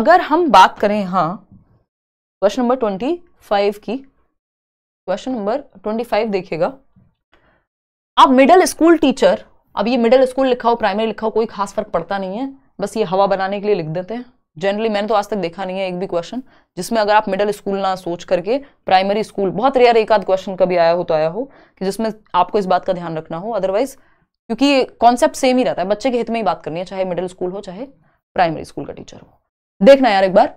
Speaker 1: अगर हम बात करें हाँ क्वेश्चन नंबर ट्वेंटी फाइव की क्वेश्चन नंबर ट्वेंटी फाइव देखिएगा आप मिडिल स्कूल टीचर अब ये मिडिल स्कूल लिखा हो प्राइमरी लिखा हो कोई खास फर्क पड़ता नहीं है बस ये हवा बनाने के लिए लिख देते हैं जनरली मैंने तो आज तक देखा नहीं है एक भी क्वेश्चन जिसमें अगर आप मिडिल स्कूल ना सोच करके प्राइमरी स्कूल बहुत रेयर एक आध क्वेश्चन कभी आया हो तो आया हो कि जिसमें आपको इस बात का ध्यान रखना हो अदरवाइज क्योंकि कॉन्सेप्ट सेम ही रहता है बच्चे के हित में ही बात करनी है चाहे मिडिल स्कूल हो चाहे प्राइमरी स्कूल का टीचर हो देखना यार एक बार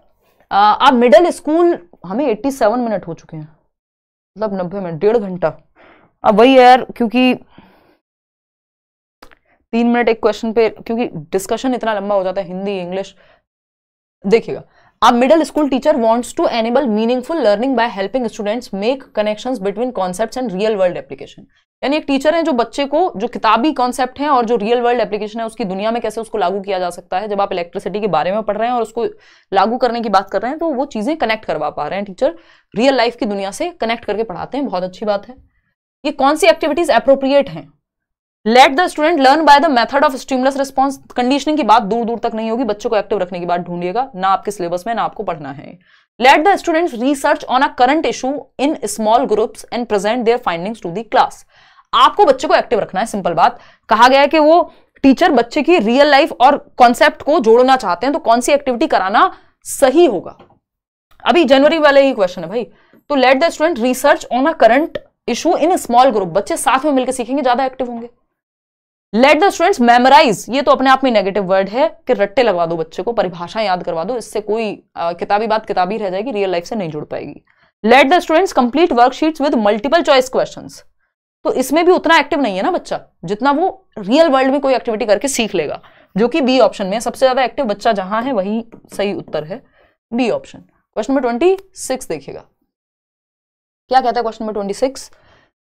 Speaker 1: आप मिडिल स्कूल हमें एट्टी मिनट हो चुके हैं मतलब नब्बे मिनट डेढ़ घंटा अब वही यार क्योंकि तीन मिनट एक क्वेश्चन पे क्योंकि डिस्कशन इतना लंबा हो जाता है हिंदी इंग्लिश देखिएगा अब middle school teacher wants to enable meaningful learning by helping students make connections between concepts and real world application यानी एक टीचर है जो बच्चे को जो किताबी कॉन्सेप्ट है और जो रियल वर्ल्ड एप्लीकेशन है उसकी दुनिया में कैसे उसको लागू किया जा सकता है जब आप इलेक्ट्रिसिटी के बारे में पढ़ रहे हैं और उसको लागू करने की बात कर रहे हैं तो वो चीज़ें कनेक्ट करवा पा रहे हैं टीचर रियल लाइफ की दुनिया से कनेक्ट करके पढ़ाते हैं बहुत अच्छी बात है ये कौन सी एक्टिविटीज़ अप्रोप्रिएट हैं let the student learn by the method of stimulus response conditioning की बात दूर दूर तक नहीं होगी बच्चों को एक्टिव रखने की बात ढूंढिएगा ना आपके सिलेबस में ना आपको पढ़ना है let the student research on a current issue in small groups and present their findings to the class आपको बच्चे को एक्टिव रखना है सिंपल बात कहा गया है कि वो टीचर बच्चे की रियल लाइफ और कॉन्सेप्ट को जोड़ना चाहते हैं तो कौन सी एक्टिविटी कराना सही होगा अभी जनवरी वाले ही क्वेश्चन है भाई तो let the student research on a current issue in small group बच्चे साथ में मिलकर सीखेंगे ज्यादा एक्टिव होंगे लेट द स्टूडेंट्स मेमोराइज ये तो अपने आप में नेगेटिव वर्ड है कि रट्टे लगवा दो बच्चे को परिभाषा याद करवा दो इससे कोई आ, किताबी बात किताबी रह जाएगी रियल लाइफ से नहीं जुड़ पाएगी let the students complete worksheets with multiple choice question तो इसमें भी उतना एक्टिव नहीं है ना बच्चा जितना वो रियल वर्ल्ड में कोई एक्टिविटी करके सीख लेगा जो कि बी ऑप्शन में सबसे ज्यादा एक्टिव बच्चा जहां है वही सही उत्तर है B option question number twenty six देखिएगा क्या कहता है question number twenty six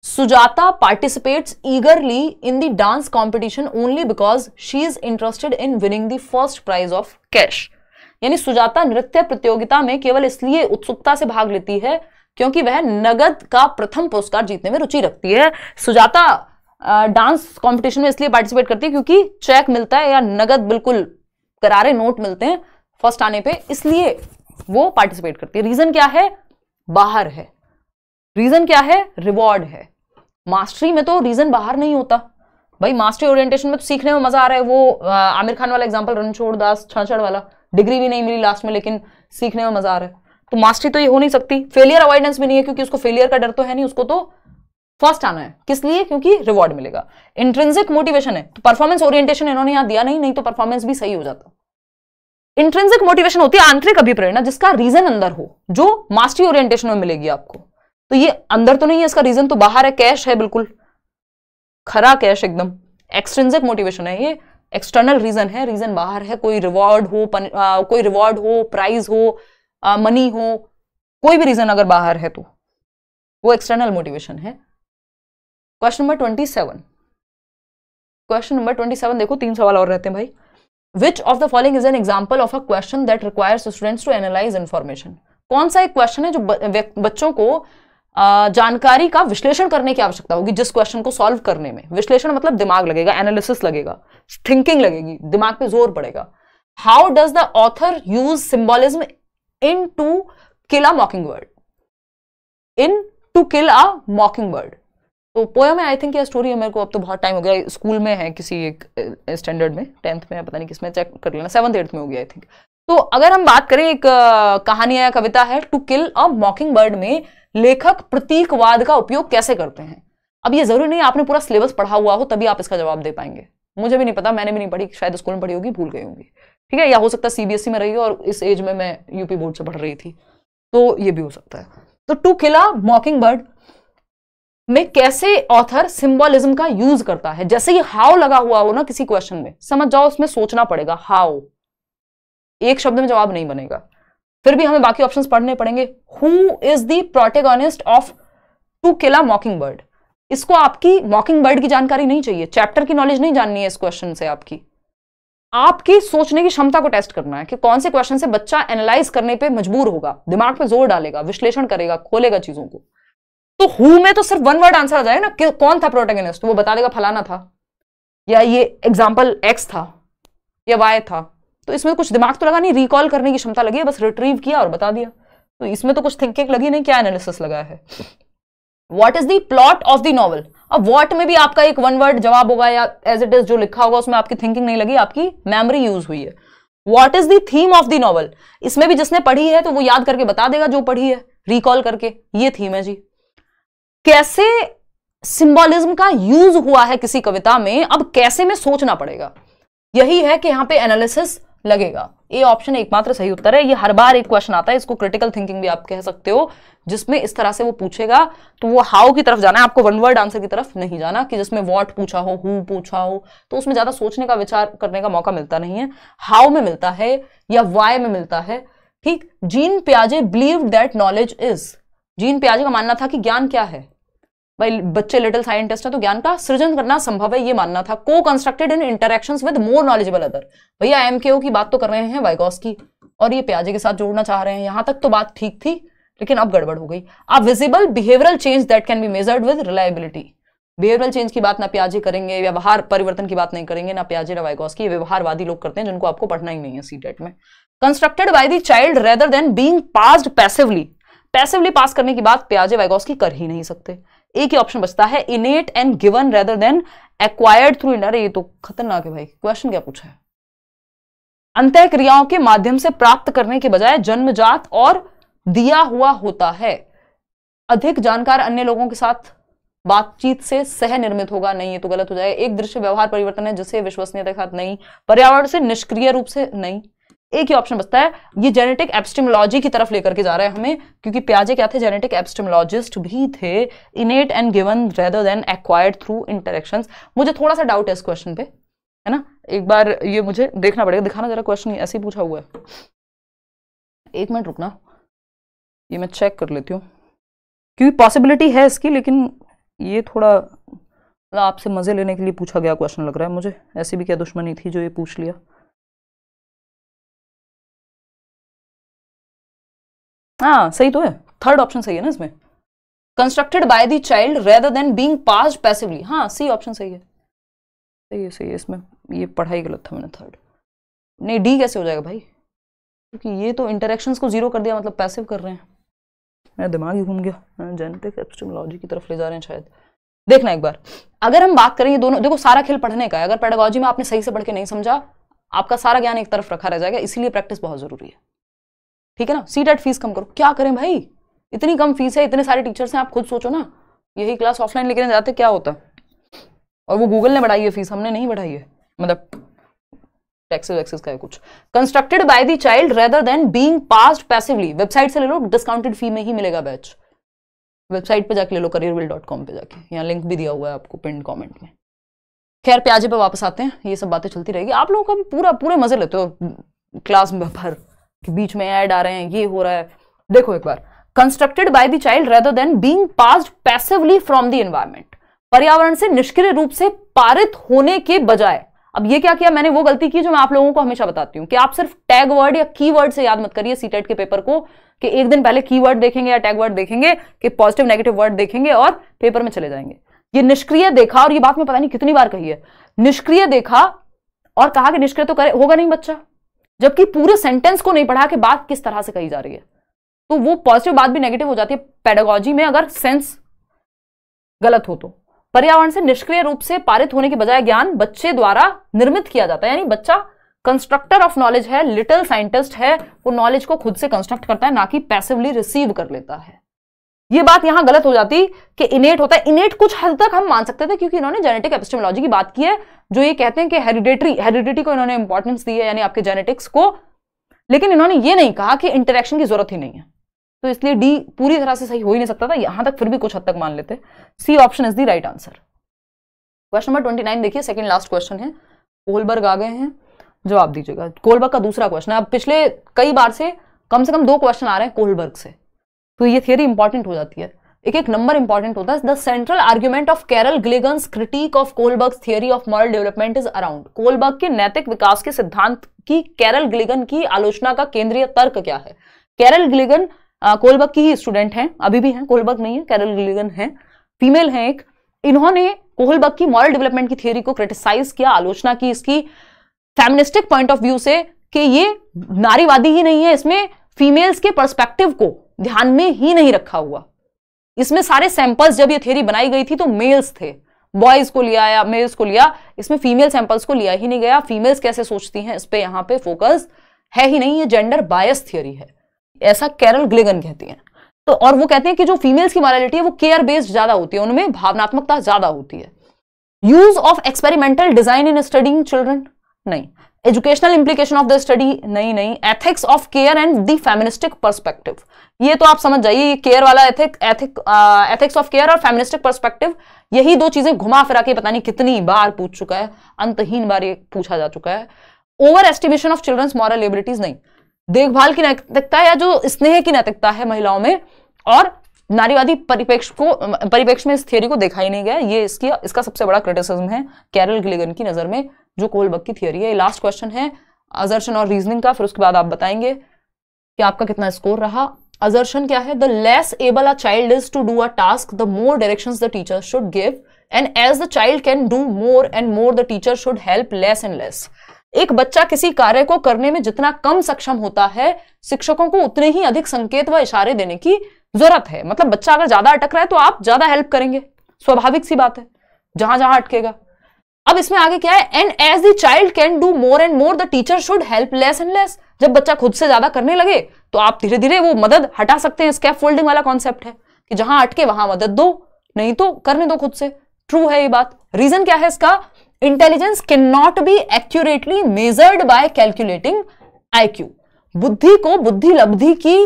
Speaker 1: Sujata participates eagerly in the dance competition only because she is interested in winning the first prize of cash यानी सुजाता नृत्य प्रतियोगिता में केवल इसलिए उत्सुकता से भाग लेती है क्योंकि वह नगद का प्रथम पुरस्कार जीतने में रुचि रखती है सुजाता डांस कंपटीशन में इसलिए पार्टिसिपेट करती है क्योंकि चेक मिलता है या नगद बिल्कुल करारे नोट मिलते हैं फर्स्ट आने पे इसलिए वो पार्टिसिपेट करती है रीजन क्या है बाहर है रीजन क्या है रिवॉर्ड है मास्टरी में तो रीजन बाहर नहीं होता भाई मास्टरी ओरिएंटेशन में तो सीखने में मजा आ रहा है वो आमिर खान वाला एग्जाम्पल रणछोड़ दास छाछड़ वाला डिग्री भी नहीं मिली लास्ट में लेकिन सीखने में मजा आ रहा है तो मास्टरी तो ये हो नहीं सकती फेलियर अवॉइडेंस भी नहीं है क्योंकि उसको फेलियर का डर तो है नहीं उसको तो फर्स्ट आना है किस लिए क्योंकि रिवॉर्ड मिलेगा इंट्रेंसिक मोटिवेशन है तो परफॉर्मेंस ओरिएंटेशन इन्होंने यहां दिया नहीं नहीं तो परफॉर्मेंस भी सही हो जाता इंट्रेंसिक मोटिवेशन होती है आंतरिक अभिप्रेरणा जिसका रीजन अंदर हो जो मास्टरी ओरिएंटेशन में मिलेगी आपको तो ये अंदर तो नहीं है इसका रीजन तो बाहर है कैश है बिल्कुल खरा कैश एकदम एक्सट्रेंसिक मोटिवेशन है ये एक्सटर्नल रीजन है रीजन बाहर है कोई रिवॉर्ड हो पन, आ, कोई रिवॉर्ड हो प्राइज हो आ, मनी हो कोई भी रीजन अगर बाहर है तो वो एक्सटर्नल मोटिवेशन है question number twenty seven question number twenty seven देखो तीन सवाल और रहते हैं भाई which of the following is an example of a question that requires students to analyse information कौन सा एक क्वेश्चन है जो बच्चों को जानकारी का विश्लेषण करने की आवश्यकता होगी जिस क्वेश्चन को सॉल्व करने में विश्लेषण मतलब दिमाग लगेगा एनालिसिस लगेगा थिंकिंग लगेगी दिमाग पे जोर पड़ेगा how does the author use symbolism in to kill a mockingbird in to kill a mockingbird तो पोयम है आई थिंक ये स्टोरी है मेरे को अब तो बहुत टाइम हो गया स्कूल में है किसी एक स्टैंडर्ड में टेंथ में पता नहीं किसमें चेक कर लेना सेवंथ एट्थ में हो गया आई थिंक तो अगर हम बात करें एक कहानी या कविता है टू किल अ मॉकिंग बर्ड में लेखक प्रतीकवाद का उपयोग कैसे करते हैं अब ये जरूरी नहीं आपने पूरा सिलेबस पढ़ा हुआ हो तभी आप इसका जवाब दे पाएंगे मुझे भी नहीं पता मैंने भी नहीं पढ़ी शायद स्कूल में पढ़ी होगी भूल गई होंगी ठीक है या हो सकता है सीबीएसई e में रही और इस एज में मैं यूपी बोर्ड से पढ़ रही थी तो ये भी हो सकता है तो टू किला मॉकिंग बर्ड में कैसे ऑथर सिंबोलिज्म का यूज करता है जैसे ये हाउ लगा हुआ हो ना किसी क्वेश्चन में समझ जाओ उसमें सोचना पड़ेगा हाउ एक शब्द में जवाब नहीं बनेगा फिर भी हमें बाकी ऑप्शन पढ़ने पड़ेंगे who is the protagonist of to kill a mockingbird इसको आपकी मॉकिंग बर्ड की जानकारी नहीं चाहिए चैप्टर की नॉलेज नहीं जाननी है इस क्वेश्चन से आपकी आपकी सोचने की क्षमता को टेस्ट करना है कि कौन से क्वेश्चन से बच्चा एनालाइज करने पे मजबूर होगा दिमाग पे जोर डालेगा विश्लेषण करेगा खोलेगा चीजों को तो हु में तो सिर्फ वन वर्ड आंसर आ जाएगा ना कौन था प्रोटेगनिस्ट वो बता देगा फलाना था या ये एग्जाम्पल एक्स था या वाई था तो इसमें कुछ दिमाग तो लगा नहीं रिकॉल करने की क्षमता लगी है बस रिट्रीव किया और बता दिया तो इसमें तो कुछ थिंकिंग लगी नहीं क्या एनालिसिस लगा है वॉट इज द्लॉट प्लॉट ऑफ द नॉवल अब वॉट में भी आपका एक वन वर्ड जवाब होगा या एज इट इज जो लिखा होगा उसमें आपकी थिंकिंग नहीं लगी आपकी मेमोरी यूज हुई है what is theme theme of the novel इसमें भी जिसने पढ़ी है तो वो याद करके बता देगा जो पढ़ी है रिकॉल करके ये थीम है जी कैसे सिंबोलिज्म का यूज हुआ है किसी कविता में अब कैसे में सोचना पड़ेगा यही है कि यहां पे एनालिसिस लगेगा ये ऑप्शन एकमात्र सही उत्तर है ये हर बार एक क्वेश्चन आता है इसको क्रिटिकल थिंकिंग भी आप कह सकते हो जिसमें इस तरह से वो पूछेगा तो वो हाउ की तरफ जाना है आपको वन वर्ड आंसर की तरफ नहीं जाना कि जिसमें वॉट पूछा हो हु पूछा हो तो उसमें ज्यादा सोचने का विचार करने का मौका मिलता नहीं है हाउ में मिलता है या वाई में मिलता है ठीक gene प्याजे believe that knowledge is gene प्याजे का मानना था कि ज्ञान क्या है भाई बच्चे लिटिल साइंटिस्ट है तो ज्ञान का सृजन करना संभव है ये मानना था को constructed in interaction with more knowledgeable other भैया एम की बात तो कर रहे हैं वाइगॉस की और ये प्याजे के साथ जोड़ना चाह रहे हैं यहां तक तो बात ठीक थी लेकिन अब गड़बड़ हो गई अब visible behavioural change that can be measured with reliability behavioural change की बात ना प्याजे करेंगे व्यवहार परिवर्तन की बात नहीं करेंगे ना प्याजे ना वाइगॉस की व्यवहारवादी लोग करते हैं जिनको आपको पढ़ना ही नहीं है सी डेट e में constructed by the child rather than being passed passively passively pass करने की बात प्याजे वाइगॉस की कर ही नहीं सकते एक ही ऑप्शन बचता है innate and given rather than acquired through inner ये तो खतरनाक है भाई क्वेश्चन क्या पूछा है अंत क्रियाओं के माध्यम से प्राप्त करने के बजाय जन्मजात और दिया हुआ होता है अधिक जानकार अन्य लोगों के साथ बातचीत से सह निर्मित होगा नहीं ये तो गलत हो जाएगा एक दृश्य व्यवहार परिवर्तन है जिसे विश्वसनीयता के साथ नहीं पर्यावरण से निष्क्रिय रूप से नहीं एक ही ऑप्शन बचता है ये जेनेटिक एप्स्टिमोलॉजी की तरफ लेकर के जा रहा है हमें क्योंकि प्याजे क्या थे जेनेटिक एप्स्टिमोलॉजिस्ट भी थे innate and given rather than acquired through interaction मुझे थोड़ा सा डाउट है इस क्वेश्चन पे है ना एक बार ये मुझे देखना पड़ेगा दिखाना जरा क्वेश्चन ऐसे ही पूछा हुआ है
Speaker 2: एक मिनट रुकना ये मैं चेक कर लेती हूँ क्योंकि पॉसिबिलिटी है इसकी लेकिन ये थोड़ा मतलब आपसे मज़े लेने के लिए पूछा गया क्वेश्चन लग रहा है मुझे ऐसी भी क्या दुश्मनी थी जो ये पूछ लिया हाँ सही तो है थर्ड ऑप्शन सही है ना इसमें constructed by the child rather than being pass passively हाँ सी ऑप्शन सही है
Speaker 1: सही है सही है इसमें ये पढ़ाई गलत था मैंने थर्ड नहीं डी कैसे हो जाएगा भाई क्योंकि ये तो इंटरेक्शंस को जीरो कर दिया मतलब पैसिव कर रहे हैं मेरा दिमाग ही घूम गया जेनेटिक हाँ, एपिस्टेमोलॉजी की तरफ ले जा रहे हैं शायद देखना एक बार अगर हम बात करें ये दोनों देखो सारा खेल पढ़ने का है अगर पेडागोजी में आपने सही से पढ़ के नहीं समझा आपका सारा ज्ञान एक तरफ रखा रह जाएगा इसीलिए प्रैक्टिस बहुत जरूरी है ठीक है ना सी टेट फीस कम करो क्या करें भाई इतनी कम फीस है इतने सारे टीचर्स हैं आप खुद सोचो ना यही क्लास ऑफलाइन लेकर जाते क्या होता और वो गूगल ने बढ़ाई है फीस हमने नहीं बढ़ाई है मतलब टैक्सेस वैक्सेस का है कुछ constructed by the child rather than being pass passively website से ले लो डिस्काउंटेड फी में ही मिलेगा बैच वेबसाइट पे जाके ले लो करियर विल डॉट कॉम पे जाके यहाँ लिंक भी दिया हुआ है आपको पिन कॉमेंट में खैर प्याजे पे वापस आते हैं ये सब बातें चलती रहेगी आप लोगों का भी पूरा पूरे मजे लेते हो क्लास में भर कि बीच में ऐड आ रहे हैं ये हो रहा है देखो एक बार constructed by the child rather than being passed passively from the environment पर्यावरण से निष्क्रिय रूप से पारित होने के बजाय अब ये क्या किया मैंने वो गलती की जो मैं आप लोगों को हमेशा बताती हूँ कि आप सिर्फ टैग वर्ड या की वर्ड से याद मत करिए सीटेट e के पेपर को कि एक दिन पहले की वर्ड देखेंगे या टैग वर्ड देखेंगे कि पॉजिटिव नेगेटिव वर्ड देखेंगे और पेपर में चले जाएंगे ये निष्क्रिय देखा और ये बात मैं पता नहीं कितनी बार कही है निष्क्रिय देखा और कहा कि निष्क्रिय तो करे होगा नहीं बच्चा जबकि पूरे सेंटेंस को नहीं पढ़ा कि बात किस तरह से कही जा रही है तो वो पॉजिटिव बात भी नेगेटिव हो जाती है पेडागोजी में अगर सेंस गलत हो तो पर्यावरण से निष्क्रिय रूप से पारित होने के बजाय ज्ञान बच्चे द्वारा निर्मित किया जाता है यानी बच्चा कंस्ट्रक्टर ऑफ नॉलेज है लिटिल साइंटिस्ट है वो नॉलेज को खुद से कंस्ट्रक्ट करता है ना कि पैसिवली रिसीव कर लेता है ये बात यहां गलत हो जाती कि इनेट होता है इनेट कुछ हद तक हम मान सकते थे क्योंकि इन्होंने जेनेटिक एपिस्टेमोलॉजी की बात की है जो ये कहते हैं कि हेरिडेटरी हेरिडिटी को इन्होंने इंपॉर्टेंस दी है यानी आपके जेनेटिक्स को लेकिन इन्होंने ये नहीं कहा कि इंटरेक्शन की जरूरत ही नहीं है तो इसलिए डी पूरी तरह से सही हो ही नहीं सकता था यहां तक फिर भी कुछ हद तक मान लेते C option is the right answer question number twenty nine देखिए सेकेंड लास्ट क्वेश्चन है कोलबर्ग आ गए हैं जवाब दीजिएगा कोलबर्ग का दूसरा क्वेश्चन है अब पिछले कई बार से कम से कम दो क्वेश्चन आ रहे हैं कोलबर्ग से तो ये थियरी इंपॉर्टेंट हो जाती है एक एक नंबर इंपॉर्टेंट होता है the central argument of Carol Gilligan critique of Kohlberg theory of moral development is around Kohlberg के नैतिक विकास के सिद्धांत की कैरल ग्लेगन की आलोचना का केंद्रीय तर्क क्या है कैरल ग्लेगन कोलबर्ग की ही स्टूडेंट हैं अभी भी हैं कोलबर्ग नहीं है कैरल ग्लेगन है फीमेल हैं एक इन्होंने कोहलबर्ग की मॉरल डेवलपमेंट की थियोरी को क्रिटिसाइज किया आलोचना की इसकी फेमिनिस्टिक पॉइंट ऑफ व्यू से कि ये नारीवादी ही नहीं है इसमें फीमेल्स के परस्पेक्टिव को ध्यान में ही नहीं रखा हुआ इसमें सारे सैंपल्स जब ये थ्योरी बनाई गई थी तो मेल्स थे बॉयज को लिया या मेल्स को लिया इसमें फीमेल सैंपल्स को लिया ही नहीं गया फीमेल्स कैसे सोचती हैं इस पर यहाँ पे फोकस है ही नहीं ये जेंडर बायस थियोरी है ऐसा कैरल ग्लिगन कहती है तो और वो कहते हैं कि जो फीमेल्स की मॉरलिटी है वो केयर बेस्ड ज्यादा होती है उनमें भावनात्मकता ज्यादा होती है use of experimental design in studying children नहीं educational implication of the study नहीं नहीं ethics of care and the feministic perspective ये तो आप समझ जाइए केयर वाला ethic ethic ethics of care और फेमिनिस्टिक परस्पेक्टिव यही दो चीजें घुमा फिरा के पता नहीं कितनी बार पूछ चुका है अंतहीन बार ये पूछा जा चुका है overestimation of children's moral abilities नहीं देखभाल की नैतिकता या जो स्नेह की नैतिकता है महिलाओं में और नारीवादी परिपेक्ष को परिपेक्ष में इस थियोरी को देखा ही नहीं गया ये इसकी इसका सबसे बड़ा क्रिटिसिज्म है कैरल गिलिगन की नजर में जो कोलबक की थियोरी है लास्ट क्वेश्चन है अजर्शन और रीजनिंग का फिर उसके बाद आप बताएंगे कि आपका कितना स्कोर रहा अजर्शन क्या है the less able a child is to do a task the more direction the teacher should give and as the child can do more and more the teacher should help less and less एक बच्चा किसी कार्य को करने में जितना कम सक्षम होता है शिक्षकों को उतने ही अधिक संकेत व इशारे देने की जरूरत है मतलब बच्चा अगर ज्यादा अटक रहा है तो आप ज्यादा हेल्प करेंगे स्वाभाविक सी बात है जहां जहां अटकेगा अब इसमें आगे क्या है and as the child can do more and more the teacher should help less and less जब बच्चा खुद से ज्यादा करने लगे तो आप धीरे धीरे वो मदद हटा सकते हैं स्कैप फोल्डिंग वाला कॉन्सेप्ट है कि जहां अटके वहां मदद दो नहीं तो करने दो खुद से ट्रू है ये बात रीजन क्या है इसका intelligence can not be accurately measured by calculating IQ बुद्धि को बुद्धि लब्धि की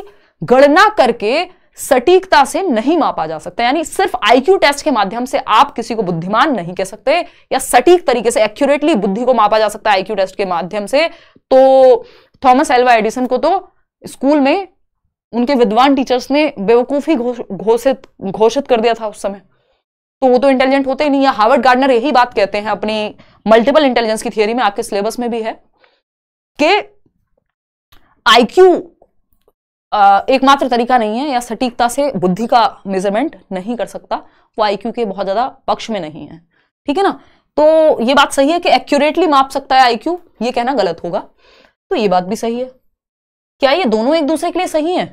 Speaker 1: गणना करके सटीकता से नहीं मापा जा सकता यानी सिर्फ आईक्यू टेस्ट के माध्यम से आप किसी को बुद्धिमान नहीं कह सकते या सटीक तरीके से एक्यूरेटली बुद्धि को मापा जा सकता है आईक्यू टेस्ट के माध्यम से तो थॉमस एल्वा एडिसन को तो स्कूल में उनके विद्वान टीचर्स ने बेवकूफ़ी घोषित घोषित कर दिया था उस समय तो वो तो इंटेलिजेंट होते ही नहीं है हार्वर्ड गार्डनर यही बात कहते हैं अपनी मल्टीपल इंटेलिजेंस की थियोरी में आपके सिलेबस में भी है कि आईक्यू एकमात्र तरीका नहीं है या सटीकता से बुद्धि का मेजरमेंट नहीं कर सकता वो आईक्यू के बहुत ज़्यादा पक्ष में नहीं है ठीक है ना तो ये बात सही है कि एक्यूरेटली माप सकता है आईक्यू ये कहना गलत होगा तो ये बात भी सही है
Speaker 2: क्या ये दोनों एक दूसरे के लिए सही है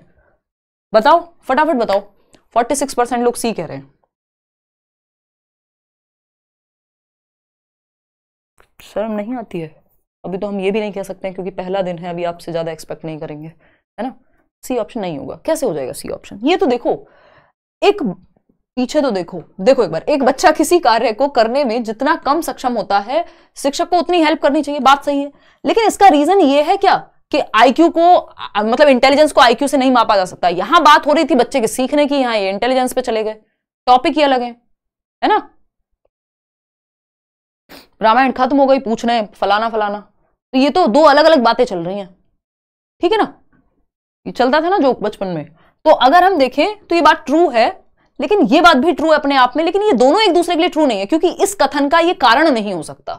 Speaker 2: बताओ फटाफट बताओ 46 परसेंट लोग सी कह रहे हैं शर्म नहीं आती है अभी तो हम ये भी नहीं कह सकते हैं क्योंकि पहला दिन है अभी आपसे ज़्यादा एक्सपेक्ट नहीं
Speaker 1: करेंगे है ना सी ऑप्शन नहीं होगा कैसे हो जाएगा सी ऑप्शन ये तो देखो एक पीछे तो देखो देखो एक बार एक बच्चा किसी कार्य को करने में जितना कम सक्षम होता है शिक्षक को उतनी हेल्प करनी चाहिए बात सही है लेकिन इसका रीजन ये है क्या कि आईक्यू को मतलब इंटेलिजेंस को आईक्यू से नहीं मापा जा सकता यहां बात हो रही थी बच्चे के सीखने की यहां ये इंटेलिजेंस पे चले गए टॉपिक ही अलग है है ना रामायण खत्म हो गई पूछने फलाना फलाना तो ये तो दो अलग अलग बातें चल रही हैं ठीक है ना ये चलता था ना जोक बचपन में तो अगर हम देखें तो ये बात ट्रू है लेकिन ये बात भी ट्रू है अपने आप में लेकिन ये दोनों एक दूसरे के लिए ट्रू नहीं है क्योंकि इस कथन का ये कारण नहीं हो सकता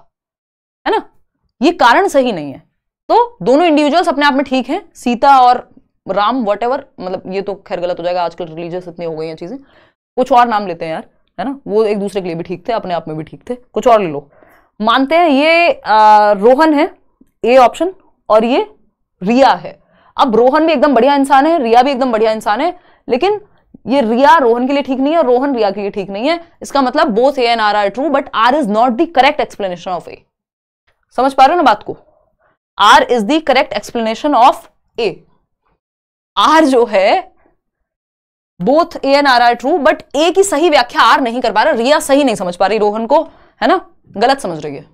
Speaker 1: है ना ये कारण सही नहीं है तो दोनों इंडिविजुअल्स अपने आप में ठीक हैं सीता और राम वट मतलब ये तो खैर गलत हो जाएगा आजकल रिलीजियस इतनी हो गई हैं चीज़ें कुछ और नाम लेते हैं यार है ना वो एक दूसरे के लिए भी ठीक थे अपने आप में भी ठीक थे कुछ और ले लो मानते हैं ये आ, रोहन है ए ऑप्शन और ये रिया है अब रोहन भी एकदम बढ़िया इंसान है रिया भी एकदम बढ़िया इंसान है लेकिन ये रिया रोहन के लिए ठीक नहीं है रोहन रिया के लिए ठीक नहीं है इसका मतलब both A N R are true but R is not the correct explanation of A समझ पा रहे हो ना बात को R is the correct explanation of A R जो है both A N R are true but A की सही व्याख्या आर नहीं कर पा रहा रिया सही नहीं समझ पा रही रोहन को है ना गलत समझ रही है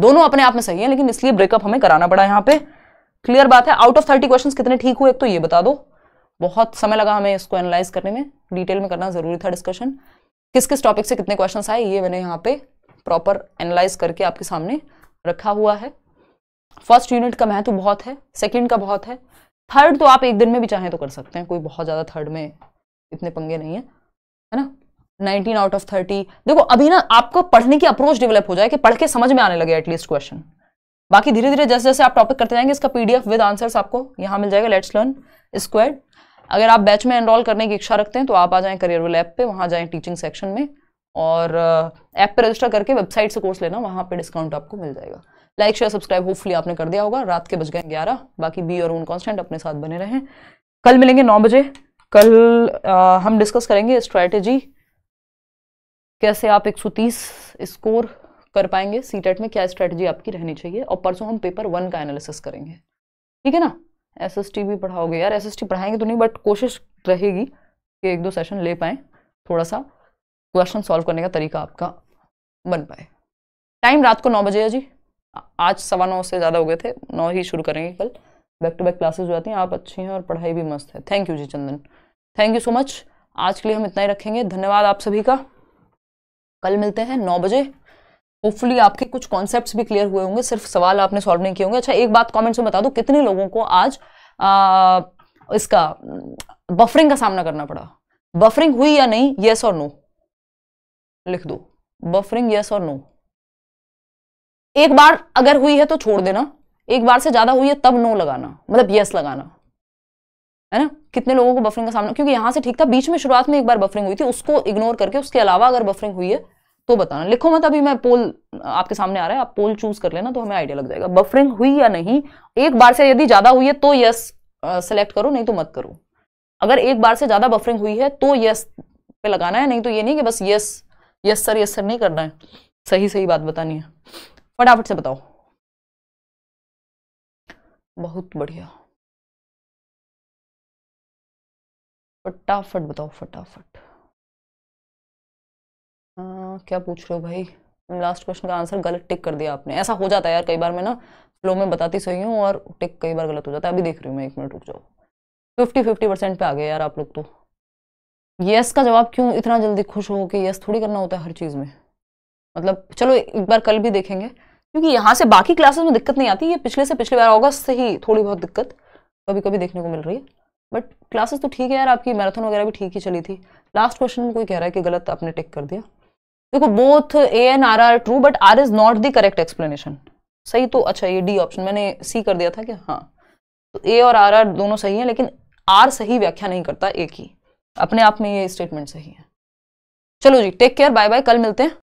Speaker 1: दोनों अपने आप में सही है लेकिन इसलिए ब्रेकअप हमें कराना पड़ा यहां पर क्लियर बात है आउट ऑफ थर्टी क्वेश्चन कितने ठीक हुए एक तो ये बता दो बहुत समय लगा हमें इसको एनालाइज करने में डिटेल में करना जरूरी था डिस्कशन किस किस टॉपिक से कितने क्वेश्चन आए ये मैंने यहाँ पे प्रॉपर एनालाइज करके आपके सामने रखा हुआ है फर्स्ट यूनिट का महत्व बहुत है सेकेंड का बहुत है थर्ड तो आप एक दिन में भी चाहें तो कर सकते हैं कोई बहुत ज़्यादा थर्ड में इतने पंगे नहीं है है ना 19 आउट ऑफ 30 देखो अभी ना आपको पढ़ने की अप्रोच डेवलप हो जाए कि पढ़ के समझ में आने लगे एटलीस्ट क्वेश्चन बाकी धीरे धीरे जैसे जैसे आप टॉपिक करते जाएंगे इसका पीडीएफ विद आंसर्स आपको यहाँ मिल जाएगा लेट्स लर्न स्क्वेड अगर आप बैच में एनरोल करने की इच्छा रखते हैं तो आप आ जाए करियर वेल ऐप पे वहाँ जाएँ टीचिंग सेक्शन में और ऐप uh, पे रजिस्टर करके वेबसाइट से कोर्स लेना वहाँ पर डिस्काउंट आपको मिल जाएगा लाइक शेयर सब्सक्राइब होपफुली आपने कर दिया होगा रात के बज गए ग्यारह बाकी बी और ऊन कॉन्स्टेंट अपने साथ बने रहें कल मिलेंगे नौ बजे कल आ, uh, हम डिस्कस करेंगे स्ट्रैटेजी कैसे आप 130 स्कोर कर पाएंगे सी टेट में क्या स्ट्रैटेजी आपकी रहनी चाहिए और परसों हम पेपर वन का एनालिसिस करेंगे ठीक है ना एस एस टी भी पढ़ाओगे यार एस एस टी पढ़ाएंगे तो नहीं बट कोशिश रहेगी कि एक दो सेशन ले पाएँ थोड़ा सा क्वेश्चन सॉल्व करने का तरीका आपका बन पाए टाइम रात को नौ बजे है जी आज सवा नौ से ज़्यादा हो गए थे नौ ही शुरू करेंगे कल बैक टू बैक क्लासेज हो जाती हैं आप अच्छी हैं और पढ़ाई भी मस्त है thank you ji Chandan thank you so much आज के लिए हम इतना ही रखेंगे धन्यवाद आप सभी का कल मिलते हैं नौ बजे होपफुली आपके कुछ कॉन्सेप्ट भी क्लियर हुए होंगे सिर्फ सवाल आपने सॉल्व नहीं किए होंगे अच्छा एक बात कॉमेंट्स में बता दो कितने लोगों को आज आ, इसका बफरिंग का सामना करना पड़ा बफरिंग हुई या नहीं येस और नो लिख दो बफरिंग येस और नो एक बार अगर हुई है तो छोड़ देना एक बार से ज्यादा हुई है तब नो लगाना मतलब यस लगाना है ना कितने लोगों को बफरिंग का सामना क्योंकि यहां से ठीक था बीच में शुरुआत में एक बार बफरिंग हुई थी उसको इग्नोर करके उसके अलावा अगर बफरिंग हुई है तो बताना लिखो मत अभी मैं पोल आपके सामने आ रहा है आप पोल चूज कर लेना तो हमें आइडिया लग जाएगा बफरिंग हुई या नहीं एक बार से यदि ज्यादा हुई है तो यस सेलेक्ट करो नहीं तो मत करो अगर एक बार से ज्यादा बफरिंग हुई है तो यस पे लगाना है नहीं तो ये नहीं कि बस yes yes sir yes sir नहीं करना है सही सही बात बतानी है
Speaker 2: फटाफट से बताओ बहुत बढ़िया फटाफट बताओ फटाफट हाँ, क्या पूछ रहे हो भाई लास्ट क्वेश्चन का आंसर गलत टिक कर दिया
Speaker 1: आपने ऐसा हो जाता है यार कई बार मैं ना फ्लो में बताती सही हूँ और टिक कई बार गलत हो जाता है अभी देख रही हूँ मैं एक मिनट रुक जाओ फिफ्टी फिफ्टी परसेंट पे आ गए यार आप लोग तो यस का जवाब क्यों इतना जल्दी खुश हो कि यस थोड़ी करना होता है हर चीज़ में मतलब चलो एक बार कल भी देखेंगे क्योंकि यहाँ से बाकी क्लासेस में दिक्कत नहीं आती ये पिछले से पिछले बार अगस्त से ही थोड़ी बहुत दिक्कत कभी कभी देखने को मिल रही है बट क्लासेस तो ठीक है यार आपकी मैराथन वगैरह भी ठीक ही चली थी लास्ट क्वेश्चन में कोई कह रहा है कि गलत आपने टिक कर दिया देखो both A and R are true but R is not the correct explanation सही तो अच्छा ये डी ऑप्शन मैंने सी कर दिया था कि हाँ तो ए और आर आर
Speaker 2: दोनों सही हैं लेकिन आर सही व्याख्या नहीं करता ए की अपने आप में ये स्टेटमेंट सही है चलो जी टेक केयर बाय बाय कल मिलते हैं